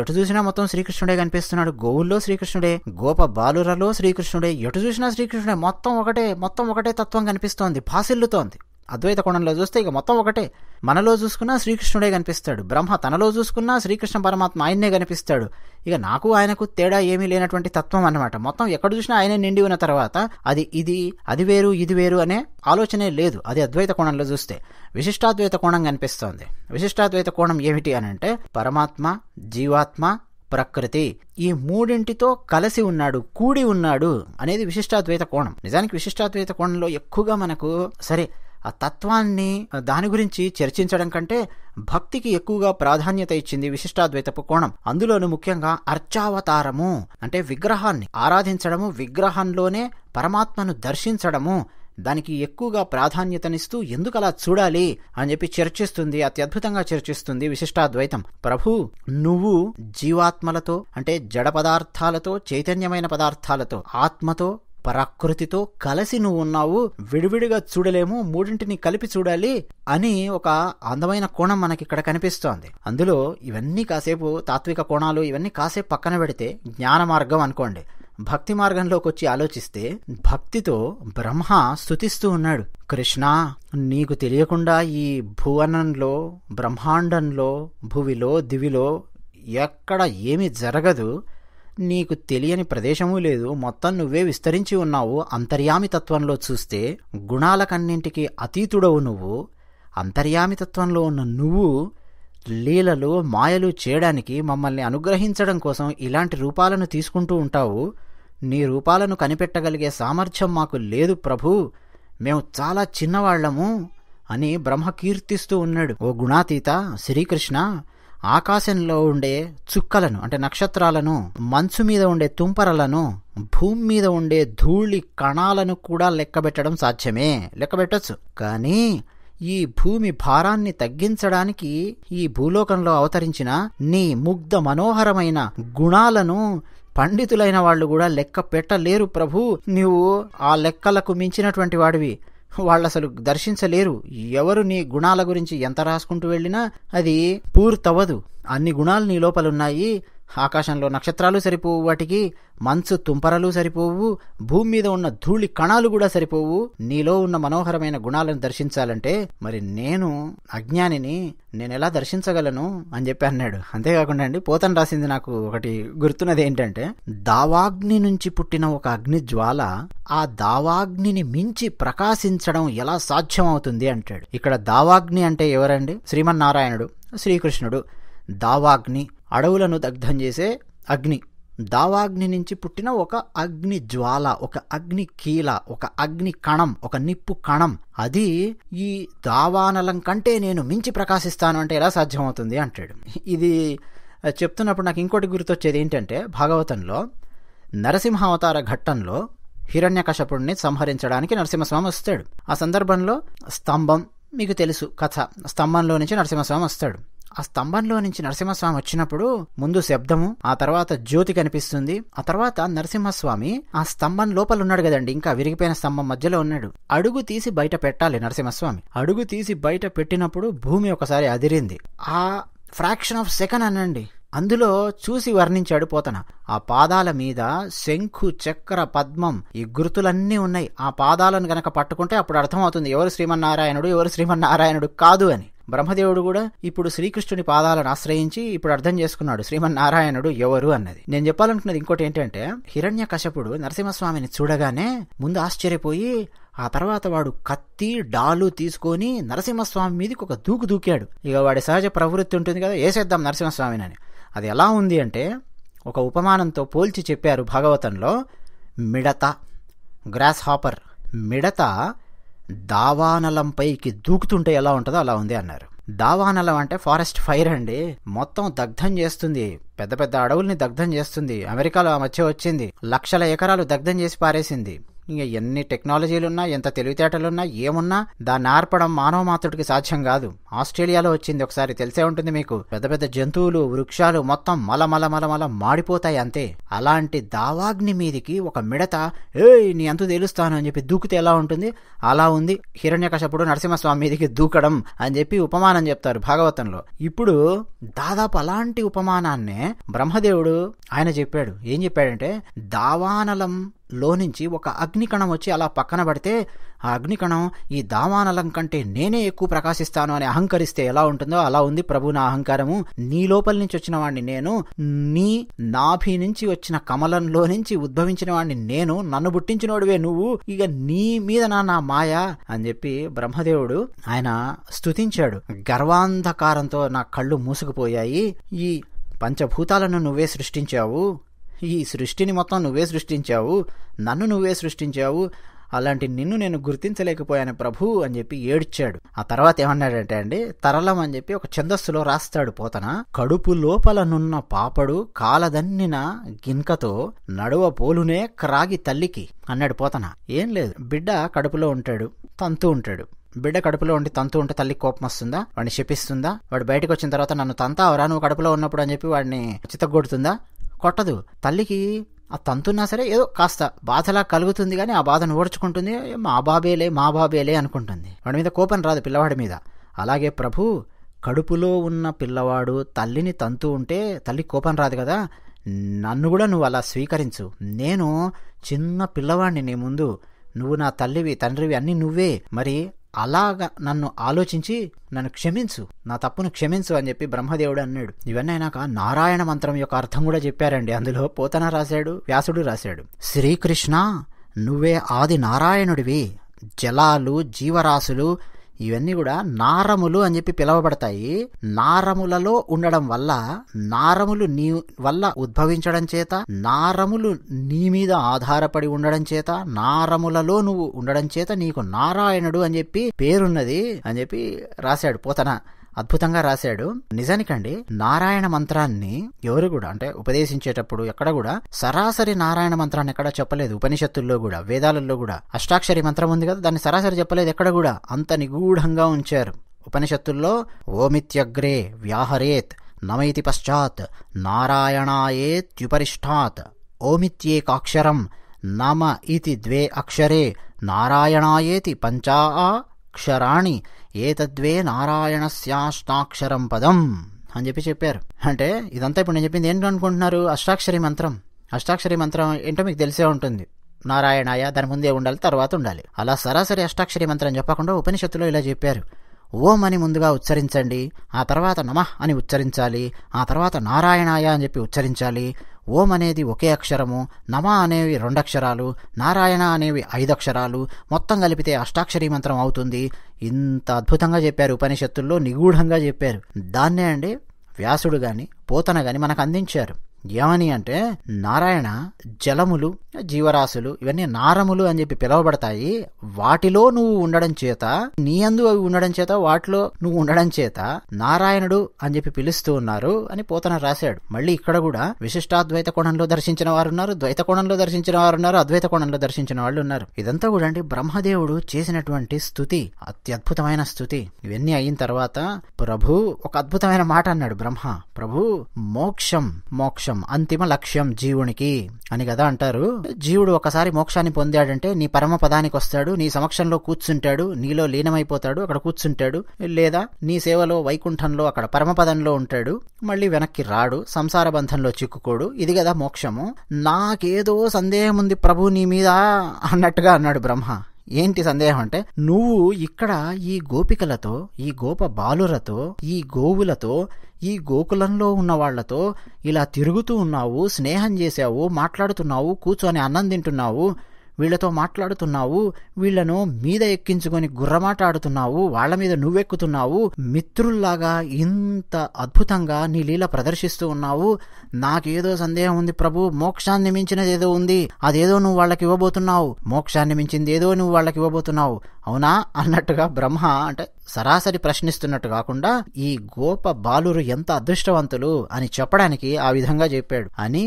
Speaker 1: ఎటు చూసినా మొత్తం శ్రీకృష్ణుడే కనిపిస్తున్నాడు గోవుల్లో శ్రీకృష్ణుడే గోప బాలురలో శ్రీకృష్ణుడే ఎటు చూసినా శ్రీకృష్ణుడే మొత్తం ఒకటే మొత్తం ఒకటే తత్వం కనిపిస్తోంది భాసిల్లుతోంది అద్వైత కోణంలో చూస్తే ఇక మొత్తం ఒకటే మనలో చూసుకున్నా శ్రీకృష్ణుడే కనిపిస్తాడు బ్రహ్మ తనలో చూసుకున్నా శ్రీకృష్ణ పరమాత్మ ఆయన్నే కనిపిస్తాడు ఇక నాకు ఆయనకు తేడా ఏమీ లేనటువంటి తత్వం అనమాట మొత్తం ఎక్కడ చూసినా ఆయనే నిండి ఉన్న తర్వాత అది ఇది అది వేరు ఇది వేరు అనే ఆలోచనే లేదు అది అద్వైత కోణంలో చూస్తే విశిష్టాద్వైత కోణం కనిపిస్తోంది విశిష్టాద్వైత కోణం ఏమిటి అని అంటే పరమాత్మ జీవాత్మ ప్రకృతి ఈ మూడింటితో కలిసి ఉన్నాడు కూడి ఉన్నాడు అనేది విశిష్టాద్వైత కోణం నిజానికి విశిష్టాద్వైత కోణంలో ఎక్కువగా మనకు సరే ఆ తత్వాన్ని దాని గురించి చర్చించడం కంటే భక్తికి ఎక్కువగా ప్రాధాన్యత ఇచ్చింది విశిష్టాద్వైతపు కోణం అందులోను ముఖ్యంగా అర్చావతారము అంటే విగ్రహాన్ని ఆరాధించడము విగ్రహంలోనే పరమాత్మను దర్శించడము దానికి ఎక్కువగా ప్రాధాన్యతనిస్తూ ఎందుకు అలా చూడాలి అని చెప్పి చర్చిస్తుంది అత్యద్భుతంగా చర్చిస్తుంది విశిష్టాద్వైతం ప్రభు నువ్వు జీవాత్మలతో అంటే జడ పదార్థాలతో చైతన్యమైన పదార్థాలతో ఆత్మతో ప్రకృతితో కలిసి నువ్వు ఉన్నావు విడివిడిగా చూడలేము మూడింటిని కలిపి చూడాలి అని ఒక అందమైన కోణం మనకి ఇక్కడ కనిపిస్తోంది అందులో ఇవన్నీ కాసేపు తాత్విక కోణాలు ఇవన్నీ కాసేపు పక్కన పెడితే జ్ఞాన మార్గం అనుకోండి భక్తి మార్గంలోకి వచ్చి ఆలోచిస్తే భక్తితో బ్రహ్మ స్థుతిస్తూ ఉన్నాడు కృష్ణ నీకు తెలియకుండా ఈ భువనంలో బ్రహ్మాండంలో భువిలో దివిలో ఎక్కడ ఏమి జరగదు నీకు తెలియని ప్రదేశమూ లేదు మొత్తం నువ్వే విస్తరించి ఉన్నావు అంతర్యామితత్వంలో చూస్తే గుణాలకన్నింటికి అతీతుడవు నువ్వు అంతర్యామితత్వంలో ఉన్న నువ్వు లీలలు మాయలు చేయడానికి మమ్మల్ని అనుగ్రహించడం కోసం ఇలాంటి రూపాలను తీసుకుంటూ ఉంటావు నీ రూపాలను కనిపెట్టగలిగే సామర్థ్యం మాకు లేదు ప్రభు మేము చాలా చిన్నవాళ్లము అని బ్రహ్మ కీర్తిస్తూ ఉన్నాడు ఓ గుణాతీత శ్రీకృష్ణ ఆకాశంలో ఉండే చుక్కలను అంటే నక్షత్రాలను మంచు మీద ఉండే తుంపరలను భూమి మీద ఉండే ధూళి కణాలను కూడా లెక్కబెట్టడం సాధ్యమే లెక్కబెట్టచ్చు కానీ ఈ భూమి భారాన్ని తగ్గించడానికి ఈ భూలోకంలో అవతరించిన నీ ముగ్ధ మనోహరమైన గుణాలను పండితులైన వాళ్ళు కూడా లెక్క పెట్టలేరు ప్రభు నీవు ఆ లెక్కలకు మించినటువంటి వాడివి వాళ్ళు అసలు దర్శించలేరు ఎవరు నీ గుణాల గురించి ఎంత రాసుకుంటూ వెళ్ళినా అది పూర్తవదు అన్ని గుణాలు నీ లోపలున్నాయి ఆకాశంలో నక్షత్రాలు సరిపోవు వాటికి మంచు తుంపరలు సరిపోవు భూమి మీద ఉన్న ధూళి కణాలు కూడా సరిపోవు నీలో ఉన్న మనోహరమైన గుణాలను దర్శించాలంటే మరి నేను అజ్ఞానిని నేను ఎలా దర్శించగలను అని చెప్పి అన్నాడు అంతేకాకుండా అండి పోతన్ రాసింది నాకు ఒకటి గుర్తున్నది ఏంటంటే దావాగ్ని నుంచి పుట్టిన ఒక అగ్ని జ్వాల ఆ దావాగ్నిని మించి ప్రకాశించడం ఎలా సాధ్యం అవుతుంది అంటాడు ఇక్కడ దావాగ్ని అంటే ఎవరండి శ్రీమన్నారాయణుడు శ్రీకృష్ణుడు దావాగ్ని అడవులను దగ్ధం చేసే అగ్ని దావాగ్ని నుంచి పుట్టిన ఒక అగ్ని జ్వాల ఒక అగ్ని కీల ఒక అగ్ని కణం ఒక నిప్పు కణం అది ఈ దావానలం కంటే నేను మించి ప్రకాశిస్తాను అంటే ఎలా సాధ్యమవుతుంది అంటాడు ఇది చెప్తున్నప్పుడు నాకు ఇంకోటి గుర్తొచ్చేది ఏంటంటే భాగవతంలో నరసింహావతార ఘట్టంలో హిరణ్యకశపుణ్ణి సంహరించడానికి నరసింహస్వామి వస్తాడు ఆ సందర్భంలో స్తంభం మీకు తెలుసు కథ స్తంభంలో నుంచి నరసింహస్వామి వస్తాడు ఆ స్తంభంలో నుంచి నరసింహస్వామి వచ్చినప్పుడు ముందు శబ్దము ఆ తర్వాత జ్యోతి కనిపిస్తుంది ఆ తర్వాత నరసింహస్వామి ఆ స్తంభం లోపల ఉన్నాడు కదండి ఇంకా విరిగిపోయిన స్తంభం మధ్యలో ఉన్నాడు అడుగు తీసి బయట పెట్టాలి నరసింహస్వామి అడుగు తీసి బయట పెట్టినప్పుడు భూమి ఒకసారి అదిరింది ఆ ఫ్రాక్షన్ ఆఫ్ సెకండ్ అనండి అందులో చూసి వర్ణించాడు పోతన ఆ పాదాల మీద శంఖు చక్ర పద్మం ఈ గుర్తులన్నీ ఉన్నాయి ఆ పాదాలను గనక పట్టుకుంటే అప్పుడు అర్థమవుతుంది ఎవరు శ్రీమన్నారాయణుడు ఎవరు శ్రీమన్నారాయణుడు కాదు అని బ్రహ్మదేవుడు కూడా ఇప్పుడు శ్రీకృష్ణుని పాదాలను ఆశ్రయించి ఇప్పుడు అర్థం చేసుకున్నాడు శ్రీమన్నారాయణుడు ఎవరు అన్నది నేను చెప్పాలనుకున్నది ఇంకోటి ఏంటంటే హిరణ్య కశపుడు నరసింహస్వామిని చూడగానే ముందు ఆశ్చర్యపోయి ఆ తర్వాత వాడు కత్తి డాలు తీసుకొని నరసింహస్వామి మీదకి ఒక దూకు దూకాడు ఇక వాడి సహజ ప్రవృత్తి ఉంటుంది కదా వేసేద్దాం నరసింహస్వామిని అని అది ఎలా ఉంది అంటే ఒక ఉపమానంతో పోల్చి చెప్పారు భాగవతంలో మిడత గ్రాస్ హాపర్ మిడత దావానలంపైకి దూకుతుంటే ఎలా ఉంటుందో అలా ఉంది అన్నారు దావానలం అంటే ఫారెస్ట్ ఫైర్ అండి మొత్తం దగ్ధం చేస్తుంది పెద్ద పెద్ద అడవుల్ని దగ్ధం చేస్తుంది అమెరికాలో ఆ మధ్య వచ్చింది లక్షల ఎకరాలు దగ్ధం చేసి పారేసింది ఇంకా ఎన్ని టెక్నాలజీలున్నా ఎంత తెలివితేటలున్నా ఏమున్నా దాన్ని ఆర్పడం మానవ మాతృడికి సాధ్యం కాదు ఆస్ట్రేలియాలో వచ్చింది ఒకసారి తెలిసే ఉంటుంది మీకు పెద్ద పెద్ద జంతువులు వృక్షాలు మొత్తం మలమల మలమల మాడిపోతాయి అంతే అలాంటి దావాగ్ని మీదికి ఒక మిడత ఏయ్ నీ అంత తేలుస్తాను అని చెప్పి దూకితే ఎలా ఉంటుంది అలా ఉంది హిరణ్యకశపుడు నరసింహస్వామి మీదికి దూకడం అని చెప్పి ఉపమానం చెప్తారు భాగవతంలో ఇప్పుడు దాదాపు అలాంటి ఉపమానాన్నే బ్రహ్మదేవుడు ఆయన చెప్పాడు ఏం చెప్పాడంటే దావానలం లోనుంచి ఒక అగ్నికణం వచ్చి అలా పక్కన పడితే ఆ అగ్నికణం ఈ దామానలం కంటే నేనే ఎక్కువ ప్రకాశిస్తాను అని అహంకరిస్తే ఎలా ఉంటుందో అలా ఉంది ప్రభు నా అహంకారము నీ లోపల నుంచి వచ్చిన వాడిని నేను నీ నాభి నుంచి వచ్చిన కమలంలో నుంచి ఉద్భవించిన వాడిని నేను నన్ను బుట్టించినోడువే నువ్వు ఇక నీ మీద నా నా మాయ అని చెప్పి బ్రహ్మదేవుడు ఆయన స్తుతించాడు గర్వాంధకారంతో నా కళ్ళు మూసుకుపోయాయి ఈ పంచభూతాలను నువ్వే సృష్టించావు ఈ సృష్టిని మొత్తం నువ్వే సృష్టించావు నన్ను నువ్వే సృష్టించావు అలాంటి నిన్ను నేను గుర్తించలేకపోయాను ప్రభు అని చెప్పి ఏడ్చాడు ఆ తర్వాత ఏమన్నాడంటే అండి తరలం అని చెప్పి ఒక ఛందస్సులో రాస్తాడు పోతన కడుపు లోపల నున్న పాపడు కాలదన్నిన గింకతో నడువ పోలునే క్రాగి తల్లికి అన్నాడు పోతన ఏం లేదు బిడ్డ కడుపులో ఉంటాడు తంతు ఉంటాడు బిడ్డ కడుపులో ఉండి తంతు ఉంటే తల్లి కోపం వస్తుందా వాడిని శపిస్తుందా వాడు బయటకు వచ్చిన తర్వాత నన్ను అవరా నువ్వు కడుపులో ఉన్నప్పుడు అని చెప్పి వాడిని చిత్తగొడుతుందా కొట్టదు తల్లికి ఆ తంతున్నా సరే ఏదో కాస్త బాధలా కలుగుతుంది కానీ ఆ బాధను ఓడ్చుకుంటుంది మా బాబేలే మా బాబేలే అనుకుంటుంది వాడి మీద కోపం రాదు పిల్లవాడి మీద అలాగే ప్రభు కడుపులో ఉన్న పిల్లవాడు తల్లిని తంతు ఉంటే తల్లి కోపం రాదు కదా నన్ను కూడా నువ్వు అలా స్వీకరించు నేను చిన్న పిల్లవాడిని నీ ముందు నువ్వు నా తల్లివి తండ్రివి అన్నీ నువ్వే మరి అలాగా నన్ను ఆలోచించి నన్ను క్షమించు నా తప్పును క్షమించు అని చెప్పి బ్రహ్మదేవుడు అన్నాడు ఇవన్నీ అయినాక నారాయణ మంత్రం యొక్క అర్థం కూడా చెప్పారండి అందులో పోతన రాశాడు వ్యాసుడు రాశాడు శ్రీకృష్ణ నువ్వే ఆది నారాయణుడివి జలాలు జీవరాశులు ఇవన్నీ కూడా నారములు అని చెప్పి పిలవబడతాయి నారములలో ఉండడం వల్ల నారములు నీ వల్ల ఉద్భవించడం చేత నారములు నీ మీద ఆధారపడి ఉండడం చేత నారములలో నువ్వు ఉండడం చేత నీకు నారాయణుడు అని చెప్పి పేరున్నది అని చెప్పి రాశాడు పోతన అద్భుతంగా రాశాడు నిజానికండి నారాయణ మంత్రాన్ని ఎవరు కూడా అంటే ఉపదేశించేటప్పుడు ఎక్కడ కూడా సరాసరి నారాయణ మంత్రాన్ని ఎక్కడ చెప్పలేదు ఉపనిషత్తుల్లో కూడా వేదాలలో కూడా అష్టాక్షరి మంత్రం ఉంది కదా దాన్ని సరాసరి చెప్పలేదు ఎక్కడ కూడా అంత నిగూఢంగా ఉంచారు ఉపనిషత్తుల్లో ఓమిత్యగ్రే వ్యాహరేత్ నమైతి పశ్చాత్ నారాయణాయేత్యుపరిష్టాత్ ఓమిత్యేకాక్షరం నమ ఇతి ద్వే అక్షరే నారాయణాయేతి పంచాక్షరాణి ఏతద్వే నారాయణస్యాష్టాక్షరం పదం అని చెప్పి చెప్పారు అంటే ఇదంతా ఇప్పుడు నేను చెప్పింది అనుకుంటున్నారు అష్టాక్షరి మంత్రం అష్టాక్షరి మంత్రం ఏంటో మీకు తెలిసే ఉంటుంది నారాయణాయ దాని ముందే ఉండాలి తర్వాత ఉండాలి అలా సరాసరి అష్టాక్షరి మంత్రం చెప్పకుండా ఉపనిషత్తులో ఇలా చెప్పారు ఓం అని ముందుగా ఉచ్చరించండి ఆ తర్వాత నమః అని ఉచ్చరించాలి ఆ తర్వాత నారాయణాయ అని చెప్పి ఉచ్చరించాలి ఓం అనేది ఒకే అక్షరము నమ అనేవి రెండక్షరాలు నారాయణ అనేవి ఐదక్షరాలు మొత్తం కలిపితే అష్టాక్షరీ మంత్రం అవుతుంది ఇంత అద్భుతంగా చెప్పారు ఉపనిషత్తుల్లో నిగూఢంగా చెప్పారు దాన్నే అండి వ్యాసుడు గాని పోతన గాని మనకు అందించారు ఏమని అంటే నారాయణ జలములు జీవరాశులు ఇవన్నీ నారములు అని చెప్పి పిలువబడతాయి వాటిలో నువ్వు ఉండడం చేత నీ అందు అవి ఉండడం చేత వాటిలో నువ్వు ఉండడం చేత నారాయణుడు అని చెప్పి పిలుస్తూ ఉన్నారు అని పోతన రాశాడు మళ్ళీ ఇక్కడ కూడా విశిష్టాద్వైత కోణంలో దర్శించిన వారు ఉన్నారు ద్వైత కోణంలో దర్శించిన వారు ఉన్నారు అద్వైత కోణంలో దర్శించిన వాళ్ళు ఉన్నారు ఇదంతా కూడా అండి బ్రహ్మదేవుడు చేసినటువంటి స్థుతి అత్యద్భుతమైన స్థుతి ఇవన్నీ అయిన తర్వాత ప్రభు ఒక అద్భుతమైన మాట అన్నాడు బ్రహ్మ ప్రభు మోక్షం మోక్షం మోక్షం అంతిమ లక్ష్యం జీవునికి అని కదా అంటారు జీవుడు ఒకసారి మోక్షాన్ని పొందాడంటే నీ పరమ పదానికి వస్తాడు నీ సమక్షంలో కూర్చుంటాడు నీలో లీనమైపోతాడు అక్కడ కూర్చుంటాడు లేదా నీ సేవలో వైకుంఠంలో అక్కడ పరమపదంలో ఉంటాడు మళ్ళీ వెనక్కి రాడు సంసార బంధంలో చిక్కుకోడు ఇది కదా మోక్షము నాకేదో సందేహం ఉంది ప్రభు నీ మీద అన్నట్టుగా అన్నాడు బ్రహ్మ ఏంటి సందేహం అంటే నువ్వు ఇక్కడ ఈ గోపికలతో ఈ గోప బాలురతో ఈ గోవులతో ఈ గోకులంలో ఉన్న వాళ్లతో ఇలా తిరుగుతూ ఉన్నావు స్నేహం చేసావు మాట్లాడుతున్నావు కూర్చొని అన్నం తింటున్నావు వీళ్లతో మాట్లాడుతున్నావు వీళ్లను మీద ఎక్కించుకొని గుర్రమాటాడుతున్నావు వాళ్ల మీద నువ్వెక్కుతున్నావు మిత్రుల్లాగా ఇంత అద్భుతంగా నీ లీల ప్రదర్శిస్తూ ఉన్నావు నాకేదో సందేహం ఉంది ప్రభు మోక్షాన్ని మించినది ఏదో ఉంది అదేదో నువ్వు వాళ్ళకి ఇవ్వబోతున్నావు మోక్షాన్ని మించింది ఏదో నువ్వు వాళ్ళకి ఇవ్వబోతున్నావు అవునా అన్నట్టుగా బ్రహ్మ అంటే సరాసరి ప్రశ్నిస్తున్నట్టు కాకుండా ఈ గోప బాలురు ఎంత అదృష్టవంతులు అని చెప్పడానికి ఆ విధంగా చెప్పాడు అని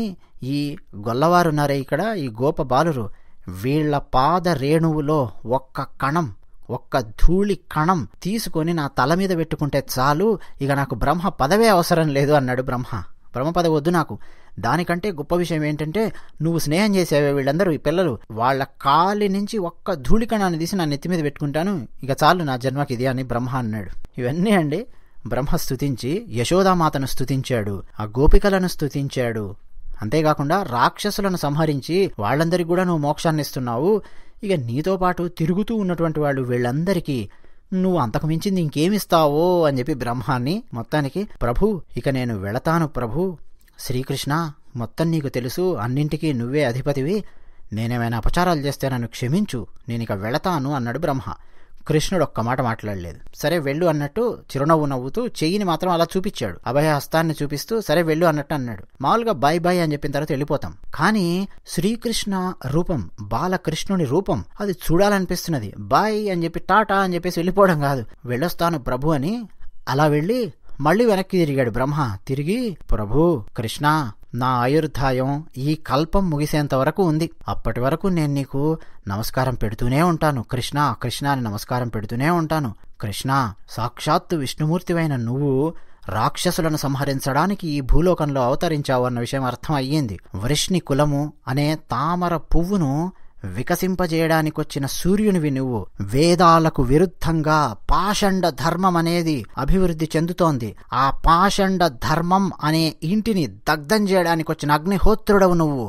Speaker 1: ఈ గొల్లవారున్నారే ఇక్కడ ఈ గోప బాలురు వీళ్ల పాద రేణువులో ఒక్క కణం ఒక్క ధూళి కణం తీసుకొని నా తల మీద పెట్టుకుంటే చాలు ఇక నాకు బ్రహ్మ పదవే అవసరం లేదు అన్నాడు బ్రహ్మ బ్రహ్మ పదవి వద్దు నాకు దానికంటే గొప్ప విషయం ఏంటంటే నువ్వు స్నేహం చేసేవే వీళ్ళందరూ ఈ పిల్లలు వాళ్ళ కాలి నుంచి ఒక్క ధూళి కణాన్ని తీసి నా నెత్తి మీద పెట్టుకుంటాను ఇక చాలు నా జన్మకి ఇది అని బ్రహ్మ అన్నాడు ఇవన్నీ అండి బ్రహ్మ స్థుతించి యశోదామాతను స్థుతించాడు ఆ గోపికలను స్థుతించాడు అంతేకాకుండా రాక్షసులను సంహరించి వాళ్ళందరికీ కూడా నువ్వు మోక్షాన్ని ఇస్తున్నావు ఇక నీతో పాటు తిరుగుతూ ఉన్నటువంటి వాళ్ళు వీళ్ళందరికీ నువ్వు అంతకు మించింది ఇంకేమిస్తావో అని చెప్పి బ్రహ్మాన్ని మొత్తానికి ప్రభు ఇక నేను వెళతాను ప్రభు శ్రీకృష్ణ మొత్తం నీకు తెలుసు అన్నింటికీ నువ్వే అధిపతివి నేనేమైనా అపచారాలు చేస్తే నన్ను క్షమించు నేను ఇక వెళతాను అన్నాడు బ్రహ్మ కృష్ణుడు ఒక్క మాట మాట్లాడలేదు సరే వెళ్ళు అన్నట్టు చిరునవ్వు నవ్వుతూ చెయ్యిని మాత్రం అలా చూపించాడు అభయ హస్తాన్ని చూపిస్తూ సరే వెళ్ళు అన్నట్టు అన్నాడు మామూలుగా బాయ్ బాయ్ అని చెప్పిన తర్వాత వెళ్ళిపోతాం కానీ శ్రీకృష్ణ రూపం బాలకృష్ణుని రూపం అది చూడాలనిపిస్తున్నది బాయ్ అని చెప్పి టాటా అని చెప్పేసి వెళ్ళిపోవడం కాదు వెళ్ళొస్తాను ప్రభు అని అలా వెళ్ళి మళ్ళీ వెనక్కి తిరిగాడు బ్రహ్మ తిరిగి ప్రభు కృష్ణ నా ఆయుర్ధాయం ఈ కల్పం ముగిసేంత వరకు ఉంది అప్పటి వరకు నేను నీకు నమస్కారం పెడుతూనే ఉంటాను కృష్ణ కృష్ణ అని నమస్కారం పెడుతూనే ఉంటాను కృష్ణ సాక్షాత్తు విష్ణుమూర్తివైన నువ్వు రాక్షసులను సంహరించడానికి ఈ భూలోకంలో అవతరించావు అన్న విషయం అర్థం అయ్యింది వృష్ణి కులము అనే తామర పువ్వును వికసింపజేయడానికొచ్చిన సూర్యునివి నువ్వు వేదాలకు విరుద్ధంగా పాషండ ధర్మం అనేది అభివృద్ధి చెందుతోంది ఆ పాషండ ధర్మం అనే ఇంటిని దగ్ధం చేయడానికొచ్చిన అగ్నిహోత్రుడవు నువ్వు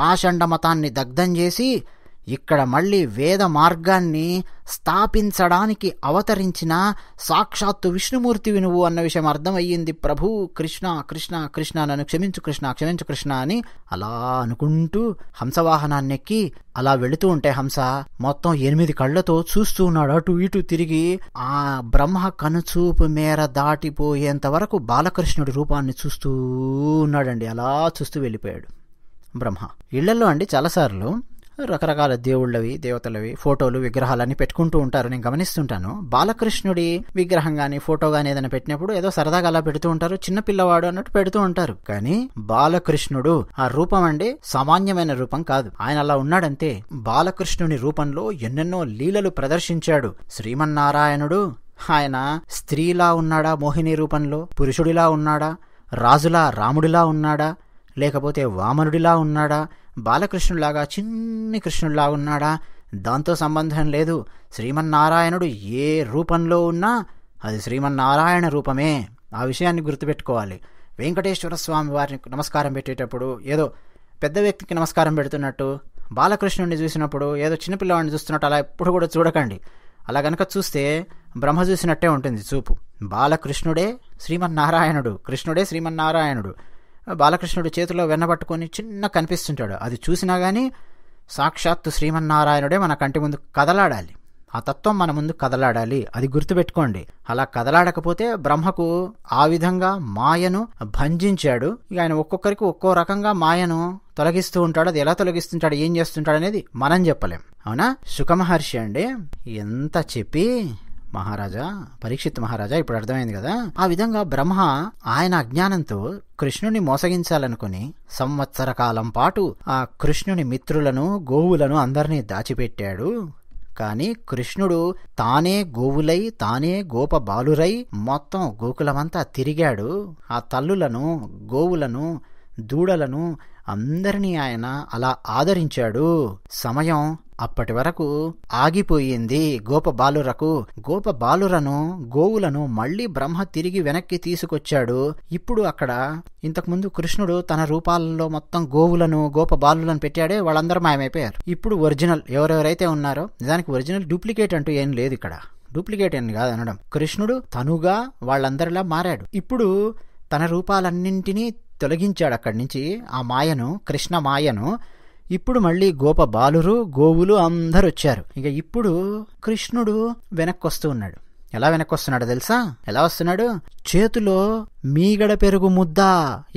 Speaker 1: పాషండ మతాన్ని దగ్ధం చేసి ఇక్కడ మళ్ళీ వేద మార్గాన్ని స్థాపించడానికి అవతరించిన సాక్షాత్తు విష్ణుమూర్తి వినువు అన్న విషయం అర్థమయ్యింది ప్రభు కృష్ణ కృష్ణ కృష్ణ నన్ను క్షమించు కృష్ణ క్షమించు కృష్ణ అని అలా అనుకుంటూ హంసవాహనాన్నెక్కి అలా వెళుతూ ఉంటే హంస మొత్తం ఎనిమిది కళ్ళతో చూస్తూ ఉన్నాడు అటు ఇటు తిరిగి ఆ బ్రహ్మ కనుచూపు మేర దాటిపోయేంత వరకు బాలకృష్ణుడి రూపాన్ని చూస్తూ ఉన్నాడండి అలా చూస్తూ వెళ్ళిపోయాడు బ్రహ్మ ఇళ్లలో అండి చాలాసార్లు రకరకాల దేవుళ్ళవి దేవతలవి ఫోటోలు విగ్రహాలన్నీ పెట్టుకుంటూ ఉంటారు నేను గమనిస్తుంటాను బాలకృష్ణుడి విగ్రహం కానీ ఫోటో కానీ ఏదైనా పెట్టినప్పుడు ఏదో సరదాగా అలా పెడుతూ ఉంటారు చిన్న పిల్లవాడు అన్నట్టు పెడుతూ ఉంటారు కానీ బాలకృష్ణుడు ఆ రూపం అంటే సామాన్యమైన రూపం కాదు ఆయన అలా ఉన్నాడంతే బాలకృష్ణుని రూపంలో ఎన్నెన్నో లీలలు ప్రదర్శించాడు శ్రీమన్నారాయణుడు ఆయన స్త్రీలా ఉన్నాడా మోహిని రూపంలో పురుషుడిలా ఉన్నాడా రాజులా రాముడిలా ఉన్నాడా లేకపోతే వామనుడిలా ఉన్నాడా బాలకృష్ణుడిలాగా చిన్ని కృష్ణుల్లా ఉన్నాడా దాంతో సంబంధం లేదు శ్రీమన్నారాయణుడు ఏ రూపంలో ఉన్నా అది శ్రీమన్నారాయణ రూపమే ఆ విషయాన్ని గుర్తుపెట్టుకోవాలి వెంకటేశ్వర స్వామి వారిని నమస్కారం పెట్టేటప్పుడు ఏదో పెద్ద వ్యక్తికి నమస్కారం పెడుతున్నట్టు బాలకృష్ణుడిని చూసినప్పుడు ఏదో చిన్నపిల్లవాడిని చూస్తున్నట్టు అలా ఎప్పుడు కూడా చూడకండి అలా గనక చూస్తే బ్రహ్మ చూసినట్టే ఉంటుంది చూపు బాలకృష్ణుడే శ్రీమన్నారాయణుడు కృష్ణుడే శ్రీమన్నారాయణుడు బాలకృష్ణుడు చేతిలో వెన్నబట్టుకొని చిన్న కనిపిస్తుంటాడు అది చూసినా కానీ సాక్షాత్తు శ్రీమన్నారాయణుడే మన కంటి ముందు కదలాడాలి ఆ తత్వం మన ముందు కదలాడాలి అది గుర్తుపెట్టుకోండి అలా కదలాడకపోతే బ్రహ్మకు ఆ విధంగా మాయను భంజించాడు ఇక ఆయన ఒక్కొక్కరికి ఒక్కో రకంగా మాయను తొలగిస్తూ ఉంటాడు అది ఎలా తొలగిస్తుంటాడు ఏం చేస్తుంటాడు అనేది మనం చెప్పలేం అవునా సుఖమహర్షి అండి ఎంత చెప్పి మహారాజా పరీక్షిత్ మహారాజా ఇప్పుడు అర్థమైంది కదా ఆ విధంగా బ్రహ్మ ఆయన అజ్ఞానంతో కృష్ణుని మోసగించాలనుకుని సంవత్సర కాలం పాటు ఆ కృష్ణుని మిత్రులను గోవులను అందరినీ దాచిపెట్టాడు కానీ కృష్ణుడు తానే గోవులై తానే గోప బాలురై మొత్తం గోకులమంతా తిరిగాడు ఆ తల్లులను గోవులను దూడలను అందరినీ ఆయన అలా ఆదరించాడు సమయం అప్పటి వరకు ఆగిపోయింది గోప బాలురకు గోప బాలురను గోవులను మళ్లీ బ్రహ్మ తిరిగి వెనక్కి తీసుకొచ్చాడు ఇప్పుడు అక్కడ ఇంతకుముందు కృష్ణుడు తన రూపాలలో మొత్తం గోవులను గోప బాలులను పెట్టాడే వాళ్ళందరూ మాయమైపోయారు ఇప్పుడు ఒరిజినల్ ఎవరెవరైతే ఉన్నారో నిజానికి ఒరిజినల్ డూప్లికేట్ అంటూ ఏం లేదు ఇక్కడ డూప్లికేట్ అని కాదు అనడం కృష్ణుడు తనుగా వాళ్ళందరిలా మారాడు ఇప్పుడు తన రూపాలన్నింటినీ తొలగించాడు అక్కడి నుంచి ఆ మాయను కృష్ణ మాయను ఇప్పుడు మళ్ళీ గోప బాలురు గోవులు అందరు వచ్చారు ఇక ఇప్పుడు కృష్ణుడు వెనక్కి వస్తూ ఉన్నాడు ఎలా వెనక్కి వస్తున్నాడు తెలుసా ఎలా వస్తున్నాడు చేతిలో మీగడ పెరుగు ముద్ద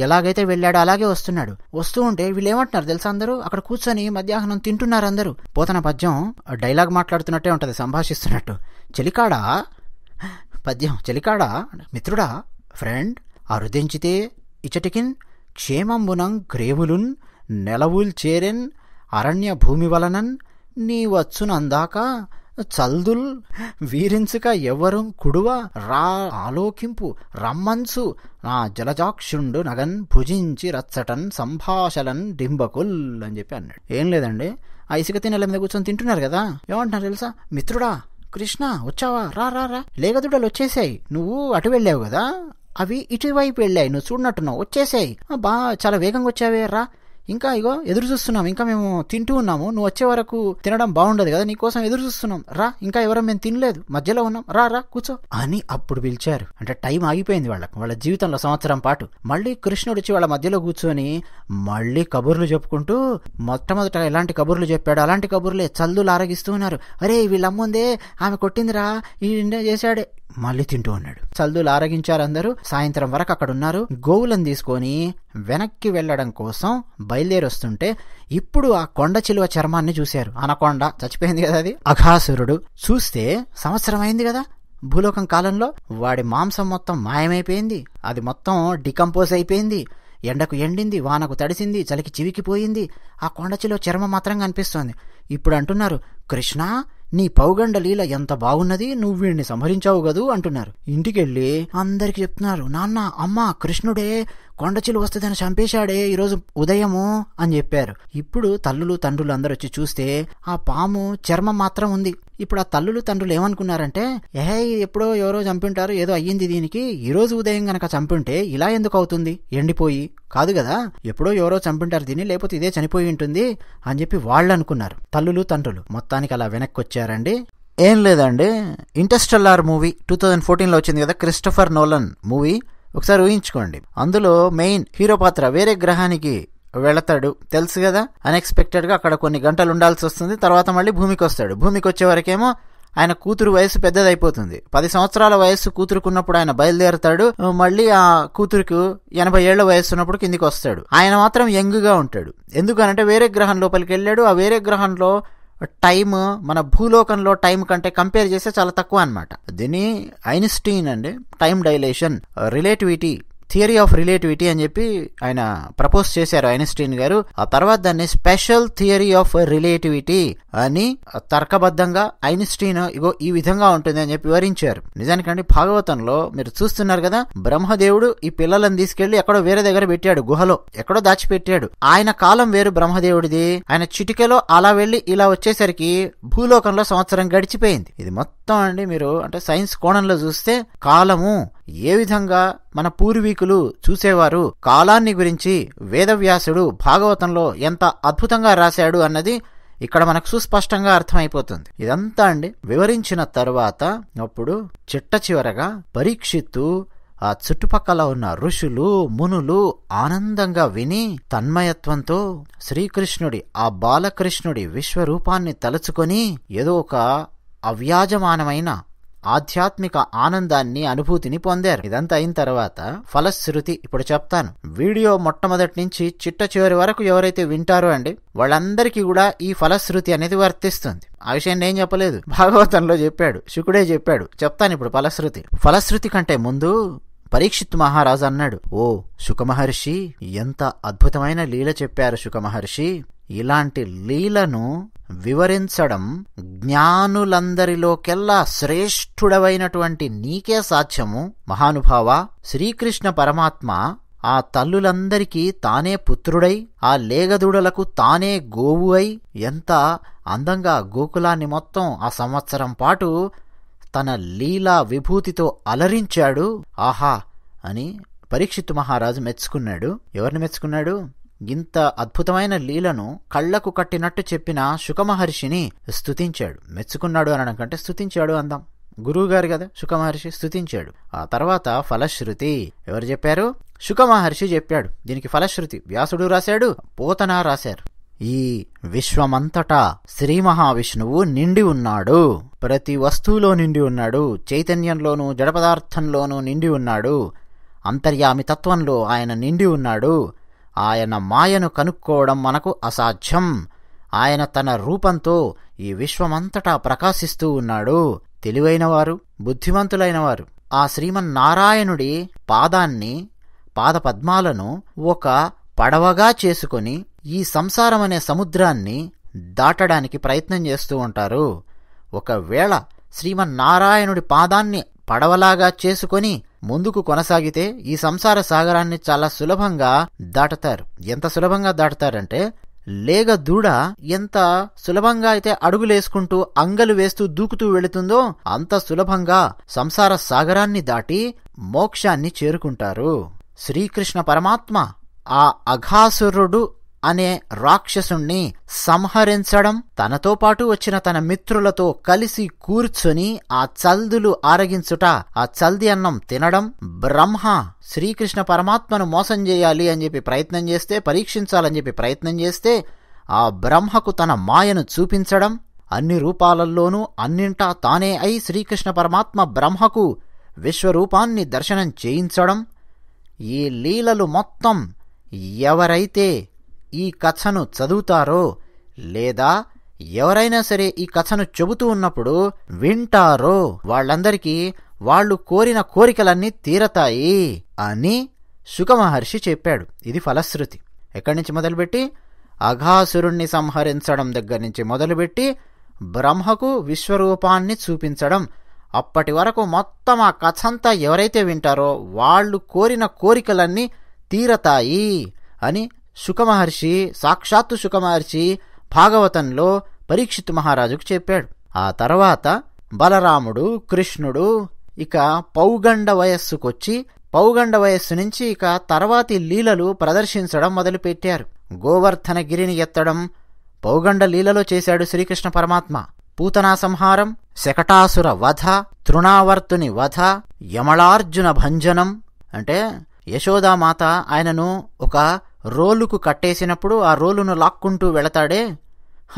Speaker 1: ఎలాగైతే వెళ్ళాడో అలాగే వస్తున్నాడు వస్తూ ఉంటే వీళ్ళు ఏమంటున్నారు తెలుసా అందరూ అక్కడ కూర్చొని మధ్యాహ్నం తింటున్నారు అందరూ పోతన పద్యం డైలాగ్ మాట్లాడుతున్నట్టే ఉంటుంది సంభాషిస్తున్నట్టు చెలికాడా పద్యం చెలికాడా మిత్రుడా ఫ్రెండ్ అరుదించితే ఇచటికిన్ క్షేమంబునం గ్రేవులున్ నెలవుల్ చేరెన్ అరణ్య భూమి వలనన్ నీ వచ్చునందాక చల్దుల్ వీరించుక ఎవ్వరు కుడువ రా ఆలోకింపు రమ్మన్సు నా జలజాక్షుండు నగన్ భుజించి రచ్చటన్ సంభాషలన్ డింబకుల్ అని చెప్పి అన్నాడు ఏం లేదండి ఆ ఇసుక తినెల మీద కూర్చొని తింటున్నారు కదా ఏమంటున్నారు తెలుసా మిత్రుడా కృష్ణ వచ్చావా రా రా రా లేగదుడలు వచ్చేసాయి నువ్వు అటు వెళ్ళావు కదా అవి ఇటువైపు వెళ్ళాయి నువ్వు చూడనట్టున్నావు వచ్చేసాయి బా చాలా వేగంగా వచ్చావే రా ఇంకా ఇగో ఎదురు చూస్తున్నాం ఇంకా మేము తింటూ ఉన్నాము నువ్వు వచ్చే వరకు తినడం బాగుండదు కదా నీకోసం ఎదురు చూస్తున్నాం రా ఇంకా ఎవరో మేము తినలేదు మధ్యలో ఉన్నాం రా రా కూర్చో అని అప్పుడు పిలిచారు అంటే టైం ఆగిపోయింది వాళ్ళకు వాళ్ళ జీవితంలో సంవత్సరం పాటు మళ్ళీ కృష్ణుడు వచ్చి వాళ్ళ మధ్యలో కూర్చొని మళ్ళీ కబుర్లు చెప్పుకుంటూ మొట్టమొదట ఎలాంటి కబుర్లు చెప్పాడు అలాంటి కబుర్లే చల్లులు ఆరగిస్తూ ఉన్నారు అరే వీళ్ళమ్ముందే ఆమె కొట్టిందిరా ఈ చేశాడే మళ్ళీ తింటూ ఉన్నాడు చల్దులు ఆరగించారు అందరూ సాయంత్రం వరకు అక్కడ ఉన్నారు గోవులను తీసుకొని వెనక్కి వెళ్ళడం కోసం బయలుదేరొస్తుంటే ఇప్పుడు ఆ కొండ చిలువ చర్మాన్ని చూశారు అనకొండ చచ్చిపోయింది కదా అది అఘాసురుడు చూస్తే సంవత్సరం అయింది కదా భూలోకం కాలంలో వాడి మాంసం మొత్తం మాయమైపోయింది అది మొత్తం డికంపోజ్ అయిపోయింది ఎండకు ఎండింది వానకు తడిసింది చలికి చివికిపోయింది ఆ కొండచిలో చర్మం మాత్రం కనిపిస్తోంది ఇప్పుడు అంటున్నారు కృష్ణ నీ పౌగండ ఎంత బాగున్నది నువ్వు వీడిని సంహరించావు కదూ అంటున్నారు ఇంటికెళ్ళి అందరికి చెప్తున్నారు నాన్న అమ్మ కృష్ణుడే కొండచిలు వస్తుందని చంపేశాడే ఈరోజు ఉదయము అని చెప్పారు ఇప్పుడు తల్లులు తండ్రులు అందరూ వచ్చి చూస్తే ఆ పాము చర్మం మాత్రం ఉంది ఇప్పుడు ఆ తల్లులు తండ్రులు ఏమనుకున్నారంటే ఏహే ఎప్పుడో ఎవరో చంపింటారు ఏదో అయ్యింది దీనికి ఈ రోజు ఉదయం గనక చంపింటే ఇలా ఎందుకు అవుతుంది ఎండిపోయి కాదు కదా ఎప్పుడో ఎవరో చంపింటారు దీన్ని లేకపోతే ఇదే చనిపోయి ఉంటుంది అని చెప్పి వాళ్ళు అనుకున్నారు తల్లులు తండ్రులు మొత్తానికి అలా వెనక్కి వచ్చారండి ఏం లేదండి ఇంటర్స్టెల్లార్ మూవీ టూ థౌజండ్ ఫోర్టీన్లో వచ్చింది కదా క్రిస్టఫర్ నోలన్ మూవీ ఒకసారి ఊహించుకోండి అందులో మెయిన్ హీరో పాత్ర వేరే గ్రహానికి వెళతాడు తెలుసు కదా అన్ఎక్స్పెక్టెడ్గా అక్కడ కొన్ని గంటలు ఉండాల్సి వస్తుంది తర్వాత మళ్ళీ భూమికి వస్తాడు భూమికి వచ్చేవరకేమో ఆయన కూతురు వయసు పెద్దదైపోతుంది పది సంవత్సరాల వయస్సు కూతురుకున్నప్పుడు ఆయన బయలుదేరతాడు మళ్ళీ ఆ కూతురుకు ఎనభై ఏళ్ల వయస్సు ఉన్నప్పుడు కిందికి వస్తాడు ఆయన మాత్రం యంగ్గా ఉంటాడు ఎందుకనంటే వేరే గ్రహం లోపలికి వెళ్ళాడు ఆ వేరే గ్రహంలో టైమ్ మన భూలోకంలో టైం కంటే కంపేర్ చేస్తే చాలా తక్కువ అనమాట దీని ఐన్స్టీన్ అండి time dilation relativity theory of relativity అని చెప్పి ఆయన ప్రపోజ్ చేశారు ఐన్స్టీన్ గారు ఆ తర్వాత దాన్ని స్పెషల్ థియరీ ఆఫ్ రిలేటివిటీ అని తర్కబద్ధంగా ఐన్స్టీన్ ఇగో ఈ విధంగా ఉంటుంది అని చెప్పి వివరించారు నిజానికంటే భాగవతంలో మీరు చూస్తున్నారు కదా బ్రహ్మదేవుడు ఈ పిల్లలను తీసుకెళ్లి ఎక్కడో వేరే దగ్గర పెట్టాడు గుహలో ఎక్కడో దాచిపెట్టాడు ఆయన కాలం వేరు బ్రహ్మదేవుడిది ఆయన చిటికెలో అలా వెళ్లి ఇలా వచ్చేసరికి భూలోకంలో సంవత్సరం గడిచిపోయింది ఇది మొత్తం అండి మీరు అంటే సైన్స్ కోణంలో చూస్తే కాలము ఏ విధంగా మన పూర్వీకులు చూసేవారు కాలాన్ని గురించి వేదవ్యాసుడు భాగవతంలో ఎంత అద్భుతంగా రాశాడు అన్నది ఇక్కడ మనకు సుస్పష్టంగా అర్థమైపోతుంది ఇదంతా అండి వివరించిన తర్వాత అప్పుడు చిట్ట చివరగా పరీక్షిత్తు ఆ చుట్టుపక్కల ఉన్న ఋషులు మునులు ఆనందంగా విని తన్మయత్వంతో శ్రీకృష్ణుడి ఆ బాలకృష్ణుడి విశ్వరూపాన్ని తలుచుకొని ఏదో ఒక అవ్యాజమానమైన ఆధ్యాత్మిక ఆనందాన్ని అనుభూతిని పొందారు ఇదంతా అయిన తర్వాత ఫలశ్రుతి ఇప్పుడు చెప్తాను వీడియో మొట్టమొదటి నుంచి చిట్ట చివరి వరకు ఎవరైతే వింటారో అండి వాళ్ళందరికీ కూడా ఈ ఫలశ్రుతి అనేది వర్తిస్తుంది ఆ విషయం నేను చెప్పలేదు భాగవతంలో చెప్పాడు శుకుడే చెప్పాడు చెప్తాను ఇప్పుడు ఫలశ్రుతి ఫలశ్రుతి కంటే ముందు పరీక్షిత్ మహారాజు అన్నాడు ఓ శుకమహర్షి ఎంత అద్భుతమైన లీల చెప్పారు సుఖమహర్షి ఇలాంటి లీలను వివరించడం జ్ఞానులందరిలోకెల్లా శ్రేష్ఠుడవైనటువంటి నీకే సాధ్యము మహానుభావ శ్రీకృష్ణ పరమాత్మ ఆ తల్లులందరికీ తానే పుత్రుడై ఆ లేగదూడలకు తానే గోవు అయి ఎంత అందంగా గోకులాన్ని మొత్తం ఆ సంవత్సరం పాటు తన లీలా విభూతితో అలరించాడు ఆహా అని పరీక్షిత్ మహారాజు మెచ్చుకున్నాడు ఎవరిని మెచ్చుకున్నాడు ఇంత అద్భుతమైన లీలను కళ్లకు కట్టినట్టు చెప్పిన సుఖమహర్షిని స్తుతించాడు మెచ్చుకున్నాడు అనడం కంటే స్తుతించాడు అందాం గురువుగారు కదా శుకమహర్షి స్థుతించాడు ఆ తర్వాత ఫలశ్రుతి ఎవరు చెప్పారు సుఖమహర్షి చెప్పాడు దీనికి ఫలశ్రుతి వ్యాసుడు రాశాడు పోతన రాశారు ఈ విశ్వమంతటా శ్రీ మహావిష్ణువు నిండి ఉన్నాడు ప్రతి వస్తువులో నిండి ఉన్నాడు చైతన్యంలోనూ జడపదార్థంలోనూ నిండి ఉన్నాడు అంతర్యామి తత్వంలో ఆయన నిండి ఉన్నాడు ఆయన మాయను కనుక్కోవడం మనకు అసాధ్యం ఆయన తన రూపంతో ఈ విశ్వమంతటా ప్రకాశిస్తూ ఉన్నాడు తెలివైనవారు బుద్ధిమంతులైనవారు ఆ శ్రీమన్నారాయణుడి పాదాన్ని పాదపద్మాలను ఒక పడవగా చేసుకొని ఈ సంసారమనే సముద్రాన్ని దాటడానికి ప్రయత్నం చేస్తూ ఉంటారు ఒకవేళ శ్రీమన్నారాయణుడి పాదాన్ని పడవలాగా చేసుకొని ముందుకు కొనసాగితే ఈ సంసార సాగరాన్ని చాలా సులభంగా దాటతారు ఎంత సులభంగా దాటతారంటే లేగ దూడ ఎంత సులభంగా అయితే అడుగులేసుకుంటూ అంగలు వేస్తూ దూకుతూ వెళుతుందో అంత సులభంగా సంసార సాగరాన్ని దాటి మోక్షాన్ని చేరుకుంటారు శ్రీకృష్ణ పరమాత్మ ఆ అఘాసురుడు అనే రాక్షసుణ్ణి సంహరించడం తనతో పాటు వచ్చిన తన మిత్రులతో కలిసి కూర్చొని ఆ చల్దులు ఆరగించుట ఆ చల్ది అన్నం తినడం బ్రహ్మ శ్రీకృష్ణ పరమాత్మను మోసం చేయాలి అని చెప్పి ప్రయత్నం చేస్తే పరీక్షించాలని చెప్పి ప్రయత్నం చేస్తే ఆ బ్రహ్మకు తన మాయను చూపించడం అన్ని రూపాలల్లోనూ అన్నింటా తానే అయి శ్రీకృష్ణ పరమాత్మ బ్రహ్మకు విశ్వరూపాన్ని దర్శనం చేయించడం ఈ లీలలు మొత్తం ఎవరైతే ఈ కథను చదువుతారో లేదా ఎవరైనా సరే ఈ కథను చెబుతూ ఉన్నప్పుడు వింటారో వాళ్ళందరికీ వాళ్ళు కోరిన కోరికలన్నీ తీరతాయి అని సుఖమహర్షి చెప్పాడు ఇది ఫలశ్రుతి ఎక్కడి నుంచి మొదలుపెట్టి అఘాసురుణ్ణి సంహరించడం దగ్గర నుంచి మొదలుపెట్టి బ్రహ్మకు విశ్వరూపాన్ని చూపించడం అప్పటి వరకు మొత్తం ఆ కథంతా ఎవరైతే వింటారో వాళ్ళు కోరిన కోరికలన్నీ తీరతాయి అని శుకమహర్షి సాక్షాత్తు శుకమహర్షి భాగవతంలో పరీక్షిత్ మహారాజుకు చెప్పాడు ఆ తర్వాత బలరాముడు కృష్ణుడు ఇక పౌగండ వయస్సుకొచ్చి పౌగండ వయస్సు నుంచి ఇక తర్వాతి లీలలు ప్రదర్శించడం మొదలుపెట్టారు గోవర్ధనగిరిని ఎత్తడం పౌగండ లీలలో చేశాడు శ్రీకృష్ణ పరమాత్మ పూతనా సంహారం శకటాసుర వధ తృణావర్తుని వధ యమళార్జున భంజనం అంటే యశోదామాత ఆయనను ఒక రోలుకు కట్టేసినప్పుడు ఆ రోలును లాక్కుంటూ వెళతాడే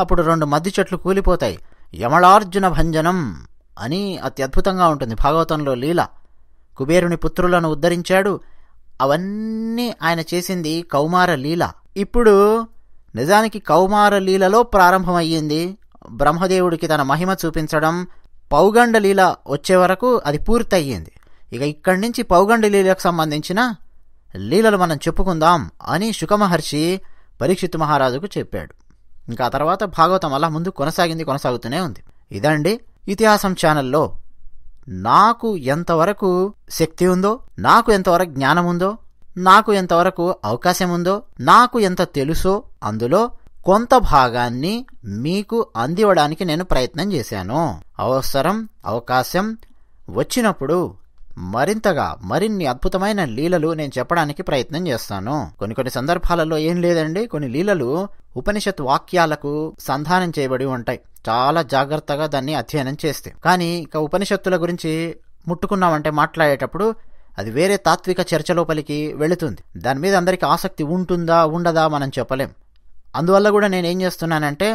Speaker 1: అప్పుడు రెండు మద్ది చెట్లు కూలిపోతాయి యమళార్జున భంజనం అని అత్యద్భుతంగా ఉంటుంది భాగవతంలో లీల కుబేరుని పుత్రులను ఉద్ధరించాడు అవన్నీ ఆయన చేసింది కౌమార లీల ఇప్పుడు నిజానికి కౌమార లీలలో ప్రారంభమయ్యింది బ్రహ్మదేవుడికి తన మహిమ చూపించడం పౌగండ లీల వచ్చే వరకు అది పూర్తయ్యింది ఇక ఇక్కడి నుంచి పౌగండ లీలకు సంబంధించిన లీలలు మనం చెప్పుకుందాం అని శుకమహర్షి పరీక్షిత్ మహారాజుకు చెప్పాడు ఇంకా తర్వాత భాగవతం అలా ముందు కొనసాగింది కొనసాగుతూనే ఉంది ఇదండి ఇతిహాసం ఛానల్లో నాకు ఎంతవరకు శక్తి ఉందో నాకు ఎంతవరకు జ్ఞానం ఉందో నాకు ఎంతవరకు అవకాశం ఉందో నాకు ఎంత తెలుసో అందులో కొంత భాగాన్ని మీకు అందివ్వడానికి నేను ప్రయత్నం చేశాను అవసరం అవకాశం వచ్చినప్పుడు మరింతగా మరిన్ని అద్భుతమైన లీలలు నేను చెప్పడానికి ప్రయత్నం చేస్తాను కొన్ని కొన్ని సందర్భాలలో ఏం లేదండి కొన్ని లీలలు ఉపనిషత్ వాక్యాలకు సంధానం చేయబడి ఉంటాయి చాలా జాగ్రత్తగా దాన్ని అధ్యయనం చేస్తే కానీ ఇక ఉపనిషత్తుల గురించి ముట్టుకున్నామంటే మాట్లాడేటప్పుడు అది వేరే తాత్విక చర్చ లోపలికి వెళుతుంది దాని మీద అందరికీ ఆసక్తి ఉంటుందా ఉండదా మనం చెప్పలేం అందువల్ల కూడా నేను ఏం చేస్తున్నానంటే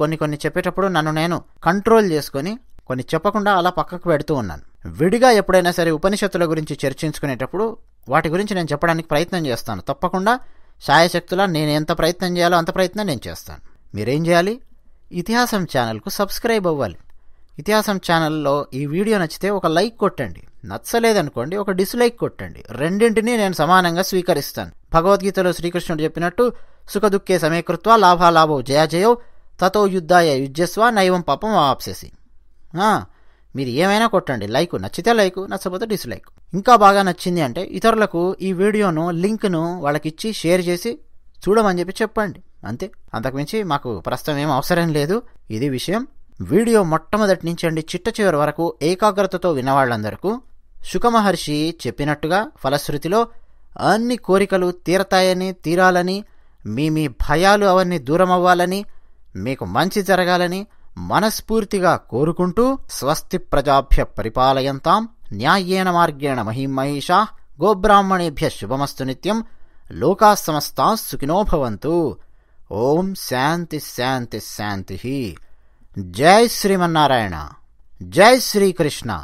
Speaker 1: కొన్ని కొన్ని చెప్పేటప్పుడు నన్ను నేను కంట్రోల్ చేసుకొని కొన్ని చెప్పకుండా అలా పక్కకు పెడుతూ ఉన్నాను విడిగా ఎప్పుడైనా సరే ఉపనిషత్తుల గురించి చర్చించుకునేటప్పుడు వాటి గురించి నేను చెప్పడానికి ప్రయత్నం చేస్తాను తప్పకుండా సాయశక్తులా నేను ఎంత ప్రయత్నం చేయాలో అంత ప్రయత్నం నేను చేస్తాను మీరేం చేయాలి ఇతిహాసం ఛానల్కు సబ్స్క్రైబ్ అవ్వాలి ఇతిహాసం ఛానల్లో ఈ వీడియో నచ్చితే ఒక లైక్ కొట్టండి నచ్చలేదనుకోండి ఒక డిస్లైక్ కొట్టండి రెండింటినీ నేను సమానంగా స్వీకరిస్తాను భగవద్గీతలో శ్రీకృష్ణుడు చెప్పినట్టు సుఖదుఃఖే సమీకృత్వ లాభాలాభో జయాజయో తతో యుద్ధాయ యుజ్యస్వ నైవం పాపం ఆప్సేసి మీరు ఏమైనా కొట్టండి లైక్ నచ్చితే లైక్ నచ్చకపోతే డిస్లైక్ ఇంకా బాగా నచ్చింది అంటే ఇతరులకు ఈ వీడియోను లింక్ను వాళ్ళకిచ్చి షేర్ చేసి చూడమని చెప్పి చెప్పండి అంతే అంతకుమించి మాకు ప్రస్తుతం ఏం అవసరం లేదు ఇది విషయం వీడియో మొట్టమొదటి నుంచి అండి చిట్ట చివరి వరకు ఏకాగ్రతతో విన్నవాళ్ళందరకు సుఖమహర్షి చెప్పినట్టుగా ఫలశ్రుతిలో అన్ని కోరికలు తీరతాయని తీరాలని మీ మీ భయాలు అవన్నీ దూరం అవ్వాలని మీకు మంచి జరగాలని మనస్ఫూర్తిగా కోరుకుంటూ స్వస్తి ప్రజాభ్య పరిపాలయంతాం న్యాయేన మార్గేణ మహిమహిషా గోబ్రాహ్మణేభ్య శుభమస్తు నిత్యం లోకా సమస్తా సుఖినో భవంతు ఓం శాంతి శాంతి శాంతి జై శ్రీమన్నారాయణ జై శ్రీకృష్ణ